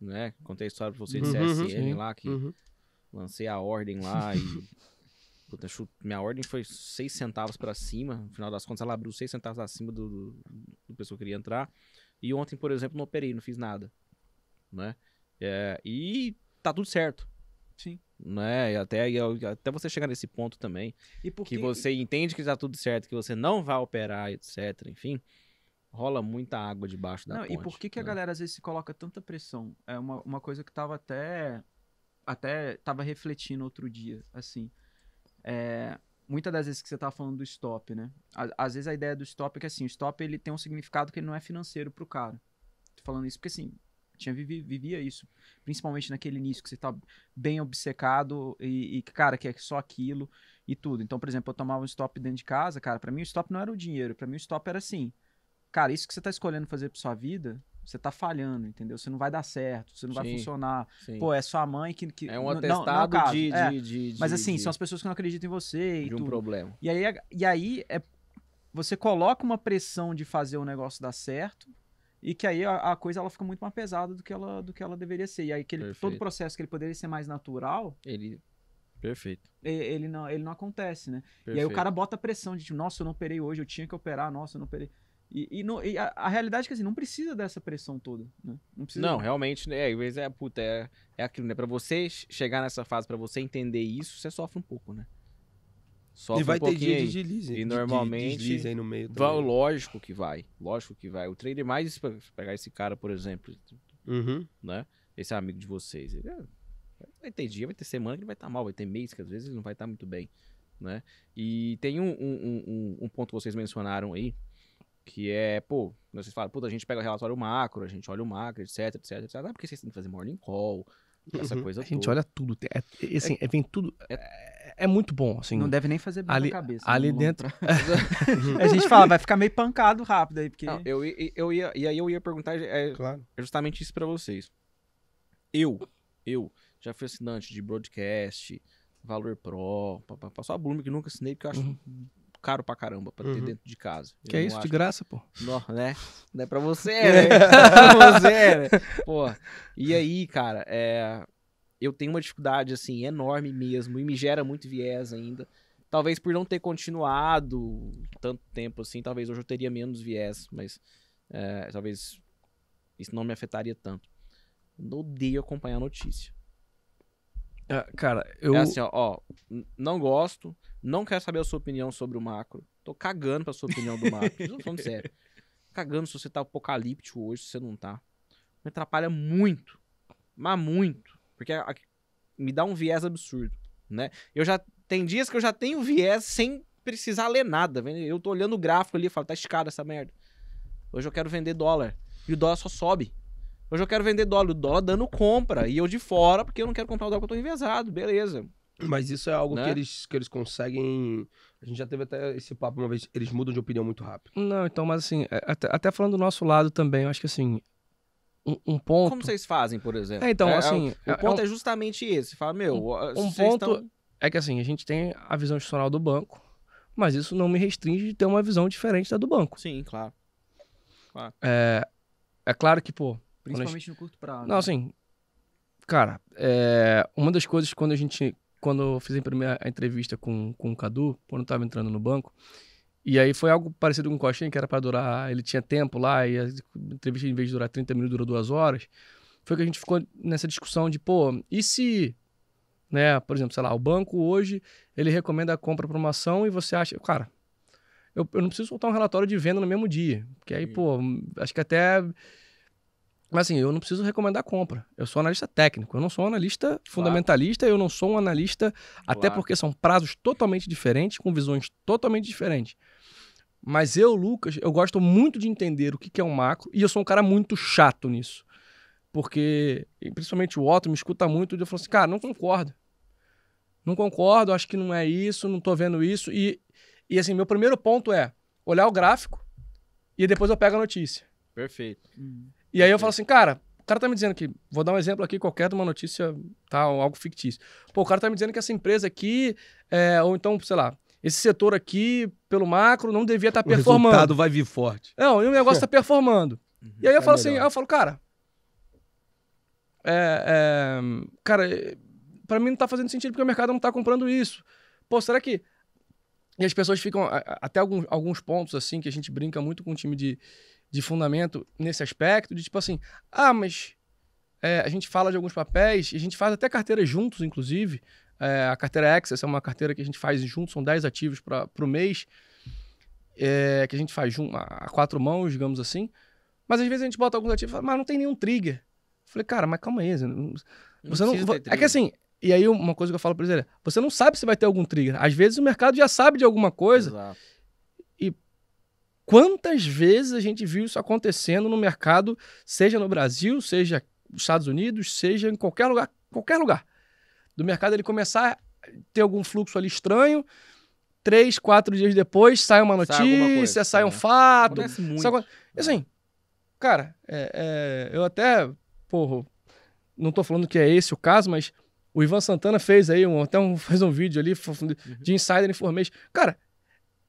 né? Contei a história pra vocês de uhum, uhum. CSN sim. lá, que uhum. lancei a ordem lá e. Puta, minha ordem foi seis centavos para cima. No final das contas, ela abriu seis centavos acima do, do, do pessoa que queria entrar. E ontem, por exemplo, não operei, não fiz nada. Né? É, e tá tudo certo. Sim né? E até, até você chegar nesse ponto também. E porque... Que você entende que está tudo certo, que você não vai operar, etc. Enfim, rola muita água debaixo da não, ponte. E por que, que né? a galera às vezes se coloca tanta pressão? É uma, uma coisa que tava até. Até tava refletindo outro dia, assim. É, muitas das vezes que você estava falando do stop, né? Às vezes a ideia do stop é que assim, o stop ele tem um significado que ele não é financeiro pro cara. Tô falando isso porque assim, tinha vivi, vivia isso, principalmente naquele início que você tá bem obcecado e, e, cara, que é só aquilo e tudo. Então, por exemplo, eu tomava um stop dentro de casa, cara, para mim o stop não era o dinheiro, para mim o stop era assim, cara, isso que você tá escolhendo fazer pra sua vida, você tá falhando, entendeu? Você não vai dar certo, você não sim, vai funcionar. Sim. Pô, é sua mãe que. que é um atestado não, não é de, é. de, de, Mas assim, de, são as pessoas que não acreditam em você. De um tudo. problema. E aí, e aí é, você coloca uma pressão de fazer o negócio dar certo, e que aí a, a, coisa ela fica muito mais pesada do que ela, do que ela deveria ser. E aí aquele, todo o processo que ele poderia ser mais natural. Ele. Perfeito. Ele, ele não, ele não acontece, né? Perfeito. E aí o cara bota pressão de tipo, nossa, eu não operei hoje, eu tinha que operar, nossa, eu não operei. E, e, no, e a, a, realidade é que assim, não precisa dessa pressão toda, né? Não precisa. Não, realmente, é, às vezes é, puta, é, é aquilo, né? Pra você chegar nessa fase, para você entender isso, você sofre um pouco, né? Sofre e vai um ter dia de deslize. E normalmente. De deslize aí no meio vai, lógico que vai. Lógico que vai. O trader mais. Pegar esse cara, por exemplo. Uhum. Né? Esse amigo de vocês. Ele, é, vai ter dia, vai ter semana que ele vai estar tá mal. Vai ter mês que às vezes ele não vai estar tá muito bem. Né? E tem um, um, um, um ponto que vocês mencionaram aí que é, pô, vocês falam, puta, a gente pega o relatório macro, a gente olha o macro, etc, etc, etc. Ah, por que vocês têm que fazer morning call? essa uhum. coisa toda. A gente olha tudo, é, assim, é, vem tudo... É, é, é, muito bom, assim. Não deve nem fazer bem ali, na cabeça. Né, ali dentro... a gente fala, vai ficar meio pancado rápido aí, porque... Não, eu, eu, ia, e aí eu ia perguntar é, é claro. justamente isso para vocês. Eu, eu já fui assinante de broadcast, Valor Pro, passou só a Bloom que nunca assinei, porque eu acho uhum caro pra caramba pra uhum. ter dentro de casa. Que é isso, de graça, pô. Não, né? Não é pra você, é. né? É pra você, né? Pô. E aí, cara, é... eu tenho uma dificuldade, assim, enorme mesmo, e me gera muito viés ainda. Talvez por não ter continuado tanto tempo assim, talvez hoje eu teria menos viés, mas é, talvez isso não me afetaria tanto. Eu odeio acompanhar notícia. É, cara, eu. É assim, ó, ó, não gosto, não quero saber a sua opinião sobre o macro. Tô cagando pra sua opinião do macro. Estou falando sério. Cagando se você tá apocalíptico hoje, se você não tá. Me atrapalha muito. Mas muito. Porque a, a, me dá um viés absurdo, né? Eu já. Tem dias que eu já tenho viés sem precisar ler nada. Eu tô olhando o gráfico ali e falo, tá escada essa merda. Hoje eu quero vender dólar. E o dólar só sobe. Hoje eu quero vender dólar. O dólar dando compra. E eu de fora, porque eu não quero comprar o dólar que eu tô envezado. Beleza. Mas isso é algo né? que, eles, que eles conseguem. A gente já teve até esse papo uma vez. Eles mudam de opinião muito rápido. Não, então, mas assim, é, até, até falando do nosso lado também, eu acho que assim. Um, um ponto. Como vocês fazem, por exemplo? É, então, é, é assim. É, o é ponto é, um... é, justamente esse. Fala, meu. Um, um ponto estão... é que assim, a gente tem a visão institucional do banco, mas isso não me restringe de ter uma visão diferente da do banco. Sim, claro. claro. É, é claro que, pô, Principalmente gente... no curto prazo. Não, né? assim, cara, é... uma das coisas quando a gente. Quando eu fiz a primeira entrevista com, com o Cadu, quando eu tava entrando no banco, e aí foi algo parecido com o Coxinha, que era para durar. Ele tinha tempo lá, e a entrevista, em vez de durar 30 minutos, durou duas horas. Foi que a gente ficou nessa discussão de, pô, e se. Né, por exemplo, sei lá, o banco hoje ele recomenda a compra para uma ação e você acha, cara, eu, eu, não preciso soltar um relatório de venda no mesmo dia. Porque aí, pô, acho que até mas assim, eu não preciso recomendar compra. Eu sou analista técnico, eu não sou um analista claro. fundamentalista, eu não sou um analista, claro. até porque são prazos totalmente diferentes, com visões totalmente diferentes. Mas eu, Lucas, eu gosto muito de entender o que, é um macro, e eu sou um cara muito chato nisso. Porque, principalmente o Otto me escuta muito, e eu falo assim, cara, não concordo. Não concordo, acho que não é isso, não tô vendo isso. E, e assim, meu primeiro ponto é olhar o gráfico e depois eu pego a notícia. Perfeito. Hum. E aí eu falo uhum. assim, cara, o cara tá me dizendo que, vou dar um exemplo aqui qualquer de uma notícia, tal, tá, algo fictício. Pô, o cara tá me dizendo que essa empresa aqui, é, ou então, sei lá, esse setor aqui, pelo macro, não devia estar tá performando. O resultado vai vir forte. Não, e o negócio tá performando. Uhum, e aí eu é falo assim, melhor. assim, eu falo, cara, é, é cara, para mim não tá fazendo sentido porque o mercado não tá comprando isso. Pô, será que e as pessoas ficam até alguns, alguns pontos assim que a gente brinca muito com o time de, de fundamento nesse aspecto, de tipo assim, ah, mas é, a gente fala de alguns papéis, e a gente faz até carteira juntos, inclusive. É, a carteira Access é uma carteira que a gente faz juntos, são 10 ativos para o mês, é, que a gente faz junto, a quatro mãos, digamos assim. Mas às vezes a gente bota alguns ativos e fala, mas não tem nenhum trigger. falei, cara, mas calma aí, você não. Você não, não é que assim, e aí uma coisa que eu falo para eles é, você não sabe se vai ter algum trigger. Às vezes o mercado já sabe de alguma coisa. Exato. Quantas vezes a gente viu isso acontecendo no mercado, seja no Brasil, seja nos Estados Unidos, seja em qualquer lugar, qualquer lugar. Do mercado ele começar a ter algum fluxo ali estranho, três, quatro dias depois sai uma notícia, coisa, sai, né? um é. fato. Acontece muito. Sai... Assim, cara, é, é, eu até, porra, não tô falando que é esse o caso, mas o Ivan Santana fez aí um, até um, fez um vídeo ali de uhum. insider information. Cara,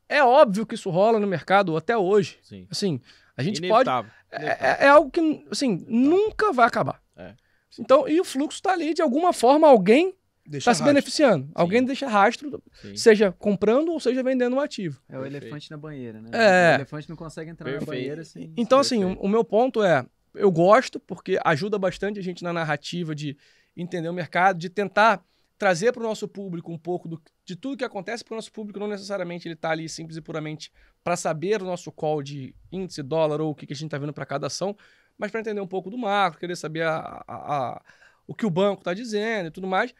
é óbvio que isso rola no mercado até hoje. Sim. Assim, a gente Inevitável. pode. Inevitável. É, é, é algo que, assim, nunca vai acabar. É. Então, e o fluxo está ali, de alguma forma, alguém está se beneficiando. Sim. Alguém deixa rastro, Sim. seja comprando ou seja vendendo um ativo. É o Perfeito. elefante na banheira, né? É. O elefante não consegue entrar Perfeito. na banheira assim. Então, Perfeito. assim, o, o, meu ponto é: eu gosto, porque ajuda bastante a gente na narrativa de entender o mercado, de tentar trazer para o nosso público um pouco do, de tudo que acontece, porque o nosso público não necessariamente ele está ali simples e puramente para saber o nosso call de índice, dólar ou o que, que a gente está vendo para cada ação, mas para entender um pouco do macro, querer saber a, a, a, o que o banco está dizendo e tudo mais.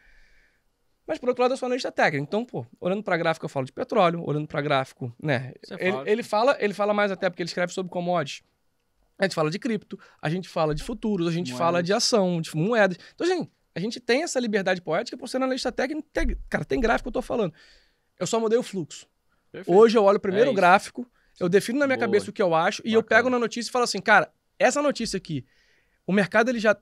Mas, por outro lado, eu sou analista técnico. Então, pô, olhando para gráfico, eu falo de petróleo, olhando para gráfico, né? Ele fala. ele, fala, ele fala mais até porque ele escreve sobre commodities. A gente fala de cripto, a gente fala de futuros, a gente moedas. fala de ação, de moedas. Então, gente, assim, a gente tem essa liberdade poética por ser analista técnico. Tem, cara, tem gráfico que eu tô falando. Eu só mudei o fluxo. Perfeito. Hoje eu olho primeiro é o gráfico, eu defino na minha Boa. cabeça o que eu acho Bacana. e eu pego na notícia e falo assim, cara, essa notícia aqui, o mercado ele já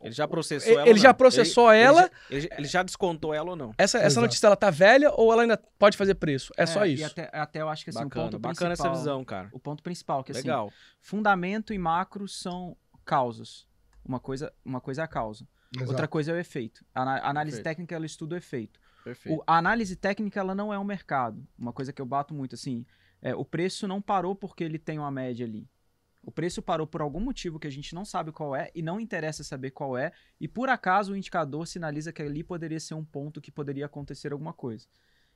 ele já processou ele, ela. Ele já processou ele, ela. Ele já, ele, já descontou ela ou não? Essa, essa notícia ela tá velha ou ela ainda pode fazer preço? É, é só isso. Até, até, eu acho que assim, bacana, o ponto bacana principal, essa visão, cara. O ponto principal que assim, Legal. fundamento e macro são causas. Uma coisa, uma coisa é a causa. Exato. Outra coisa é o efeito. A análise Perfeito. técnica ela estuda o efeito. O, a análise técnica ela não é um mercado. Uma coisa que eu bato muito assim, é, o preço não parou porque ele tem uma média ali. O preço parou por algum motivo que a gente não sabe qual é e não interessa saber qual é, e por acaso o indicador sinaliza que ali poderia ser um ponto que poderia acontecer alguma coisa.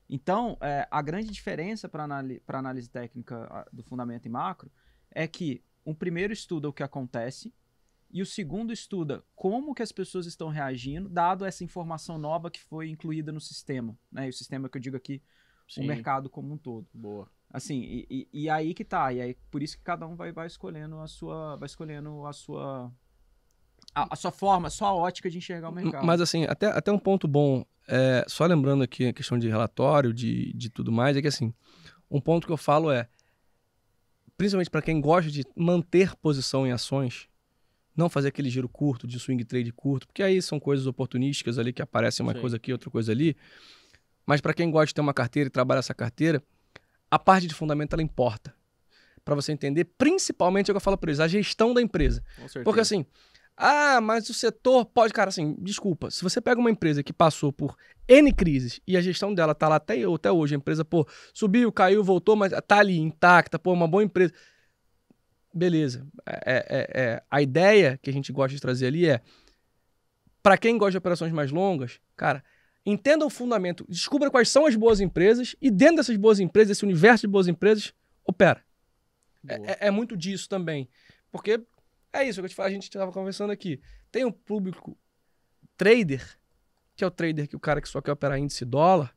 Então, é, a grande diferença para análise, análise técnica do fundamento e macro é que um primeiro estuda é o que acontece, e o segundo estuda como que as pessoas estão reagindo, dado essa informação nova que foi incluída no sistema, né? E o sistema que eu digo aqui, Sim. o mercado como um todo. Boa. Assim, e, e, e, aí que tá, e aí por isso que cada um vai, vai escolhendo a sua, vai escolhendo a sua a, a sua forma, a sua ótica de enxergar o mercado. Mas assim, até, até um ponto bom, é, só lembrando aqui a questão de relatório, de, de tudo mais, é que assim, um ponto que eu falo é, principalmente para quem gosta de manter posição em ações, não fazer aquele giro curto de swing trade curto, porque aí são coisas oportunísticas ali que aparecem uma Sim. coisa aqui, outra coisa ali. Mas para quem gosta de ter uma carteira e trabalhar essa carteira, a parte de fundamento ela importa. Para você entender, principalmente é o que eu falo para eles, a gestão da empresa. Porque assim, ah, mas o setor pode. Cara, assim, desculpa. Se você pega uma empresa que passou por N crises e a gestão dela tá lá até, até hoje, a empresa, pô, subiu, caiu, voltou, mas tá ali intacta, pô, uma boa empresa beleza. É, é, é, é, A ideia que a gente gosta de trazer ali é, para quem gosta de operações mais longas, cara, entenda o fundamento, descubra quais são as boas empresas e dentro dessas boas empresas, desse universo de boas empresas, opera. É, é, é, muito disso também. Porque é isso que eu te falo, a gente estava conversando aqui. Tem um público trader, que é o trader que o cara que só quer operar índice dólar,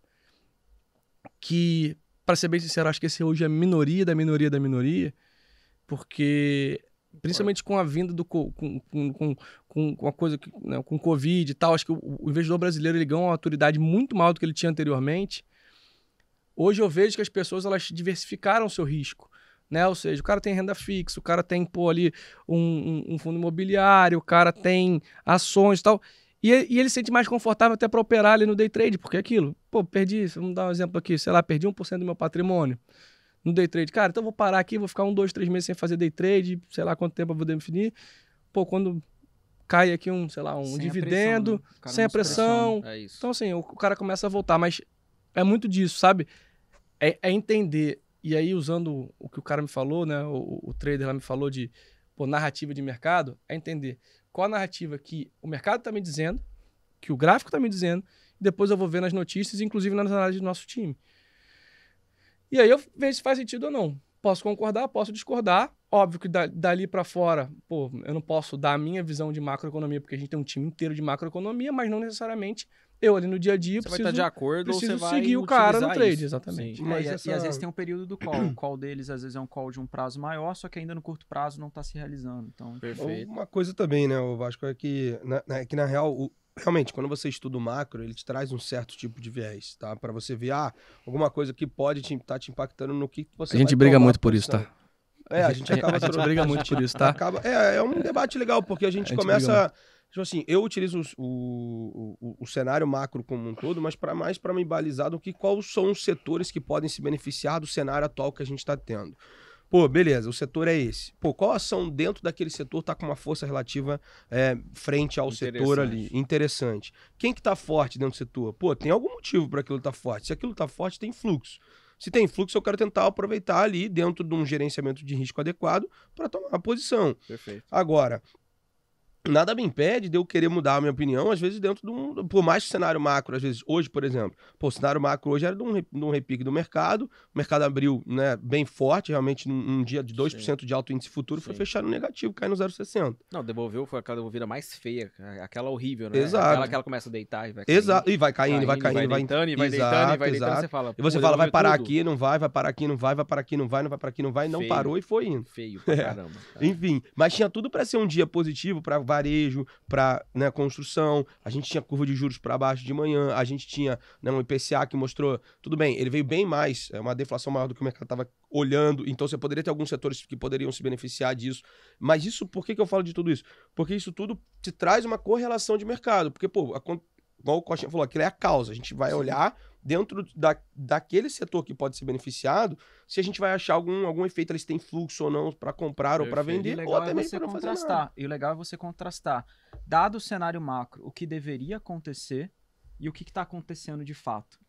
que, para ser bem sincero, acho que esse hoje é a minoria da minoria da minoria, porque principalmente com a vinda do com, com, com, com uma coisa que, né, com covid e tal acho que o, o investidor brasileiro ele ganhou uma autoridade muito maior do que ele tinha anteriormente hoje eu vejo que as pessoas elas diversificaram o seu risco né ou seja o cara tem renda fixa o cara tem pô ali um, um, um fundo imobiliário o cara tem ações e tal e, e ele se sente mais confortável até para operar ali no day trade porque é aquilo pô perdi vamos dar um exemplo aqui sei lá perdi 1% do meu patrimônio no day trade. Cara, então eu vou parar aqui, vou ficar um, dois, três meses sem fazer day trade, sei lá quanto tempo eu vou definir. Pô, quando cai aqui um, sei lá, um sem dividendo, pressão, né? sem a pressão. É então, assim, o, cara começa a voltar, mas é muito disso, sabe? É, é, entender. E aí, usando o que o cara me falou, né? O, o trader lá me falou de pô, narrativa de mercado, é entender qual a narrativa que o mercado está me dizendo, que o gráfico está me dizendo, e depois eu vou ver nas notícias, inclusive nas análises do nosso time. E aí eu vejo se faz sentido ou não. Posso concordar, posso discordar. Óbvio que dali para fora, pô, eu não posso dar a minha visão de macroeconomia, porque a gente tem um time inteiro de macroeconomia, mas não necessariamente eu ali no dia a dia você preciso, vai estar de acordo preciso ou você seguir vai o cara no trade, isso. exatamente. Mas é, e, essa... e, às vezes tem um período do call. Hum. O call deles às vezes é um call de um prazo maior, só que ainda no curto prazo não está se realizando. Então, perfeito. Uma coisa também, né, o Vasco, é que na, é que, na real o, realmente, quando você estuda o macro, ele te traz um certo tipo de viés, tá? Para você ver, ah, alguma coisa que pode estar te, tá te impactando no que você A gente briga muito por isso, tá? É, a gente acaba... A gente briga muito por isso, tá? Acaba, é, é um debate legal, porque a gente, a gente começa... Tipo assim, eu utilizo o, o, o, cenário macro como um todo, mas para mais para me balizar do que quais são os setores que podem se beneficiar do cenário atual que a gente está tendo. Pô, beleza, o setor é esse. Pô, qual ação dentro daquele setor tá com uma força relativa é, frente ao setor ali? Interessante. Quem que tá forte dentro do setor? Pô, tem algum motivo para aquilo estar tá forte. Se aquilo tá forte, tem fluxo. Se tem fluxo, eu quero tentar aproveitar ali dentro de um gerenciamento de risco adequado para tomar a posição. Perfeito. Agora, nada me impede de eu querer mudar a minha opinião, às vezes dentro de um, por mais que o cenário macro, às vezes, hoje, por exemplo, pô, o cenário macro hoje era de um, de um repique do mercado, o mercado abriu, né, bem forte, realmente num dia de 2% Sim. de alto índice futuro, Sim. foi fechar no negativo, caiu no 0,60. Não, devolveu, foi aquela devolvida mais feia, aquela horrível, né? Exato. Aquela que ela começa a deitar e vai caindo. Exato, e vai caindo, vai caindo, vai, vai e vai exato, deitando, e vai deitando, você fala. E você fala, vai parar tudo. aqui, não vai, vai parar aqui, não vai, vai parar aqui, não vai, não vai parar aqui, não vai, não, vai, não parou e foi indo. Feio pra caramba. Enfim, mas tinha tudo para ser um dia positivo, para varejo, para né, construção, a gente tinha curva de juros para baixo de manhã, a gente tinha né, um IPCA que mostrou, tudo bem, ele veio bem mais, é uma deflação maior do que o mercado estava olhando, então você poderia ter alguns setores que poderiam se beneficiar disso, mas isso, por que, que eu falo de tudo isso? Porque isso tudo te traz uma correlação de mercado, porque, pô, a, igual o Costinha falou, aquilo é a causa, a gente vai olhar dentro da, daquele setor que pode ser beneficiado, se a gente vai achar algum, algum efeito ali, se tem fluxo ou não para comprar ou para vender, ou até é mesmo para fazer E o legal é você contrastar, dado o cenário macro, o que deveria acontecer e o que está acontecendo de fato.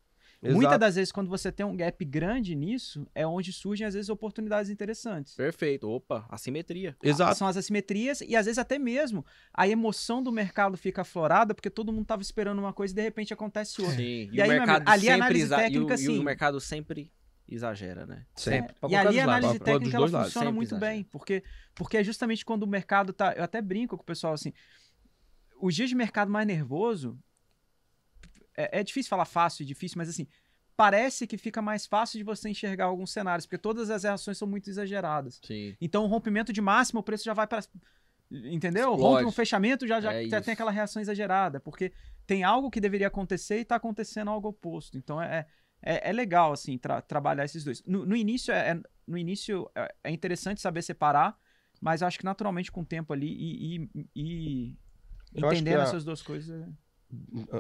Exato. Muitas das vezes, quando você tem um gap grande nisso, é onde surgem, às vezes, oportunidades interessantes. Perfeito. Opa, assimetria. Exato. São as assimetrias e, às vezes, até mesmo a emoção do mercado fica aflorada porque todo mundo estava esperando uma coisa e, de repente, acontece outra. Sim. E, e o mercado ali análise técnica, e o, sim. E o mercado sempre exagera, né? Sempre. É, e ali a análise lados, técnica ela funciona Sempre muito exagera. bem, porque, porque é justamente quando o mercado tá. Eu até brinco com o pessoal assim. Os dias de mercado mais nervoso é, é difícil falar fácil e difícil, mas assim, parece que fica mais fácil de você enxergar alguns cenários, porque todas as reações são muito exageradas. Sim. Então, o rompimento de máximo, o preço já vai para. Entendeu? Explode. Rompe um fechamento, já, já, é já tem aquela reação exagerada, porque tem algo que deveria acontecer e está acontecendo algo oposto. Então, é, é, é legal, assim, tra trabalhar esses dois. No, no início, é, é no início é, é, interessante saber separar, mas acho que naturalmente com o tempo ali e, e, e entendendo essas duas coisas. É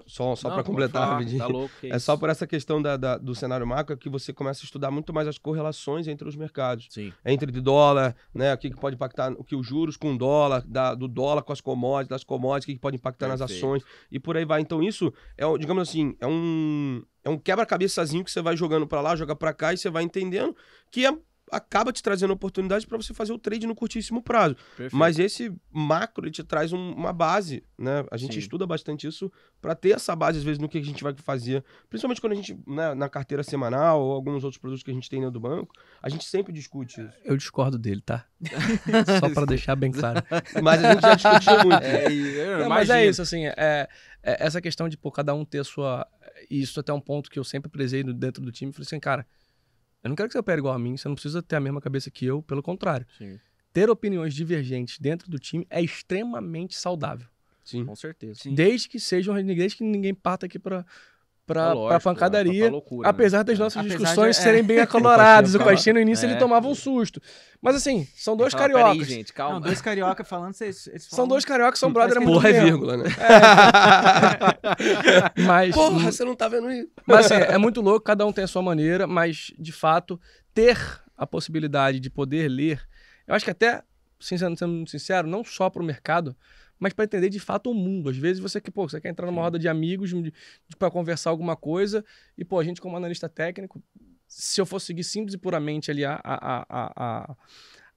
só, só para completar falar, rapidinho. Tá louco, é, é só por essa questão da, da, do cenário macro que você começa a estudar muito mais as correlações entre os mercados. Sim. Entre de dólar, né? O que, que pode impactar o que os juros com dólar, da, do dólar com as commodities, das commodities, o que, que pode impactar Perfeito. nas ações e por aí vai. Então, isso é, digamos assim, é um, é um quebra-cabeçazinho que você vai jogando para lá, joga para cá e você vai entendendo que é acaba te trazendo oportunidade para você fazer o trade no curtíssimo prazo. Perfeito. Mas esse macro ele te traz um, uma base, né? A gente Sim. estuda bastante isso para ter essa base às vezes no que a gente vai fazer, principalmente quando a gente né, na carteira semanal ou alguns outros produtos que a gente tem dentro do banco, a gente sempre discute isso. Eu discordo dele, tá? Só para deixar bem claro. mas a gente já discutiu muito. É, Não, é, mas é isso assim, é, é essa questão de por cada um ter a sua isso até um ponto que eu sempre prezei dentro do time, falei assim, cara, eu não quero que você opere igual a mim, você não precisa ter a mesma cabeça que eu, pelo contrário. Sim. Ter opiniões divergentes dentro do time é extremamente saudável. Sim. Com certeza. Sim. Desde que sejam, desde que ninguém parta aqui para é pra, lógico, é, tá pra pancadaria. loucura, né? apesar né? das é. nossas apesar discussões de, é. serem bem acoloradas. o Caixinha no início é. ele tomava um susto. Mas assim, são dois fala, cariocas. Peraí, gente, calma. Não, dois carioca falando, vocês. Falam... São dois cariocas, são brother muito Porra, é vírgula, né? É. mas. Porra, você não tá vendo isso. Mas assim, é muito louco, cada um tem a sua maneira, mas de fato, ter a possibilidade de poder ler, eu acho que até, sendo sincero, não só pro mercado, mas para entender de fato o mundo. Às vezes você quer pô, você quer entrar numa roda de amigos para conversar alguma coisa, e, pô, a gente, como analista técnico, se eu fosse seguir simples e puramente ali a, a, a, a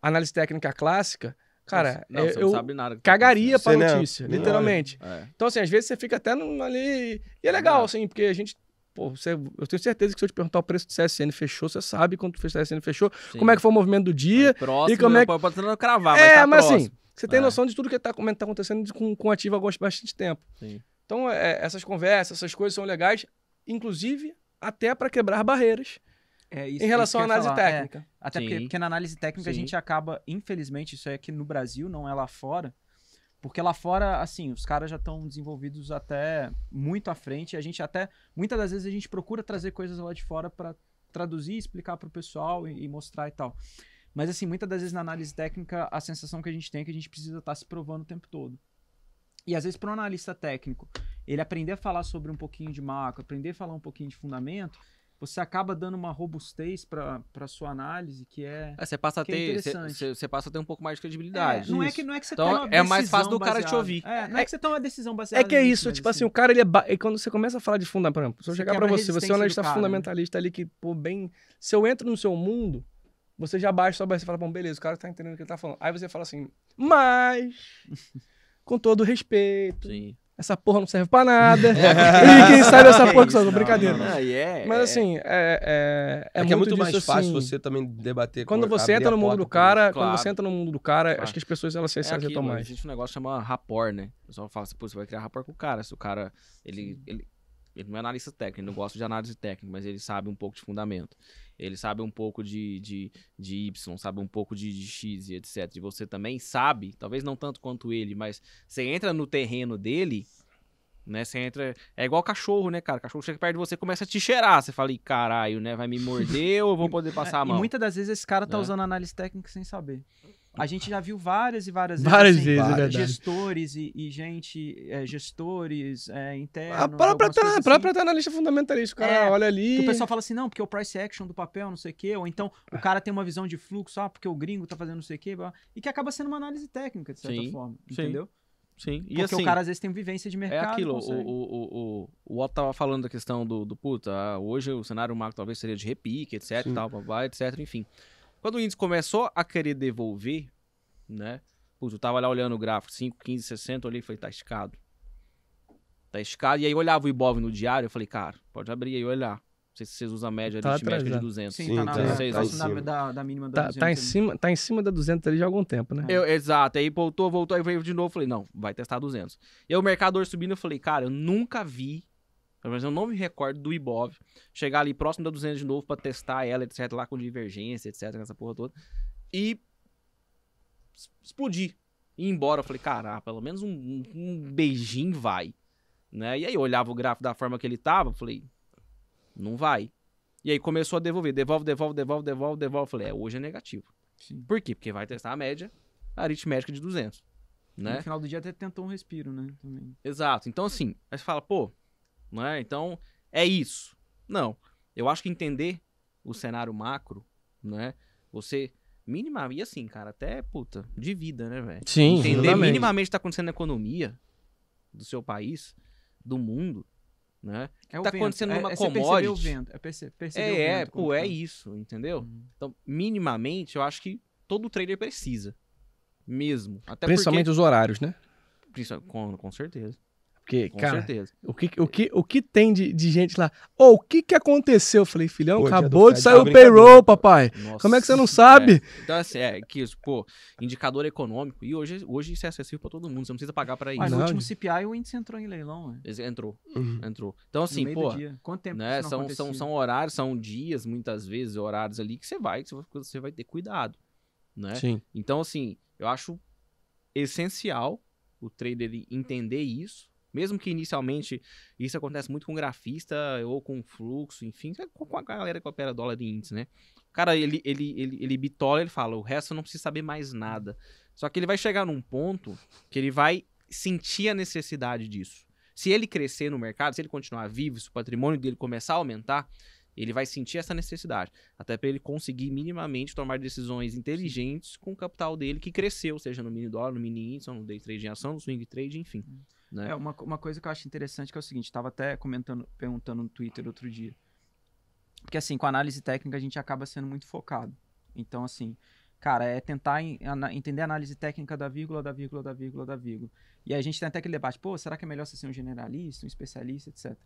análise técnica clássica, Cara, é, não, eu tá cagaria pra não, notícia, não, literalmente. É. Então, assim, às vezes você fica até num, ali. E é legal, é. assim, porque a gente. Pô, você, eu tenho certeza que se eu te perguntar o preço do CSN fechou, você sabe quanto o CSN fechou, Sim. como é que foi o movimento do dia. próximo, e como é que... pode não cravar, mas É, tá mas assim, próximo. assim, você tem ah, é. noção de tudo que está tá acontecendo com, com ativo há bastante tempo. Sim. Então, é, é, essas conversas, essas coisas são legais, inclusive até para quebrar barreiras. É, isso, em relação à análise falar. técnica. É, até porque, porque, na análise técnica Sim. a gente acaba, infelizmente, isso é aqui no Brasil, não é lá fora. Porque lá fora, assim, os caras já estão desenvolvidos até muito à frente. A gente até, muitas das vezes, a gente procura trazer coisas lá de fora para traduzir, explicar para o pessoal e, e, mostrar e tal. Mas, assim, muitas das vezes na análise técnica, a sensação que a gente tem é que a gente precisa estar tá se provando o tempo todo. E às vezes, para um analista técnico, ele aprender a falar sobre um pouquinho de macro, aprender a falar um pouquinho de fundamento, você acaba dando uma robustez para sua análise que é. é você passa a é ter. É você, você passa a ter um pouco mais de é, credibilidade. É, não, isso. é que, não é que você então, toma uma É mais fácil do cara te ouvir. É, não é, é, que você toma uma decisão baseada. É que é isso. tipo assim, assim, o cara, ele é. Quando você começa a falar de fundamento, se eu chegar para você, você é um analista né? fundamentalista ali que, pô, bem. Se eu entro no seu mundo você já baixa sua barreira e fala, bom, beleza, o cara tá entendendo o que ele tá falando. Aí você fala assim, mas, com todo respeito, Sim. essa porra não serve pra nada. e quem sabe essa porra que só, brincadeira. Não, não. Yeah, é, mas é. assim, é, é, é, é, muito, é muito mais assim. fácil você também debater quando você entra no mundo do cara, claro. quando você entra no mundo do cara, claro. acho que as pessoas elas se é aceitam mais. Existe um negócio chamado rapport, né? O pessoal fala assim, pô, você vai criar rapport com o cara. Se o cara, ele, ele ele não é analista técnico, ele não gosta de análise técnica, mas ele sabe um pouco de fundamento. Ele sabe um pouco de, de, de Y, sabe um pouco de, de X e etc. E você também sabe, talvez não tanto quanto ele, mas você entra no terreno dele, né? Você entra. É igual cachorro, né, cara? cachorro chega perto de você começa a te cheirar. Você fala, caralho, né? Vai me morder ou eu vou poder passar a mão? E muitas das vezes esse cara tá é. usando análise técnica sem saber a gente já viu várias e várias, várias vezes, assim, vezes é gestores e, e, gente, é, gestores é, internos. Ah, a própria tá, assim. própria tá na lista fundamentalista, o cara é, olha ali. O pessoal fala assim, não, porque é o price action do papel, não sei o quê, ou então o cara tem uma visão de fluxo, ah, porque o gringo tá fazendo não sei o quê, e que acaba sendo uma análise técnica, de certa sim, forma, sim. entendeu? Sim, e Porque assim, o cara às vezes tem vivência de é mercado. É aquilo, o, o, o, o Otto tava falando da questão do, do puta, ah, hoje o cenário macro talvez seria de repique, etc, Sim. tal, blá, blá, etc, enfim. Quando o índice começou a querer devolver, né? Putz, eu tava lá olhando o gráfico, 5, 15, 60, olhei e falei, tá escado. Tá escado. E aí eu olhava o Ibov no diário, eu falei, cara, pode abrir aí e olhar. Não sei se vocês usam a média tá atrás, de 200. Sim, Sim tá, na, tá, tá, em cima da, da mínima da tá, 200. Tá em, cima, tá em cima da 200 ali já há algum tempo, né? Eu, exato. Aí voltou, voltou, aí veio de novo. Falei, não, vai testar 200. E aí o mercado subindo, eu falei, cara, eu nunca vi mas eu não me recordo do Ibov chegar ali próximo da 200 de novo para testar ela, etc, lá com divergência, etc, nessa porra toda. E explodir. E ir embora, eu falei, caralho pelo menos um, um beijinho vai, né? E aí eu olhava o gráfico da forma que ele tava, falei, não vai. E aí começou a devolver, devolve, devolve, devolve, devolve, devolve. Eu falei, é, hoje é negativo. Sim. Por quê? Porque vai testar a média aritmética de 200. Né? No final do dia até tentou um respiro, né? Também. Exato. Então, assim, aí você fala, pô, né? Então, é isso. Não. Eu acho que entender o cenário macro, né? Você minimamente. E assim, cara, até puta, de vida, né, velho? Sim, Entender exatamente. minimamente o que tá acontecendo na economia do seu país, do mundo, né? É, é tá acontecendo uma é, numa é, commodity. o vento. É, perce, é, o vento, é, pô, é tá. isso, entendeu? Uhum. Então, minimamente, eu acho que todo trader precisa. Mesmo. Até Principalmente porque... os horários, né? Com, com certeza. Porque, Com cara, certeza. O que, o, que, o que tem de, de gente lá? Ô, oh, o que que aconteceu? Eu falei, filhão, pô, acabou de sair tá o payroll, papai. Nossa, Como é que você não é. sabe? É. Então, assim, é que isso, pô, indicador econômico. E hoje, hoje isso é acessível para todo mundo, você não precisa pagar para isso. Mas no último CPI o índice entrou em leilão, né? Entrou, uhum. entrou. Então, assim, pô... Quanto tempo né, são, são, são horários, são dias, muitas vezes, horários ali que você vai, que você vai ter cuidado, né? Sim. Então, assim, eu acho essencial o trader entender isso, mesmo que inicialmente isso acontece muito com grafista ou com fluxo, enfim, é com a galera que opera dólar e índice, né? O cara, ele, ele, ele, ele bitola, ele fala, o resto não precisa saber mais nada. Só que ele vai chegar num ponto que ele vai sentir a necessidade disso. Se ele crescer no mercado, se ele continuar vivo, se o patrimônio dele começar a aumentar, ele vai sentir essa necessidade, até para ele conseguir minimamente tomar decisões inteligentes com o capital dele que cresceu, seja no mini dólar, no mini índice, no day trade em ação, no swing trade, enfim. Uhum. Né? É, uma, uma coisa que eu acho interessante que é o seguinte, estava até comentando, perguntando no Twitter outro dia. Porque assim, com análise técnica a gente acaba sendo muito focado. Então, assim, cara, é tentar entender a análise técnica da vírgula, da vírgula, da vírgula, da vírgula. E aí a gente tem até aquele debate, pô, será que é melhor você ser um generalista, um especialista, etc.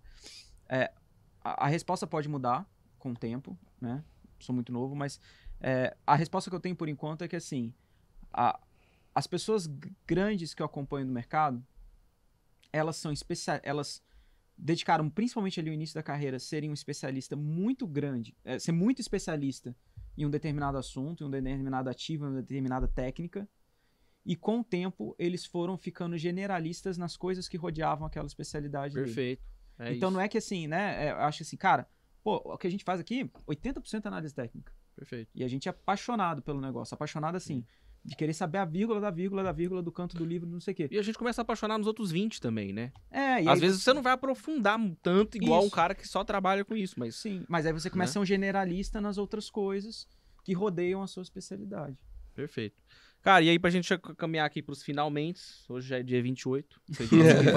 É, a, a resposta pode mudar com o tempo, né? Sou muito novo, mas é, a resposta que eu tenho por enquanto é que, assim, a, as pessoas grandes que eu acompanho no mercado, elas são especial, elas dedicaram principalmente ali o início da carreira serem um especialista muito grande, é, ser muito especialista em um determinado assunto, em um determinado ativo, em uma determinada técnica. E com o tempo eles foram ficando generalistas nas coisas que rodeavam aquela especialidade. Perfeito. É então isso. não é que assim, né? É, eu acho assim, cara, pô, o que a gente faz aqui, 80% é análise técnica. Perfeito. E a gente é apaixonado pelo negócio, apaixonado assim. Sim de querer saber a vírgula da vírgula da vírgula do canto do livro, não sei o quê. E a gente começa a apaixonar nos outros 20 também, né? É, e Às aí... vezes você não vai aprofundar tanto igual isso. um cara que só trabalha com isso, mas. Sim, mas aí você começa né? a ser um generalista nas outras coisas que rodeiam a sua especialidade. Perfeito. Cara, e aí pra gente caminhar aqui pros finalmente, hoje já é dia 28,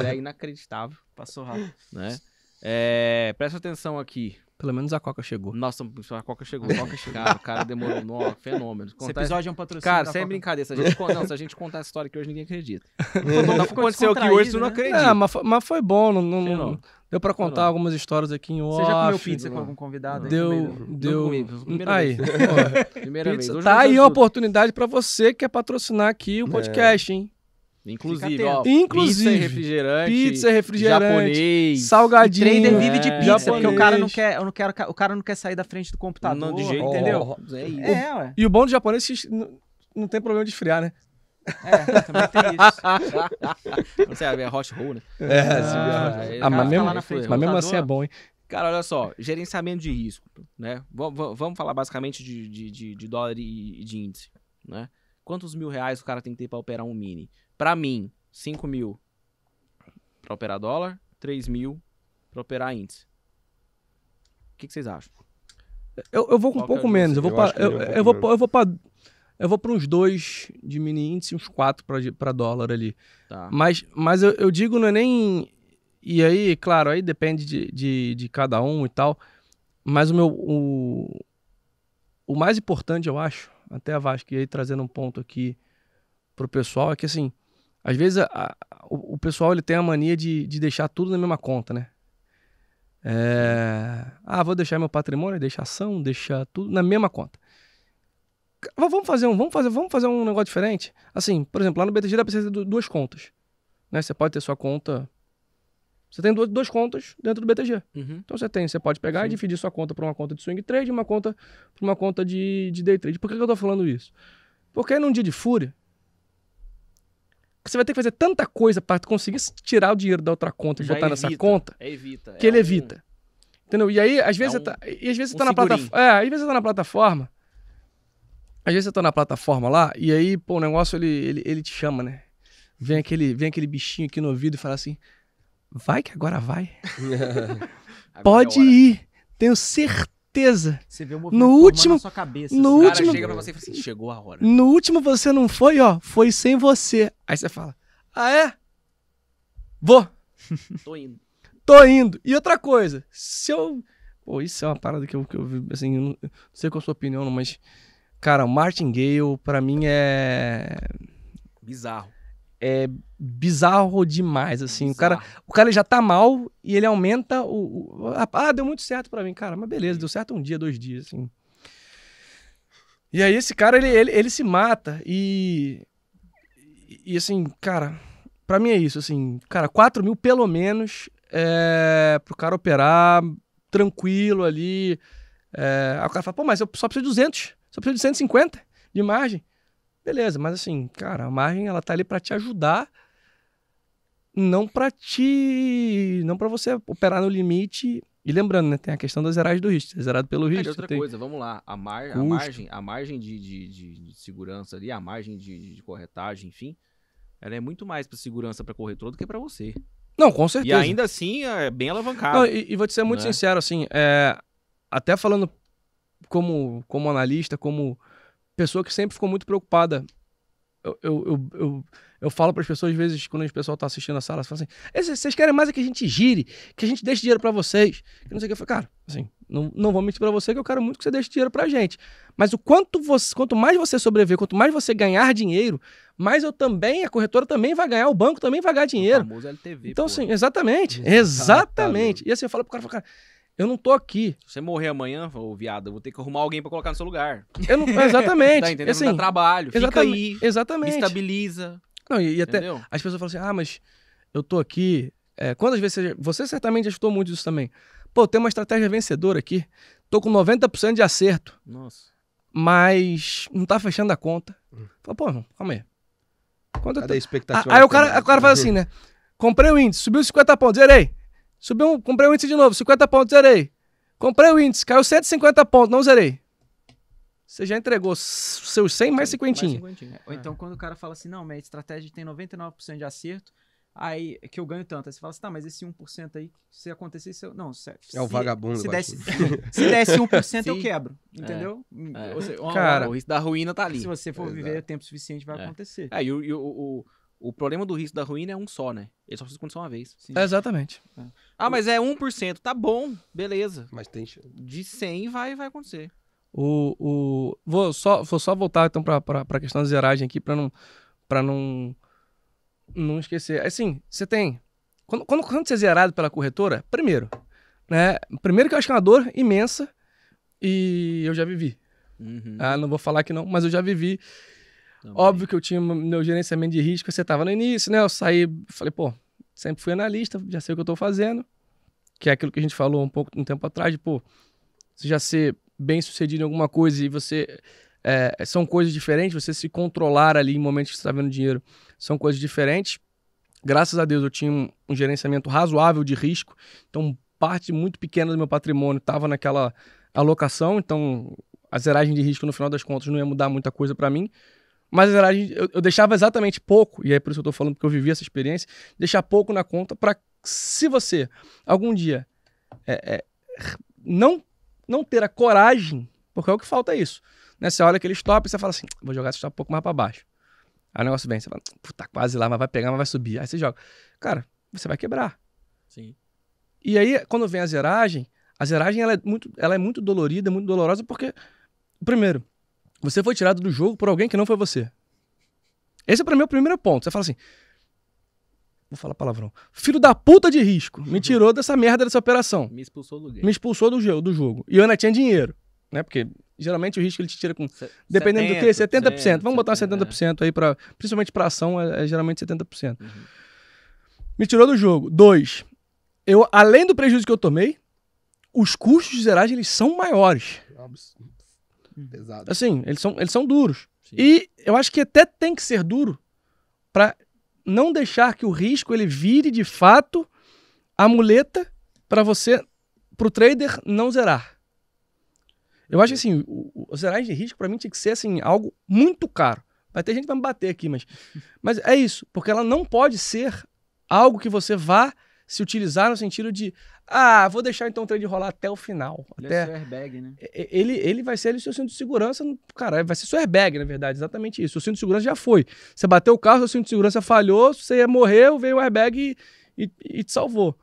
é inacreditável. Passou rápido. Né? É, presta atenção aqui. Pelo menos a Coca chegou. Nossa, a Coca chegou. A Coca chegou. cara, o cara demorou. No, fenômeno. Contar... Esse episódio é um patrocínio. Cara, sem brincadeira. Se a, gente... não, se a gente contar essa história que hoje, ninguém acredita. Não, aconteceu que hoje, né? tu não acredita. É, mas foi, mas foi bom. Não, não, não, deu pra contar algumas histórias aqui em off. Você já comeu pizza né? com algum convidado? Deu, né? deu. Hum, aí, primeira pizza. vez. tá aí a oportunidade pra você que quer patrocinar aqui o é. podcast, hein? Inclusive, ó, inclusive, pizza e refrigerante, pizza, refrigerante, japonês, salgadinho. O trader vive de pizza, japonês. porque o cara não quer, eu não quero, o cara não quer sair da frente do computador, não, de jeito, oh, entendeu? É, isso. é, E o bom do japonês é não tem problema de esfriar, né? É, também tem isso. não é hot roll, né? É, ah, é, é, é ah, mas, tá mesmo, tá frente, mas mesmo assim é bom, hein? Cara, olha só, gerenciamento de risco, né? V vamos falar basicamente de, de, de, de dólar e de índice, né? Quantos mil reais o cara tem que ter para operar um mini? Para mim, 5 mil para operar dólar, 3 mil para operar índice. O que, que, vocês acham? Eu, eu vou com um pouco é menos. Eu vou para eu, é eu, vou eu vou eu vou para uns dois de mini índice, uns quatro para dólar ali. Tá. Mas, mas eu, eu, digo, não é nem. E aí, claro, aí depende de, de, de cada um e tal. Mas o meu. O, o mais importante, eu acho, até a Vasco, e aí trazendo um ponto aqui pro pessoal, é que assim. Às vezes a, a, o, o, pessoal ele tem a mania de, de deixar tudo na mesma conta, né? É... Ah, vou deixar meu patrimônio, deixar ação, deixar tudo na mesma conta. Vamos fazer um, vamos fazer, vamos fazer um negócio diferente. Assim, por exemplo, lá no BTG dá pra você ter duas contas. Né? Você pode ter sua conta. Você tem duas, duas contas dentro do BTG. Uhum. Então você tem, você pode pegar Sim. e dividir sua conta para uma conta de swing trade e uma conta para uma conta de, de day trade. Por que, que eu tô falando isso? Porque num dia de fúria, você vai ter que fazer tanta coisa para conseguir tirar o dinheiro da outra conta e Já botar evita, nessa conta. É evita. Que é ele evita. Entendeu? E aí, às vezes, é um, você tá, e às vezes um você tá na plataforma. É, às vezes você tá na plataforma. Às vezes você tá na plataforma lá, e aí, pô, o negócio ele, ele, ele te chama, né? Vem aquele, vem aquele bichinho aqui no ouvido e fala assim: vai que agora vai. É Pode ir. Tenho certeza certeza. Você vê o movimento no último, na sua cabeça. No assim. último, chega pra você e fala assim, chegou a hora. No último você não foi, ó, foi sem você. Aí você fala, ah é? Vou. Tô indo. Tô indo. E outra coisa, se eu... Pô, isso é uma parada que eu, que eu assim, eu não, sei qual é a sua opinião, mas... Cara, o Martingale, pra mim, é... Bizarro é bizarro demais, assim. Bizarro. O cara, o cara já tá mal e ele aumenta o, o a, ah, deu muito certo para mim, cara. Mas beleza, deu certo um dia, dois dias, assim. E aí esse cara ele, ele, ele se mata e e assim, cara, para mim é isso, assim, cara, 4 mil pelo menos é, pro cara operar tranquilo ali. É, aí o cara fala, pô, mas eu só preciso de 200, só preciso de 150 de margem. Beleza, mas assim, cara, a margem ela tá ali para te ajudar, não para te, não para você operar no limite. E lembrando, né, tem a questão das zeragens do risco, é zerado pelo é, risco. É, outra tem... coisa, vamos lá, a, mar... a margem, a margem de, de, de, de segurança ali, a margem de, de corretagem, enfim, ela é muito mais para segurança para corretor do que para você. Não, com certeza. E ainda assim é bem alavancado. Não, e, e, vou te ser muito né? sincero, assim, é, até falando como, como analista, como pessoa que sempre ficou muito preocupada. Eu, eu, eu, eu, eu falo para as pessoas, às vezes, quando o pessoal está assistindo a sala, elas falam assim: vocês querem mais é que a gente gire, que a gente deixe dinheiro para vocês. Que não sei o que. Eu falo, cara, assim, não, não vou mentir para você que eu quero muito que você deixe dinheiro para a gente. Mas o quanto, você, quanto mais você sobreviver, quanto mais você ganhar dinheiro, mais eu também, a corretora também vai ganhar, o banco também vai ganhar dinheiro. O famoso LTV. Então, pô. assim, exatamente. Exatamente. E assim, eu falo pro cara, cara eu não tô aqui. Se você morrer amanhã, ô viado, eu vou ter que arrumar alguém para colocar no seu lugar. Eu não, exatamente. tá entendendo? Assim, não dá trabalho. Exatamente, fica aí. Exatamente. Estabiliza. Não, e, e até as pessoas falam assim: ah, mas eu tô aqui. É, quantas vezes você, você certamente já muito disso também? Pô, tem uma estratégia vencedora aqui. Tô com 90% de acerto. Nossa. Mas não tá fechando a conta. Hum. Fala, pô, irmão, calma aí. Quanto Cadê tô... a expectativa? Ah, aí o cara, o cara faz assim, né? Comprei o índice, subiu 50 pontos, zerei. Subiu comprei o índice de novo, 50 pontos, zerei. Comprei o índice, caiu 150 pontos, não zerei. Você já entregou seus 100 mais 50. Mais 50. Ou ah. então quando o cara fala assim, não, minha estratégia tem 99% de acerto, aí é que eu ganho tanto. Aí você fala assim, tá, mas esse 1% aí, se acontecesse, eu... não, se, É o vagabundo. Se desse, se desse 1%, Sim. eu quebro, é. entendeu? É. É. Seja, cara, o risco da ruína tá ali. Se você for viver tempo suficiente, vai é. acontecer. É, e o, o, o o problema do risco da ruína é um só, né? Ele só precisa acontecer uma vez. É, exatamente. É. Ah, mas é 1%. Tá bom, beleza. Mas tem De 100 vai, vai acontecer. O, o... Vou, só, vou só voltar então pra, pra, pra questão da zeragem aqui, pra não. Pra não. Não esquecer. Assim, você tem. Quando, quando, quando você é zerado pela corretora, primeiro. Né? Primeiro que eu acho que é uma dor imensa. E eu já vivi. Uhum. Ah, não vou falar que não, mas eu já vivi também. Óbvio que eu tinha meu gerenciamento de risco, você estava no início, né? Eu saí, falei, pô, sempre fui analista, já sei o que eu estou fazendo, que é aquilo que a gente falou um pouco um tempo atrás, de, pô, você já ser bem sucedido em alguma coisa e você. É, são coisas diferentes, você se controlar ali em momentos que você está vendo dinheiro são coisas diferentes. Graças a Deus eu tinha um, um gerenciamento razoável de risco, então parte muito pequena do meu patrimônio estava naquela alocação, então a zeragem de risco no final das contas não ia mudar muita coisa para mim. Mas era, eu, eu, deixava exatamente pouco, e é por isso que eu tô falando, porque eu vivi essa experiência, deixar pouco na conta para se você algum dia é, é, não, não ter a coragem, porque é o que falta é isso. Né? Você olha aquele stop e você fala assim, vou jogar esse stop um pouco mais para baixo. Aí o negócio vem, você fala, tá quase lá, mas vai pegar, mas vai subir. Aí você joga. Cara, você vai quebrar. Sim. E aí, quando vem a zeragem, a zeragem ela é muito, ela é muito dolorida, muito dolorosa, porque, primeiro, você foi tirado do jogo por alguém que não foi você. Esse é para mim é o primeiro ponto. Você fala assim: Vou falar palavrão. Filho da puta de risco. Me tirou dessa merda dessa operação. Me expulsou do game. Me expulsou do jogo. Do jogo. E eu ainda tinha dinheiro. Né? Porque geralmente o risco ele te tira com. Se, dependendo 70, do que? 70%. 70 Vamos botar 70%, 70% é. aí para Principalmente para ação, é, é, geralmente 70%. Uhum. Me tirou do jogo. Dois. Eu, além do prejuízo que eu tomei, os custos de eles são maiores. É Uhum. Pesado. Assim, eles são, eles são duros. Sim. E eu acho que até tem que ser duro para não deixar que o risco ele vire de fato a muleta para você, para o trader não zerar. Eu acho que assim, o, o de risco para mim tinha que ser assim, algo muito caro. Vai ter gente que vai me bater aqui, mas, mas é isso, porque ela não pode ser algo que você vá se utilizar no sentido de, ah, vou deixar então o trade rolar até o final. Ele é até... é seu airbag, né? Ele, ele vai ser ele, seu cinto de segurança. Cara, vai ser seu airbag, na verdade, exatamente isso. O cinto de segurança já foi. Você bateu o carro, seu cinto de segurança falhou, você morreu, veio o airbag e, e, e te salvou.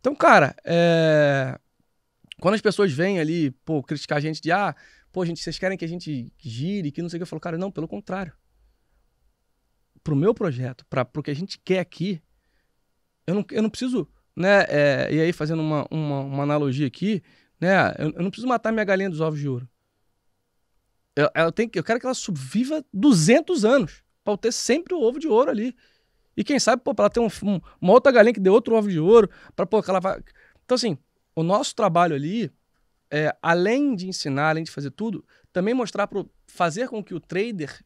Então, cara, é... quando as pessoas vêm ali, pô, criticar a gente de ah, pô, gente, vocês querem que a gente gire, que não sei o que, eu falo, cara, não, pelo contrário. Pro meu projeto, para pro que a gente quer aqui, eu não, eu não preciso né? É, e aí, fazendo uma, uma, uma analogia aqui, né? Eu, eu, não preciso matar minha galinha dos ovos de ouro. Eu, eu, tenho, eu quero que ela subviva 200 anos para eu ter sempre o ovo de ouro ali. E quem sabe, pô, para ela ter um, um, uma outra galinha que dê outro ovo de ouro, para pô, que ela vai. Então, assim, o nosso trabalho ali, é, além de ensinar, além de fazer tudo, também mostrar para fazer com que o trader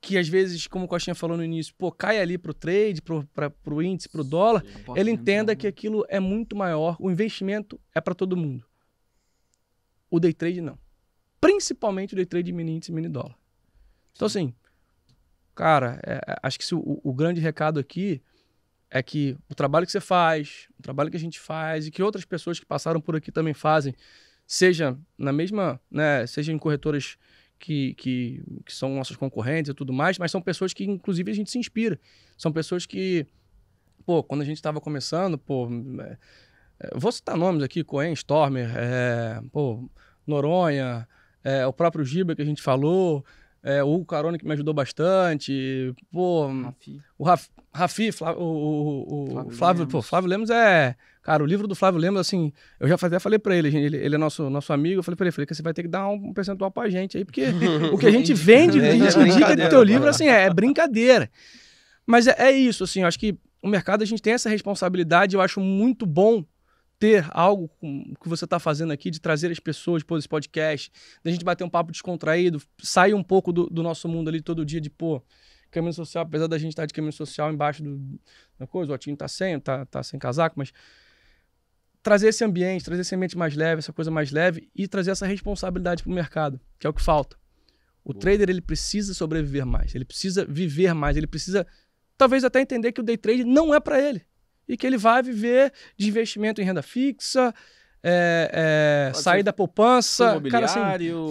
que às vezes, como o Costinha falou no início, pô, cai ali pro trade, pro, pra, pro índice, pro dólar, Sim, ele entenda que aquilo é muito maior, o investimento é para todo mundo. O day trade não. Principalmente o day trade mini índice, mini dólar. Então, assim, cara, é, é, acho que se, o, o grande recado aqui é que o trabalho que você faz, o trabalho que a gente faz e que outras pessoas que passaram por aqui também fazem, seja na mesma, né, seja em corretoras que, que, que são nossos concorrentes e tudo mais, mas são pessoas que, inclusive, a gente se inspira. São pessoas que, pô, quando a gente estava começando, pô, é, é, vou citar nomes aqui, Coen, Stormer, é, pô, Noronha, é, o próprio Giba que a gente falou, é, o Hugo Carone que me ajudou bastante. Pô, Rafi. o Raf, Rafi, o, o, Flávio, Flávio, Lemos. Pô, Flávio Lemos é. Cara, o livro do Flávio Lemos, assim, eu já até falei pra ele, ele, ele é nosso, nosso amigo, eu falei pra ele, falei que você vai ter que dar um percentual pra gente aí, porque o que a gente vende, a é gente indica do teu livro, assim, é, é brincadeira. Mas é, é isso, assim, eu acho que o mercado a gente tem essa responsabilidade, eu acho muito bom ter algo com o que você está fazendo aqui, de trazer as pessoas para esse podcast, da gente bater um papo descontraído, sair um pouco do, do nosso mundo ali todo dia de, pô, caminho social, apesar da gente estar tá de caminho social embaixo do, da coisa, o Otinho está sem, está tá sem casaco, mas trazer esse ambiente, trazer esse ambiente mais leve, essa coisa mais leve e trazer essa responsabilidade para o mercado, que é o que falta. O Boa. trader ele precisa sobreviver mais, ele precisa viver mais, ele precisa talvez até entender que o day trade não é para ele e que ele vai viver de investimento em renda fixa, é, é, sair da poupança. Fundo cara, assim,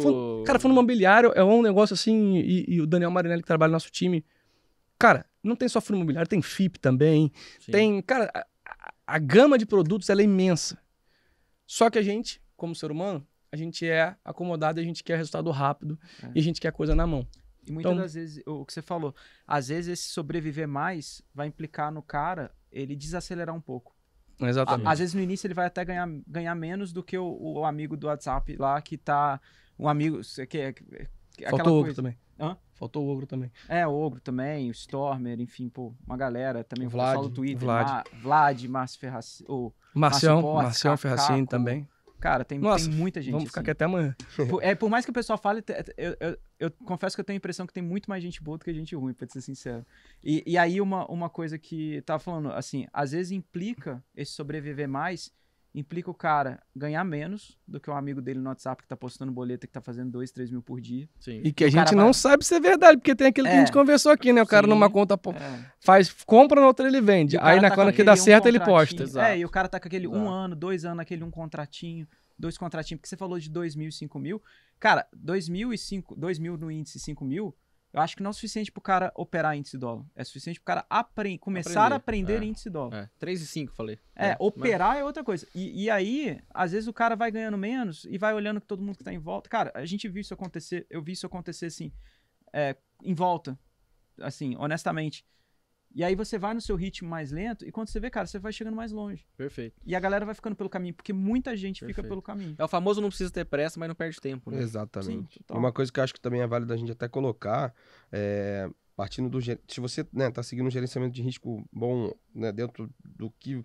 fundo, cara, fundo imobiliário é um negócio assim, e, e, o Daniel Marinelli que trabalha no nosso time. Cara, não tem só fundo imobiliário, tem FIP também. Sim. Tem, cara, a, a, gama de produtos ela é imensa. Só que a gente, como ser humano, a gente é acomodado, a gente quer resultado rápido é. e a gente quer coisa na mão. E muitas então, das vezes, o que você falou, às vezes esse sobreviver mais vai implicar no cara ele desacelerar um pouco. Exatamente. À, às vezes no início ele vai até ganhar, ganhar menos do que o, o amigo do WhatsApp lá que tá. Um amigo. Que, que, Faltou o ogro também. Hã? Faltou o ogro também. É, o ogro também, o Stormer, enfim, pô, uma galera também. O Vlad, o Twitter, Vlad. Ma, Vlad, Márcio Ferracin. Marcião, Marcião Ferracin também. Cara, tem, Nossa, tem muita gente. Vamos assim. ficar aqui até amanhã. Por, é, por mais que o pessoal fale, eu, eu, eu, confesso que eu tenho a impressão que tem muito mais gente boa do que gente ruim, pra ser sincero. E, e aí, uma, uma coisa que tava falando, assim, às vezes implica esse sobreviver mais implica o cara ganhar menos do que o um amigo dele no WhatsApp que tá postando boleta que tá fazendo 2, 3 mil por dia. Sim. E que a gente não vai... sabe se é verdade, porque tem aquilo é. que a gente é. conversou aqui, né? O cara Sim. numa conta é. faz, compra, na outra ele vende. Aí na tá conta que dá um certo ele posta. Exato. É, e o cara tá com aquele Exato. um ano, dois anos, aquele um contratinho, dois contratinhos. Porque você falou de 2 mil e 5 mil. Cara, 2 mil e mil no índice 5 mil eu acho que não é suficiente pro cara operar índice dólar. É suficiente pro cara apre começar aprender. a aprender é, índice dólar. É, 3 e 5, falei. É, é operar mas... é outra coisa. E, e, aí, às vezes o cara vai ganhando menos e vai olhando que todo mundo que tá em volta. Cara, a gente viu isso acontecer, eu vi isso acontecer assim, é, em volta. Assim, honestamente. E aí você vai no seu ritmo mais lento e quando você vê, cara, você vai chegando mais longe. Perfeito. E a galera vai ficando pelo caminho, porque muita gente Perfeito. fica pelo caminho. É o famoso não precisa ter pressa, mas não perde tempo, né? Exatamente. Sim, Uma coisa que eu acho que também é válido a gente até colocar é, Partindo do. Se você né, tá seguindo um gerenciamento de risco bom, né, dentro do que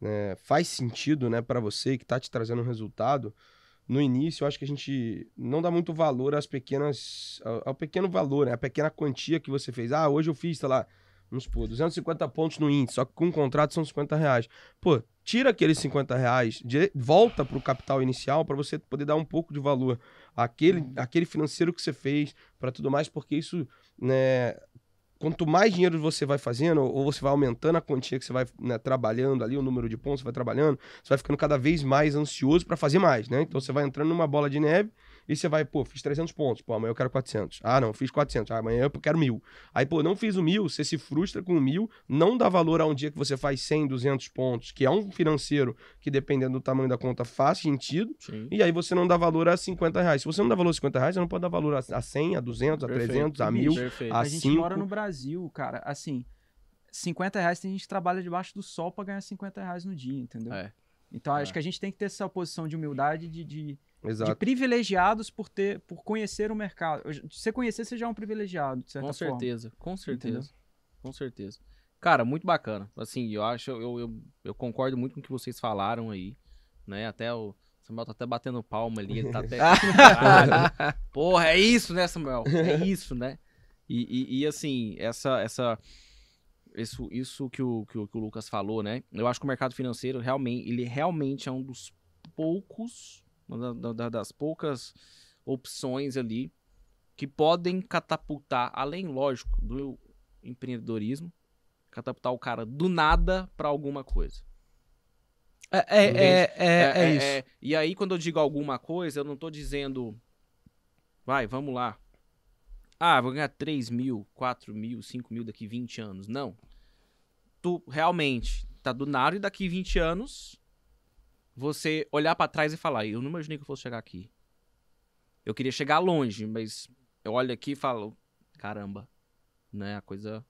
né, faz sentido né, para você, que está te trazendo um resultado, no início, eu acho que a gente não dá muito valor às pequenas. ao, ao pequeno valor, né? A pequena quantia que você fez. Ah, hoje eu fiz, sei lá, Vamos supor, 250 pontos no índice, só que com um contrato são 50 reais. Pô, tira aqueles 50 reais, volta para o capital inicial para você poder dar um pouco de valor àquele, uhum. àquele financeiro que você fez, para tudo mais, porque isso, né, quanto mais dinheiro você vai fazendo, ou você vai aumentando a quantia que você vai né, trabalhando ali, o número de pontos que você vai trabalhando, você vai ficando cada vez mais ansioso para fazer mais, né? Então você vai entrando numa bola de neve e você vai, pô, fiz 300 pontos, pô, amanhã eu quero 400. Ah, não, fiz 400, ah, amanhã eu quero mil. Aí, pô, não fiz o mil, você se frustra com o mil, não dá valor a um dia que você faz 100, 200 pontos, que é um financeiro que, dependendo do tamanho da conta, faz sentido. Sim. E aí você não dá valor a 50 reais. Se você não dá valor a 50 reais, você não pode dar valor a 100, a 200, a 300, a mil, a A gente mora no Brasil, cara, assim... 50 reais tem gente que trabalha debaixo do sol para ganhar 50 reais no dia, entendeu? É. Então acho é. que a gente tem que ter essa posição de humildade de, de, Exato. de privilegiados por ter por conhecer o mercado. Se você conhecer, você já é um privilegiado, de certa com forma. Certeza, com certeza, Entendeu? com certeza. Cara, muito bacana. Assim, eu acho, eu, eu, eu, concordo muito com o que vocês falaram aí, né? Até o Samuel tá até batendo palma ali, ele tá até. Porra, é isso, né, Samuel? É isso, né? E, e, e assim, essa, essa, isso, isso que, o, que o, que o Lucas falou, né? Eu acho que o mercado financeiro realmente, ele realmente é um dos poucos uma da, das poucas opções ali que podem catapultar, além, lógico, do empreendedorismo, catapultar o cara do nada para alguma coisa. É, é, é, é, isso. e aí, quando eu digo alguma coisa, eu não tô dizendo. Vai, vamos lá. Ah, vou ganhar 3 mil, 4 mil, 5 mil daqui 20 anos. Não. Tu realmente tá do nada e daqui 20 anos você olhar para trás e falar: Eu não imaginei que eu fosse chegar aqui. Eu queria chegar longe, mas eu olho aqui e falo: Caramba, né? A coisa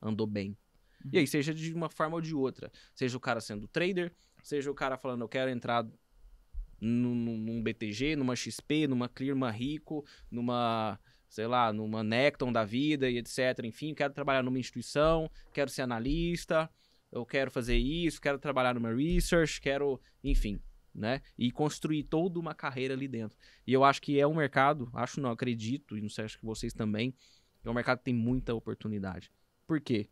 andou bem. Uhum. E aí, uhum. seja de uma forma ou de outra, seja o cara sendo trader, seja o cara falando: Eu quero entrar num, num BTG, numa XP, numa Clear, numa Rico, numa sei lá, numa Necton da vida e etc. Enfim, quero trabalhar numa instituição, quero ser analista, eu quero fazer isso, quero trabalhar numa research, quero, enfim, né? E construir toda uma carreira ali dentro. E eu acho que é um mercado, acho não, acredito, e não sei, acho que vocês também, é um mercado que tem muita oportunidade. Por quê?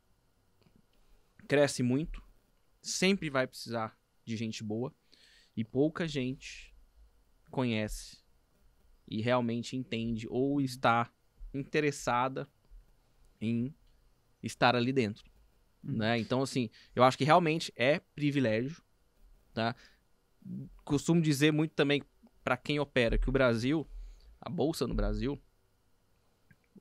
Cresce muito, sempre vai precisar de gente boa, e pouca gente conhece e realmente entende ou está interessada em estar ali dentro. Hum. Né? Então, assim, eu acho que realmente é privilégio. Tá? Costumo dizer muito também para quem opera que o Brasil, a Bolsa no Brasil,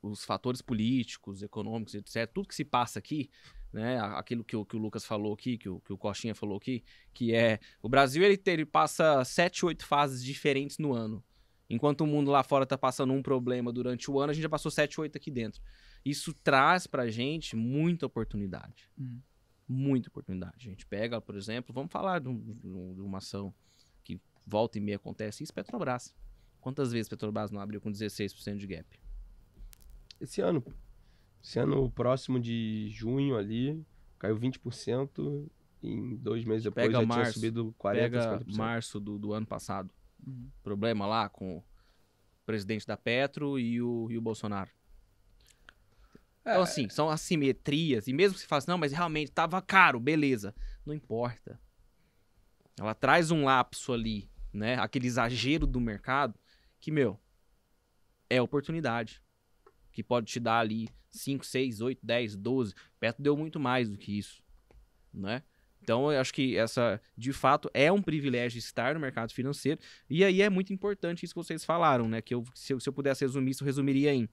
os fatores políticos, econômicos, etc., tudo que se passa aqui, né? Aquilo que o, que o Lucas falou aqui, que o, que o falou aqui, que é o Brasil ele, ele passa sete, oito fases diferentes no ano. Enquanto o mundo lá fora está passando um problema durante o ano, a gente já passou 7, 8 aqui dentro. Isso traz para a gente muita oportunidade. Hum. Muita oportunidade. A gente pega, por exemplo, vamos falar de, um, de uma ação que volta e meia acontece, isso Petrobras. Quantas vezes Petrobras não abriu com 16% de gap? Esse ano. Esse ano próximo de junho ali, caiu 20%. Em dois meses depois pega já março, tinha subido 40%. Pega 50%. março do, do ano passado Uhum. Problema lá com o presidente da Petro e o, e o Bolsonaro. É, então, assim, são assimetrias. E mesmo se fala assim, não, mas realmente estava caro, beleza. Não importa. Ela traz um lapso ali, né? Aquele exagero do mercado que, meu, é oportunidade. Que pode te dar ali 5, 6, 8, 10, 12. Petro deu muito mais do que isso, né? Então, eu acho que essa, de fato, é um privilégio estar no mercado financeiro. E aí é muito importante isso que vocês falaram, né? Que eu, se, eu, se eu pudesse resumir isso, eu resumiria em.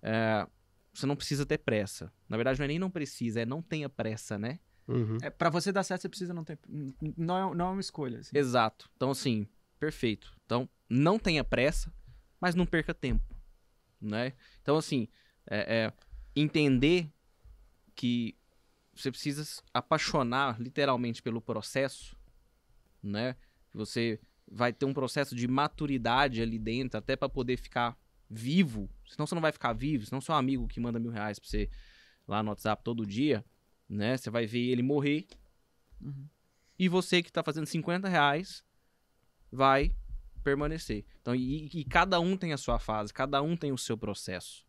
É, você não precisa ter pressa. Na verdade, não é nem não precisa, é não tenha pressa, né? Uhum. É, para você dar certo, você precisa não ter. Não é, não é uma escolha. Assim. Exato. Então, assim, perfeito. Então, não tenha pressa, mas não perca tempo. Né? Então, assim, é, é, entender que você precisa se apaixonar literalmente pelo processo, né? Você vai ter um processo de maturidade ali dentro, até para poder ficar vivo. Senão você não vai ficar vivo, senão seu amigo que manda mil reais pra você lá no WhatsApp todo dia, né? Você vai ver ele morrer. Uhum. E você que tá fazendo 50 reais vai permanecer. Então, e, e, cada um tem a sua fase, cada um tem o seu processo.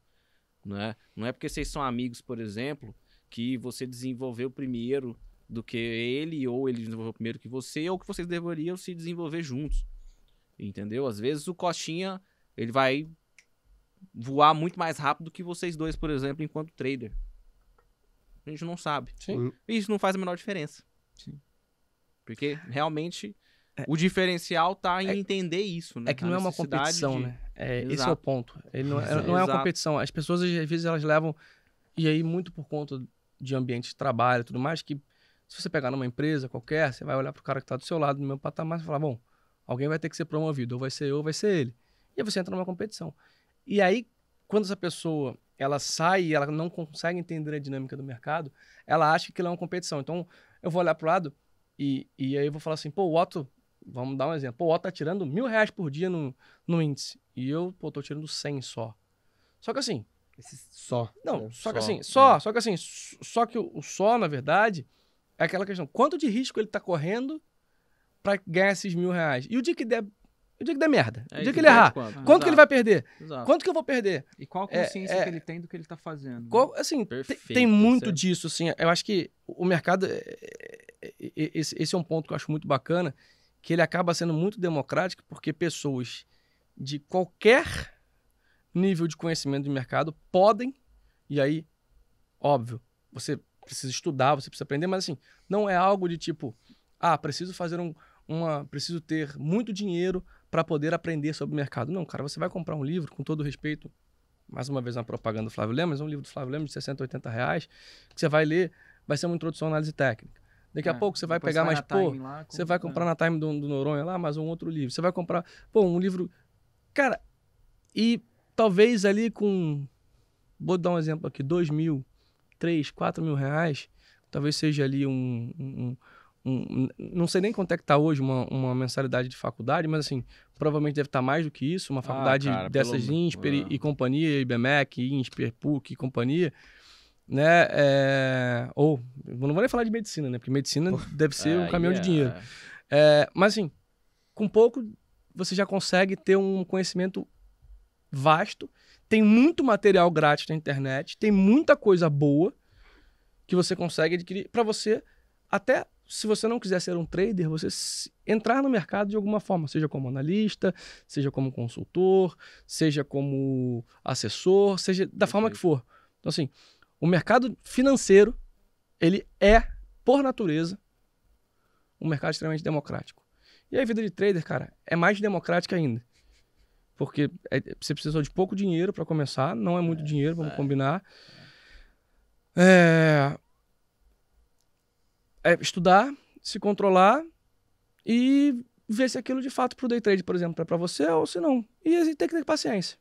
Né? Não é porque vocês são amigos, por exemplo, que você desenvolveu primeiro do que ele, ou ele desenvolveu primeiro que você, ou que vocês deveriam se desenvolver juntos. Entendeu? Às vezes o Costinha, ele vai voar muito mais rápido que vocês dois, por exemplo, enquanto trader. A gente não sabe. Sim. Hum. Isso não faz a menor diferença. Sim. Porque realmente é. o diferencial tá em é. entender isso, né? É que não é uma competição, de... né? É, esse é o ponto. Ele não, é, não é uma competição. As pessoas, às vezes, elas levam. E aí, muito por conta de ambiente de trabalho e tudo mais, que se você pegar numa empresa qualquer, você vai olhar para o cara que está do seu lado, no mesmo patamar, e falar, bom, alguém vai ter que ser promovido, ou vai ser eu, ou vai ser ele. E aí você entra numa competição. E aí, quando essa pessoa ela sai e ela não consegue entender a dinâmica do mercado, ela acha que ela é uma competição. Então, eu vou olhar para o lado e, e aí eu vou falar assim, pô, o Otto, vamos dar um exemplo, pô, o Otto está tirando mil reais por dia no, no índice, e eu, pô, tô tirando 100 só. Só que assim, esse só. Não, né? só, assim, é. só, que assim, só, é. só que assim, só que o, só, na verdade, é aquela questão: quanto de risco ele tá correndo para ganhar esses mil reais? E o dia que der o dia que der merda. É, o dia que ele errar. Quanto, quanto que ele vai perder? Exato. Quanto que eu vou perder? E qual a é, consciência é, é... que ele tem do que ele tá fazendo? Qual, assim, Perfeito, tem, tem muito certo. disso, assim. Eu acho que o mercado... É, esse, esse, é um ponto que eu acho muito bacana, que ele acaba sendo muito democrático, porque pessoas de qualquer nível de conhecimento de mercado, podem, e aí, óbvio, você precisa estudar, você precisa aprender, mas assim, não é algo de tipo, ah, preciso fazer um, uma, preciso ter muito dinheiro para poder aprender sobre o mercado. Não, cara, você vai comprar um livro, com todo respeito, mais uma vez uma propaganda do Flávio Lemos, é um livro do Flávio Lemos de 60, 80 reais, que você vai ler, vai ser uma introdução à análise técnica. Daqui é, a pouco você vai pegar mais, pô, lá, você vai comprar é. na Time do, do Noronha lá, mais um outro livro. Você vai comprar, pô, um livro... Cara, e talvez ali com, vou dar um exemplo aqui, dois mil, três, quatro mil reais, talvez seja ali um, um, um, um não sei nem quanto é que está hoje uma, uma mensalidade de faculdade, mas assim, provavelmente deve estar tá mais do que isso, uma ah, faculdade ah, cara, dessas pelo... INSPER ah. e, e companhia, IBMEC, INSPER, PUC e companhia, né, é... ou, não vou nem falar de medicina, né, porque medicina Pô, deve ser ah, um caminhão yeah. de é. dinheiro, é, mas assim, com pouco você já consegue ter um conhecimento vasto, tem muito material grátis na internet, tem muita coisa boa que você consegue adquirir para você, até se você não quiser ser um trader, você entrar no mercado de alguma forma, seja como analista, seja como consultor, seja como assessor, seja da forma que for. Então, assim, o mercado financeiro, ele é, por natureza, um mercado extremamente democrático. E a vida de trader, cara, é mais democrática ainda porque é, você precisa de pouco dinheiro para começar, não é muito é, dinheiro, vamos é. combinar. É... é... estudar, se controlar e ver se aquilo de fato para o day trade, por exemplo, é para você ou se não. E a gente tem que ter paciência.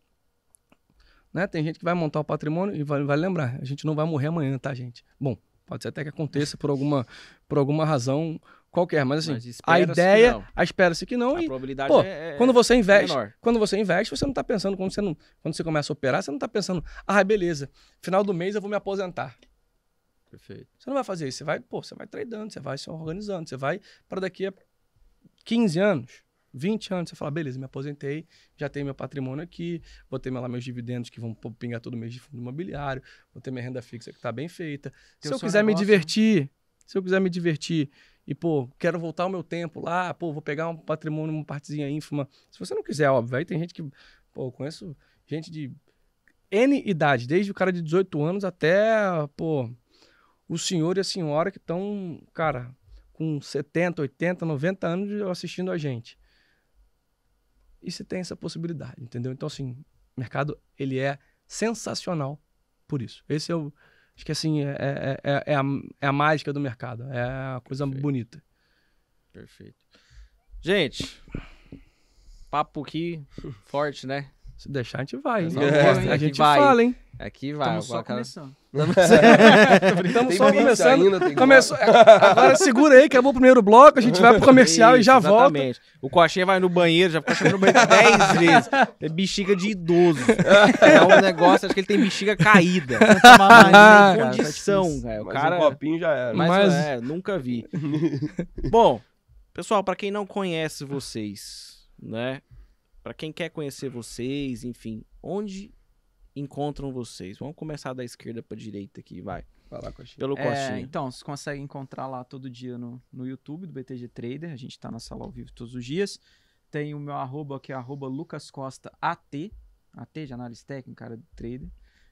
Né? Tem gente que vai montar o patrimônio e vai, vai lembrar, a gente não vai morrer amanhã, tá, gente? Bom, pode ser até que aconteça por alguma, por alguma razão qualquer, mas assim, mas a ideia, a espera-se que não. A e, probabilidade pô, é, é, quando você investe, menor. quando você investe, você não está pensando quando você não, quando você começa a operar, você não está pensando, ah, beleza, final do mês eu vou me aposentar. Perfeito. Você não vai fazer isso, você vai, pô, você vai tradando, você vai se organizando, você vai para daqui a 15 anos, 20 anos, você fala, beleza, me aposentei, já tenho meu patrimônio aqui, vou ter lá meus dividendos que vão pingar todo mês de fundo imobiliário, vou ter minha renda fixa que está bem feita. Tem se eu quiser negócio, me divertir, né? se eu quiser me divertir e, pô, quero voltar o meu tempo lá, pô, vou pegar um patrimônio, uma partezinha ínfima. Se você não quiser, óbvio, aí tem gente que, pô, eu conheço gente de N idade, desde o cara de 18 anos até, pô, o senhor e a senhora que estão, cara, com 70, 80, 90 anos assistindo a gente. E se tem essa possibilidade, entendeu? Então, assim, o mercado, ele é sensacional por isso. Esse é o Acho que assim, é, é, é, é, a, é a mágica do mercado. É a coisa Perfeito. bonita. Perfeito. Gente, papo aqui forte, né? Se deixar, a gente vai. Hein? É. A gente vai. fala, hein? Aqui vai. Estamos só começando. Estamos só começando. Ainda, Começou... Agora segura aí, que acabou o primeiro bloco, a gente vai pro comercial Isso, e já exatamente. volta. O Coxinha vai no banheiro, já fica no banheiro 10 vezes. É bexiga de idoso. É um negócio, acho que ele tem bexiga caída. Não tem tá condição, velho. Mas cara... um copinho já era. Mas, Mas... É, nunca vi. Bom, pessoal, para quem não conhece vocês, né? para quem quer conhecer vocês, enfim, onde encontram vocês? Vamos começar da esquerda para direita aqui, vai. Vai lá, Coxinha. Pelo é, Coxinha. Então, vocês conseguem encontrar lá todo dia no, no YouTube do BTG Trader. A gente está na sala ao vivo todos os dias. Tem o meu arroba, que é arroba lucascostaat, AT de análise técnica, cara de trader.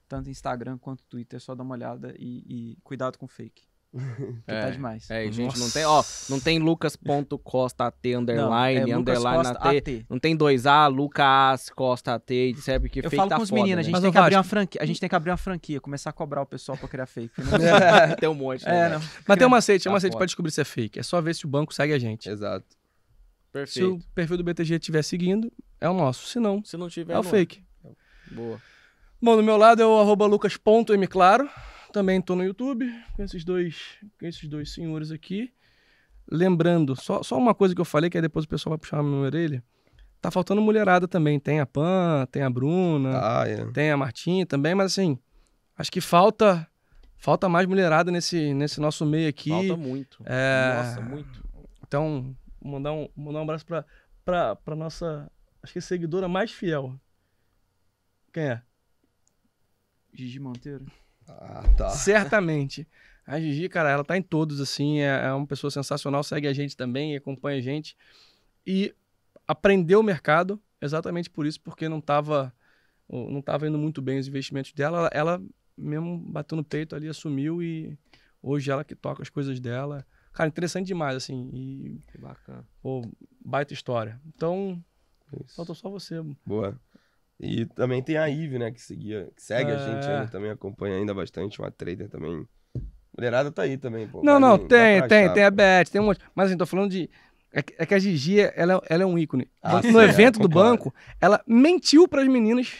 Tanto Instagram quanto Twitter, é só dar uma olhada e, e cuidado com fake. que tá é, tá demais. É, gente, não tem, ó, não tem lucas.costa.at underline, não, é underline Costa AT. AT. Não tem dois A, Lucas Costa AT, sabe que Eu falo com os meninos, né? a gente Mas tem que abrir acho... uma franquia, a gente tem que abrir uma franquia, começar a cobrar o pessoal pra criar fake. Né? tem um monte. É, né, é, não. Mas tem uma macete, tem uma macete tá pra descobrir se é fake. É só ver se o banco segue a gente. Exato. Perfeito. Se o perfil do BTG estiver seguindo, é o nosso. Se não, se não tiver, é o é. fake. Boa. Bom, do meu lado é o arroba lucas.mclaro. Também estou no YouTube com esses dois, com esses dois senhores aqui. Lembrando, só, só uma coisa que eu falei, que aí depois o pessoal vai puxar a minha orelha. Tá faltando mulherada também. Tem a Pan, tem a Bruna, ah, é. tem a Martinha também, mas assim, acho que falta falta mais mulherada nesse, nesse nosso meio aqui. Falta muito. É... Nossa, muito. Então, mandar um, mandar um abraço pra, pra, pra nossa, acho que é seguidora mais fiel. Quem é? Gigi Monteiro. Ah, tá. Certamente. A Gigi, cara, ela tá em todos, assim, é, é uma pessoa sensacional, segue a gente também, acompanha a gente. E aprendeu o mercado exatamente por isso, porque não estava não tava indo muito bem os investimentos dela. Ela, ela mesmo bateu no peito ali, assumiu e hoje ela que toca as coisas dela. Cara, interessante demais, assim. E, que bacana. Pô, baita história. Então, é isso. faltou só você. Boa. E também tem a Ive, né, que, seguia, que segue é. a gente é. ainda, também acompanha ainda bastante, uma trader também. Mulherada tá aí também, pô. Não, não, tem, tem, achar, tem a Beth, tem um monte. Mas assim, tô falando de. É, é que a Gigi, ela, ela é um ícone. Ah, no sim, é, evento é, do banco, ela mentiu para as meninas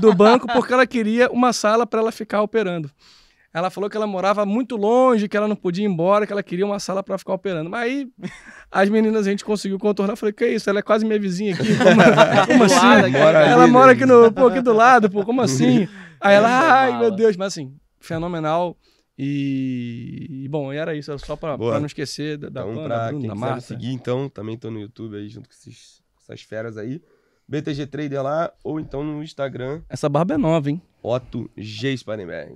do banco porque ela queria uma sala para ela ficar operando. Ela falou que ela morava muito longe, que ela não podia ir embora, que ela queria uma sala para ficar operando. Mas aí as meninas a gente conseguiu contornar. falei, que é isso? Ela é quase minha vizinha aqui. Como, é? como assim? mora ela ali, mora aqui no, pô, aqui do lado, pô, como assim? Aí ela, ai meu Deus, mas assim, fenomenal. E, e bom, era isso, só para não esquecer da, da então, Pana, pra Bruno, quem da Marta. seguir, então, também tô no YouTube aí junto com, esses, essas feras aí. BTG Trader lá, ou então no Instagram. Essa barba é nova, hein? Otto G. Sparenberg.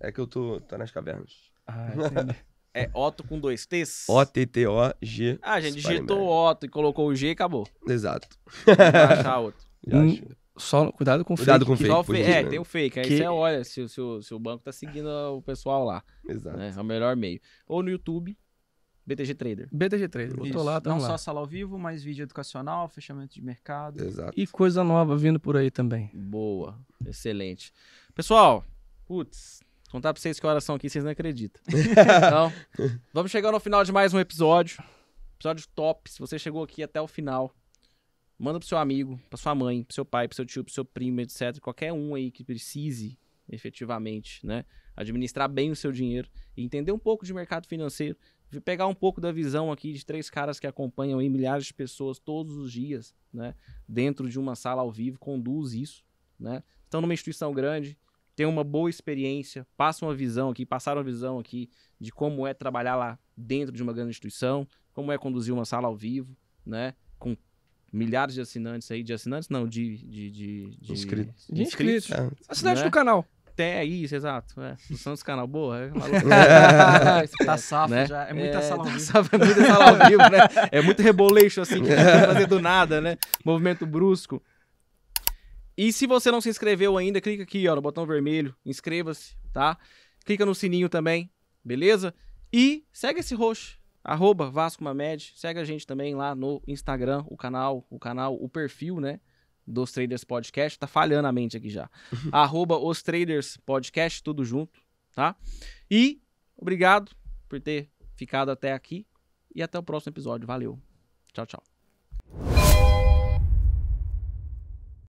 É que eu tô, tô tá nas cavernas. Ah, entendi. É Otto com dois T's? O-T-T-O-G. Ah, gente digitou Otto e colocou o G e acabou. Exato. Vou achar outro. Já Hum, Só, cuidado com o Cuidado fake. com o fake. é, tem o fake. Aí Que- você olha se, o- se o- se o banco tá seguindo o pessoal lá. Exato. né? É o melhor meio. Ou no YouTube, BTG Trader. BTG Trader, botou lá, tá Não só sala ao vivo, mas vídeo educacional, fechamento de mercado. Exato. E coisa nova vindo por aí também. Boa, excelente. Pessoal, putz, Contar pra vocês que horas são aqui, vocês não acreditam. então, vamos chegando ao final de mais um episódio. Episódio top. Se você chegou aqui até o final, manda pro seu amigo, pra sua mãe, pro seu pai, pro seu tio, pro seu primo, etc. Qualquer um aí que precise efetivamente, né? Administrar bem o seu dinheiro entender um pouco de mercado financeiro. Pegar um pouco da visão aqui de três caras que acompanham aí milhares de pessoas todos os dias, né? Dentro de uma sala ao vivo, conduz isso, né? Estão numa instituição grande, tem uma boa experiência, passa uma visão aqui, passaram a visão aqui de como é trabalhar lá dentro de uma grande instituição, como é conduzir uma sala ao vivo, né? Com milhares de assinantes aí, de assinantes não, de... de, de, de inscritos. De inscritos. inscritos é. Assinantes né? do canal. Até isso, exato. É. O Santos Canal, boa. É tá safo né? já. É muita é, sala tá ao vivo. Safo, é muita sala ao vivo, né? É muito reboleixo assim, que fazer do nada, né? Movimento brusco. E se você não se inscreveu ainda, clica aqui ó, no botão vermelho, inscreva-se, tá? Clica no sininho também, beleza? E segue esse roxo, arroba Vasco Mamed, segue a gente também lá no Instagram, o canal, o canal, o perfil, né? Dos Traders Podcast, tá falhando a mente aqui já. arroba Os Traders Podcast, tudo junto, tá? E obrigado por ter ficado até aqui e até o próximo episódio. Valeu. Tchau, tchau.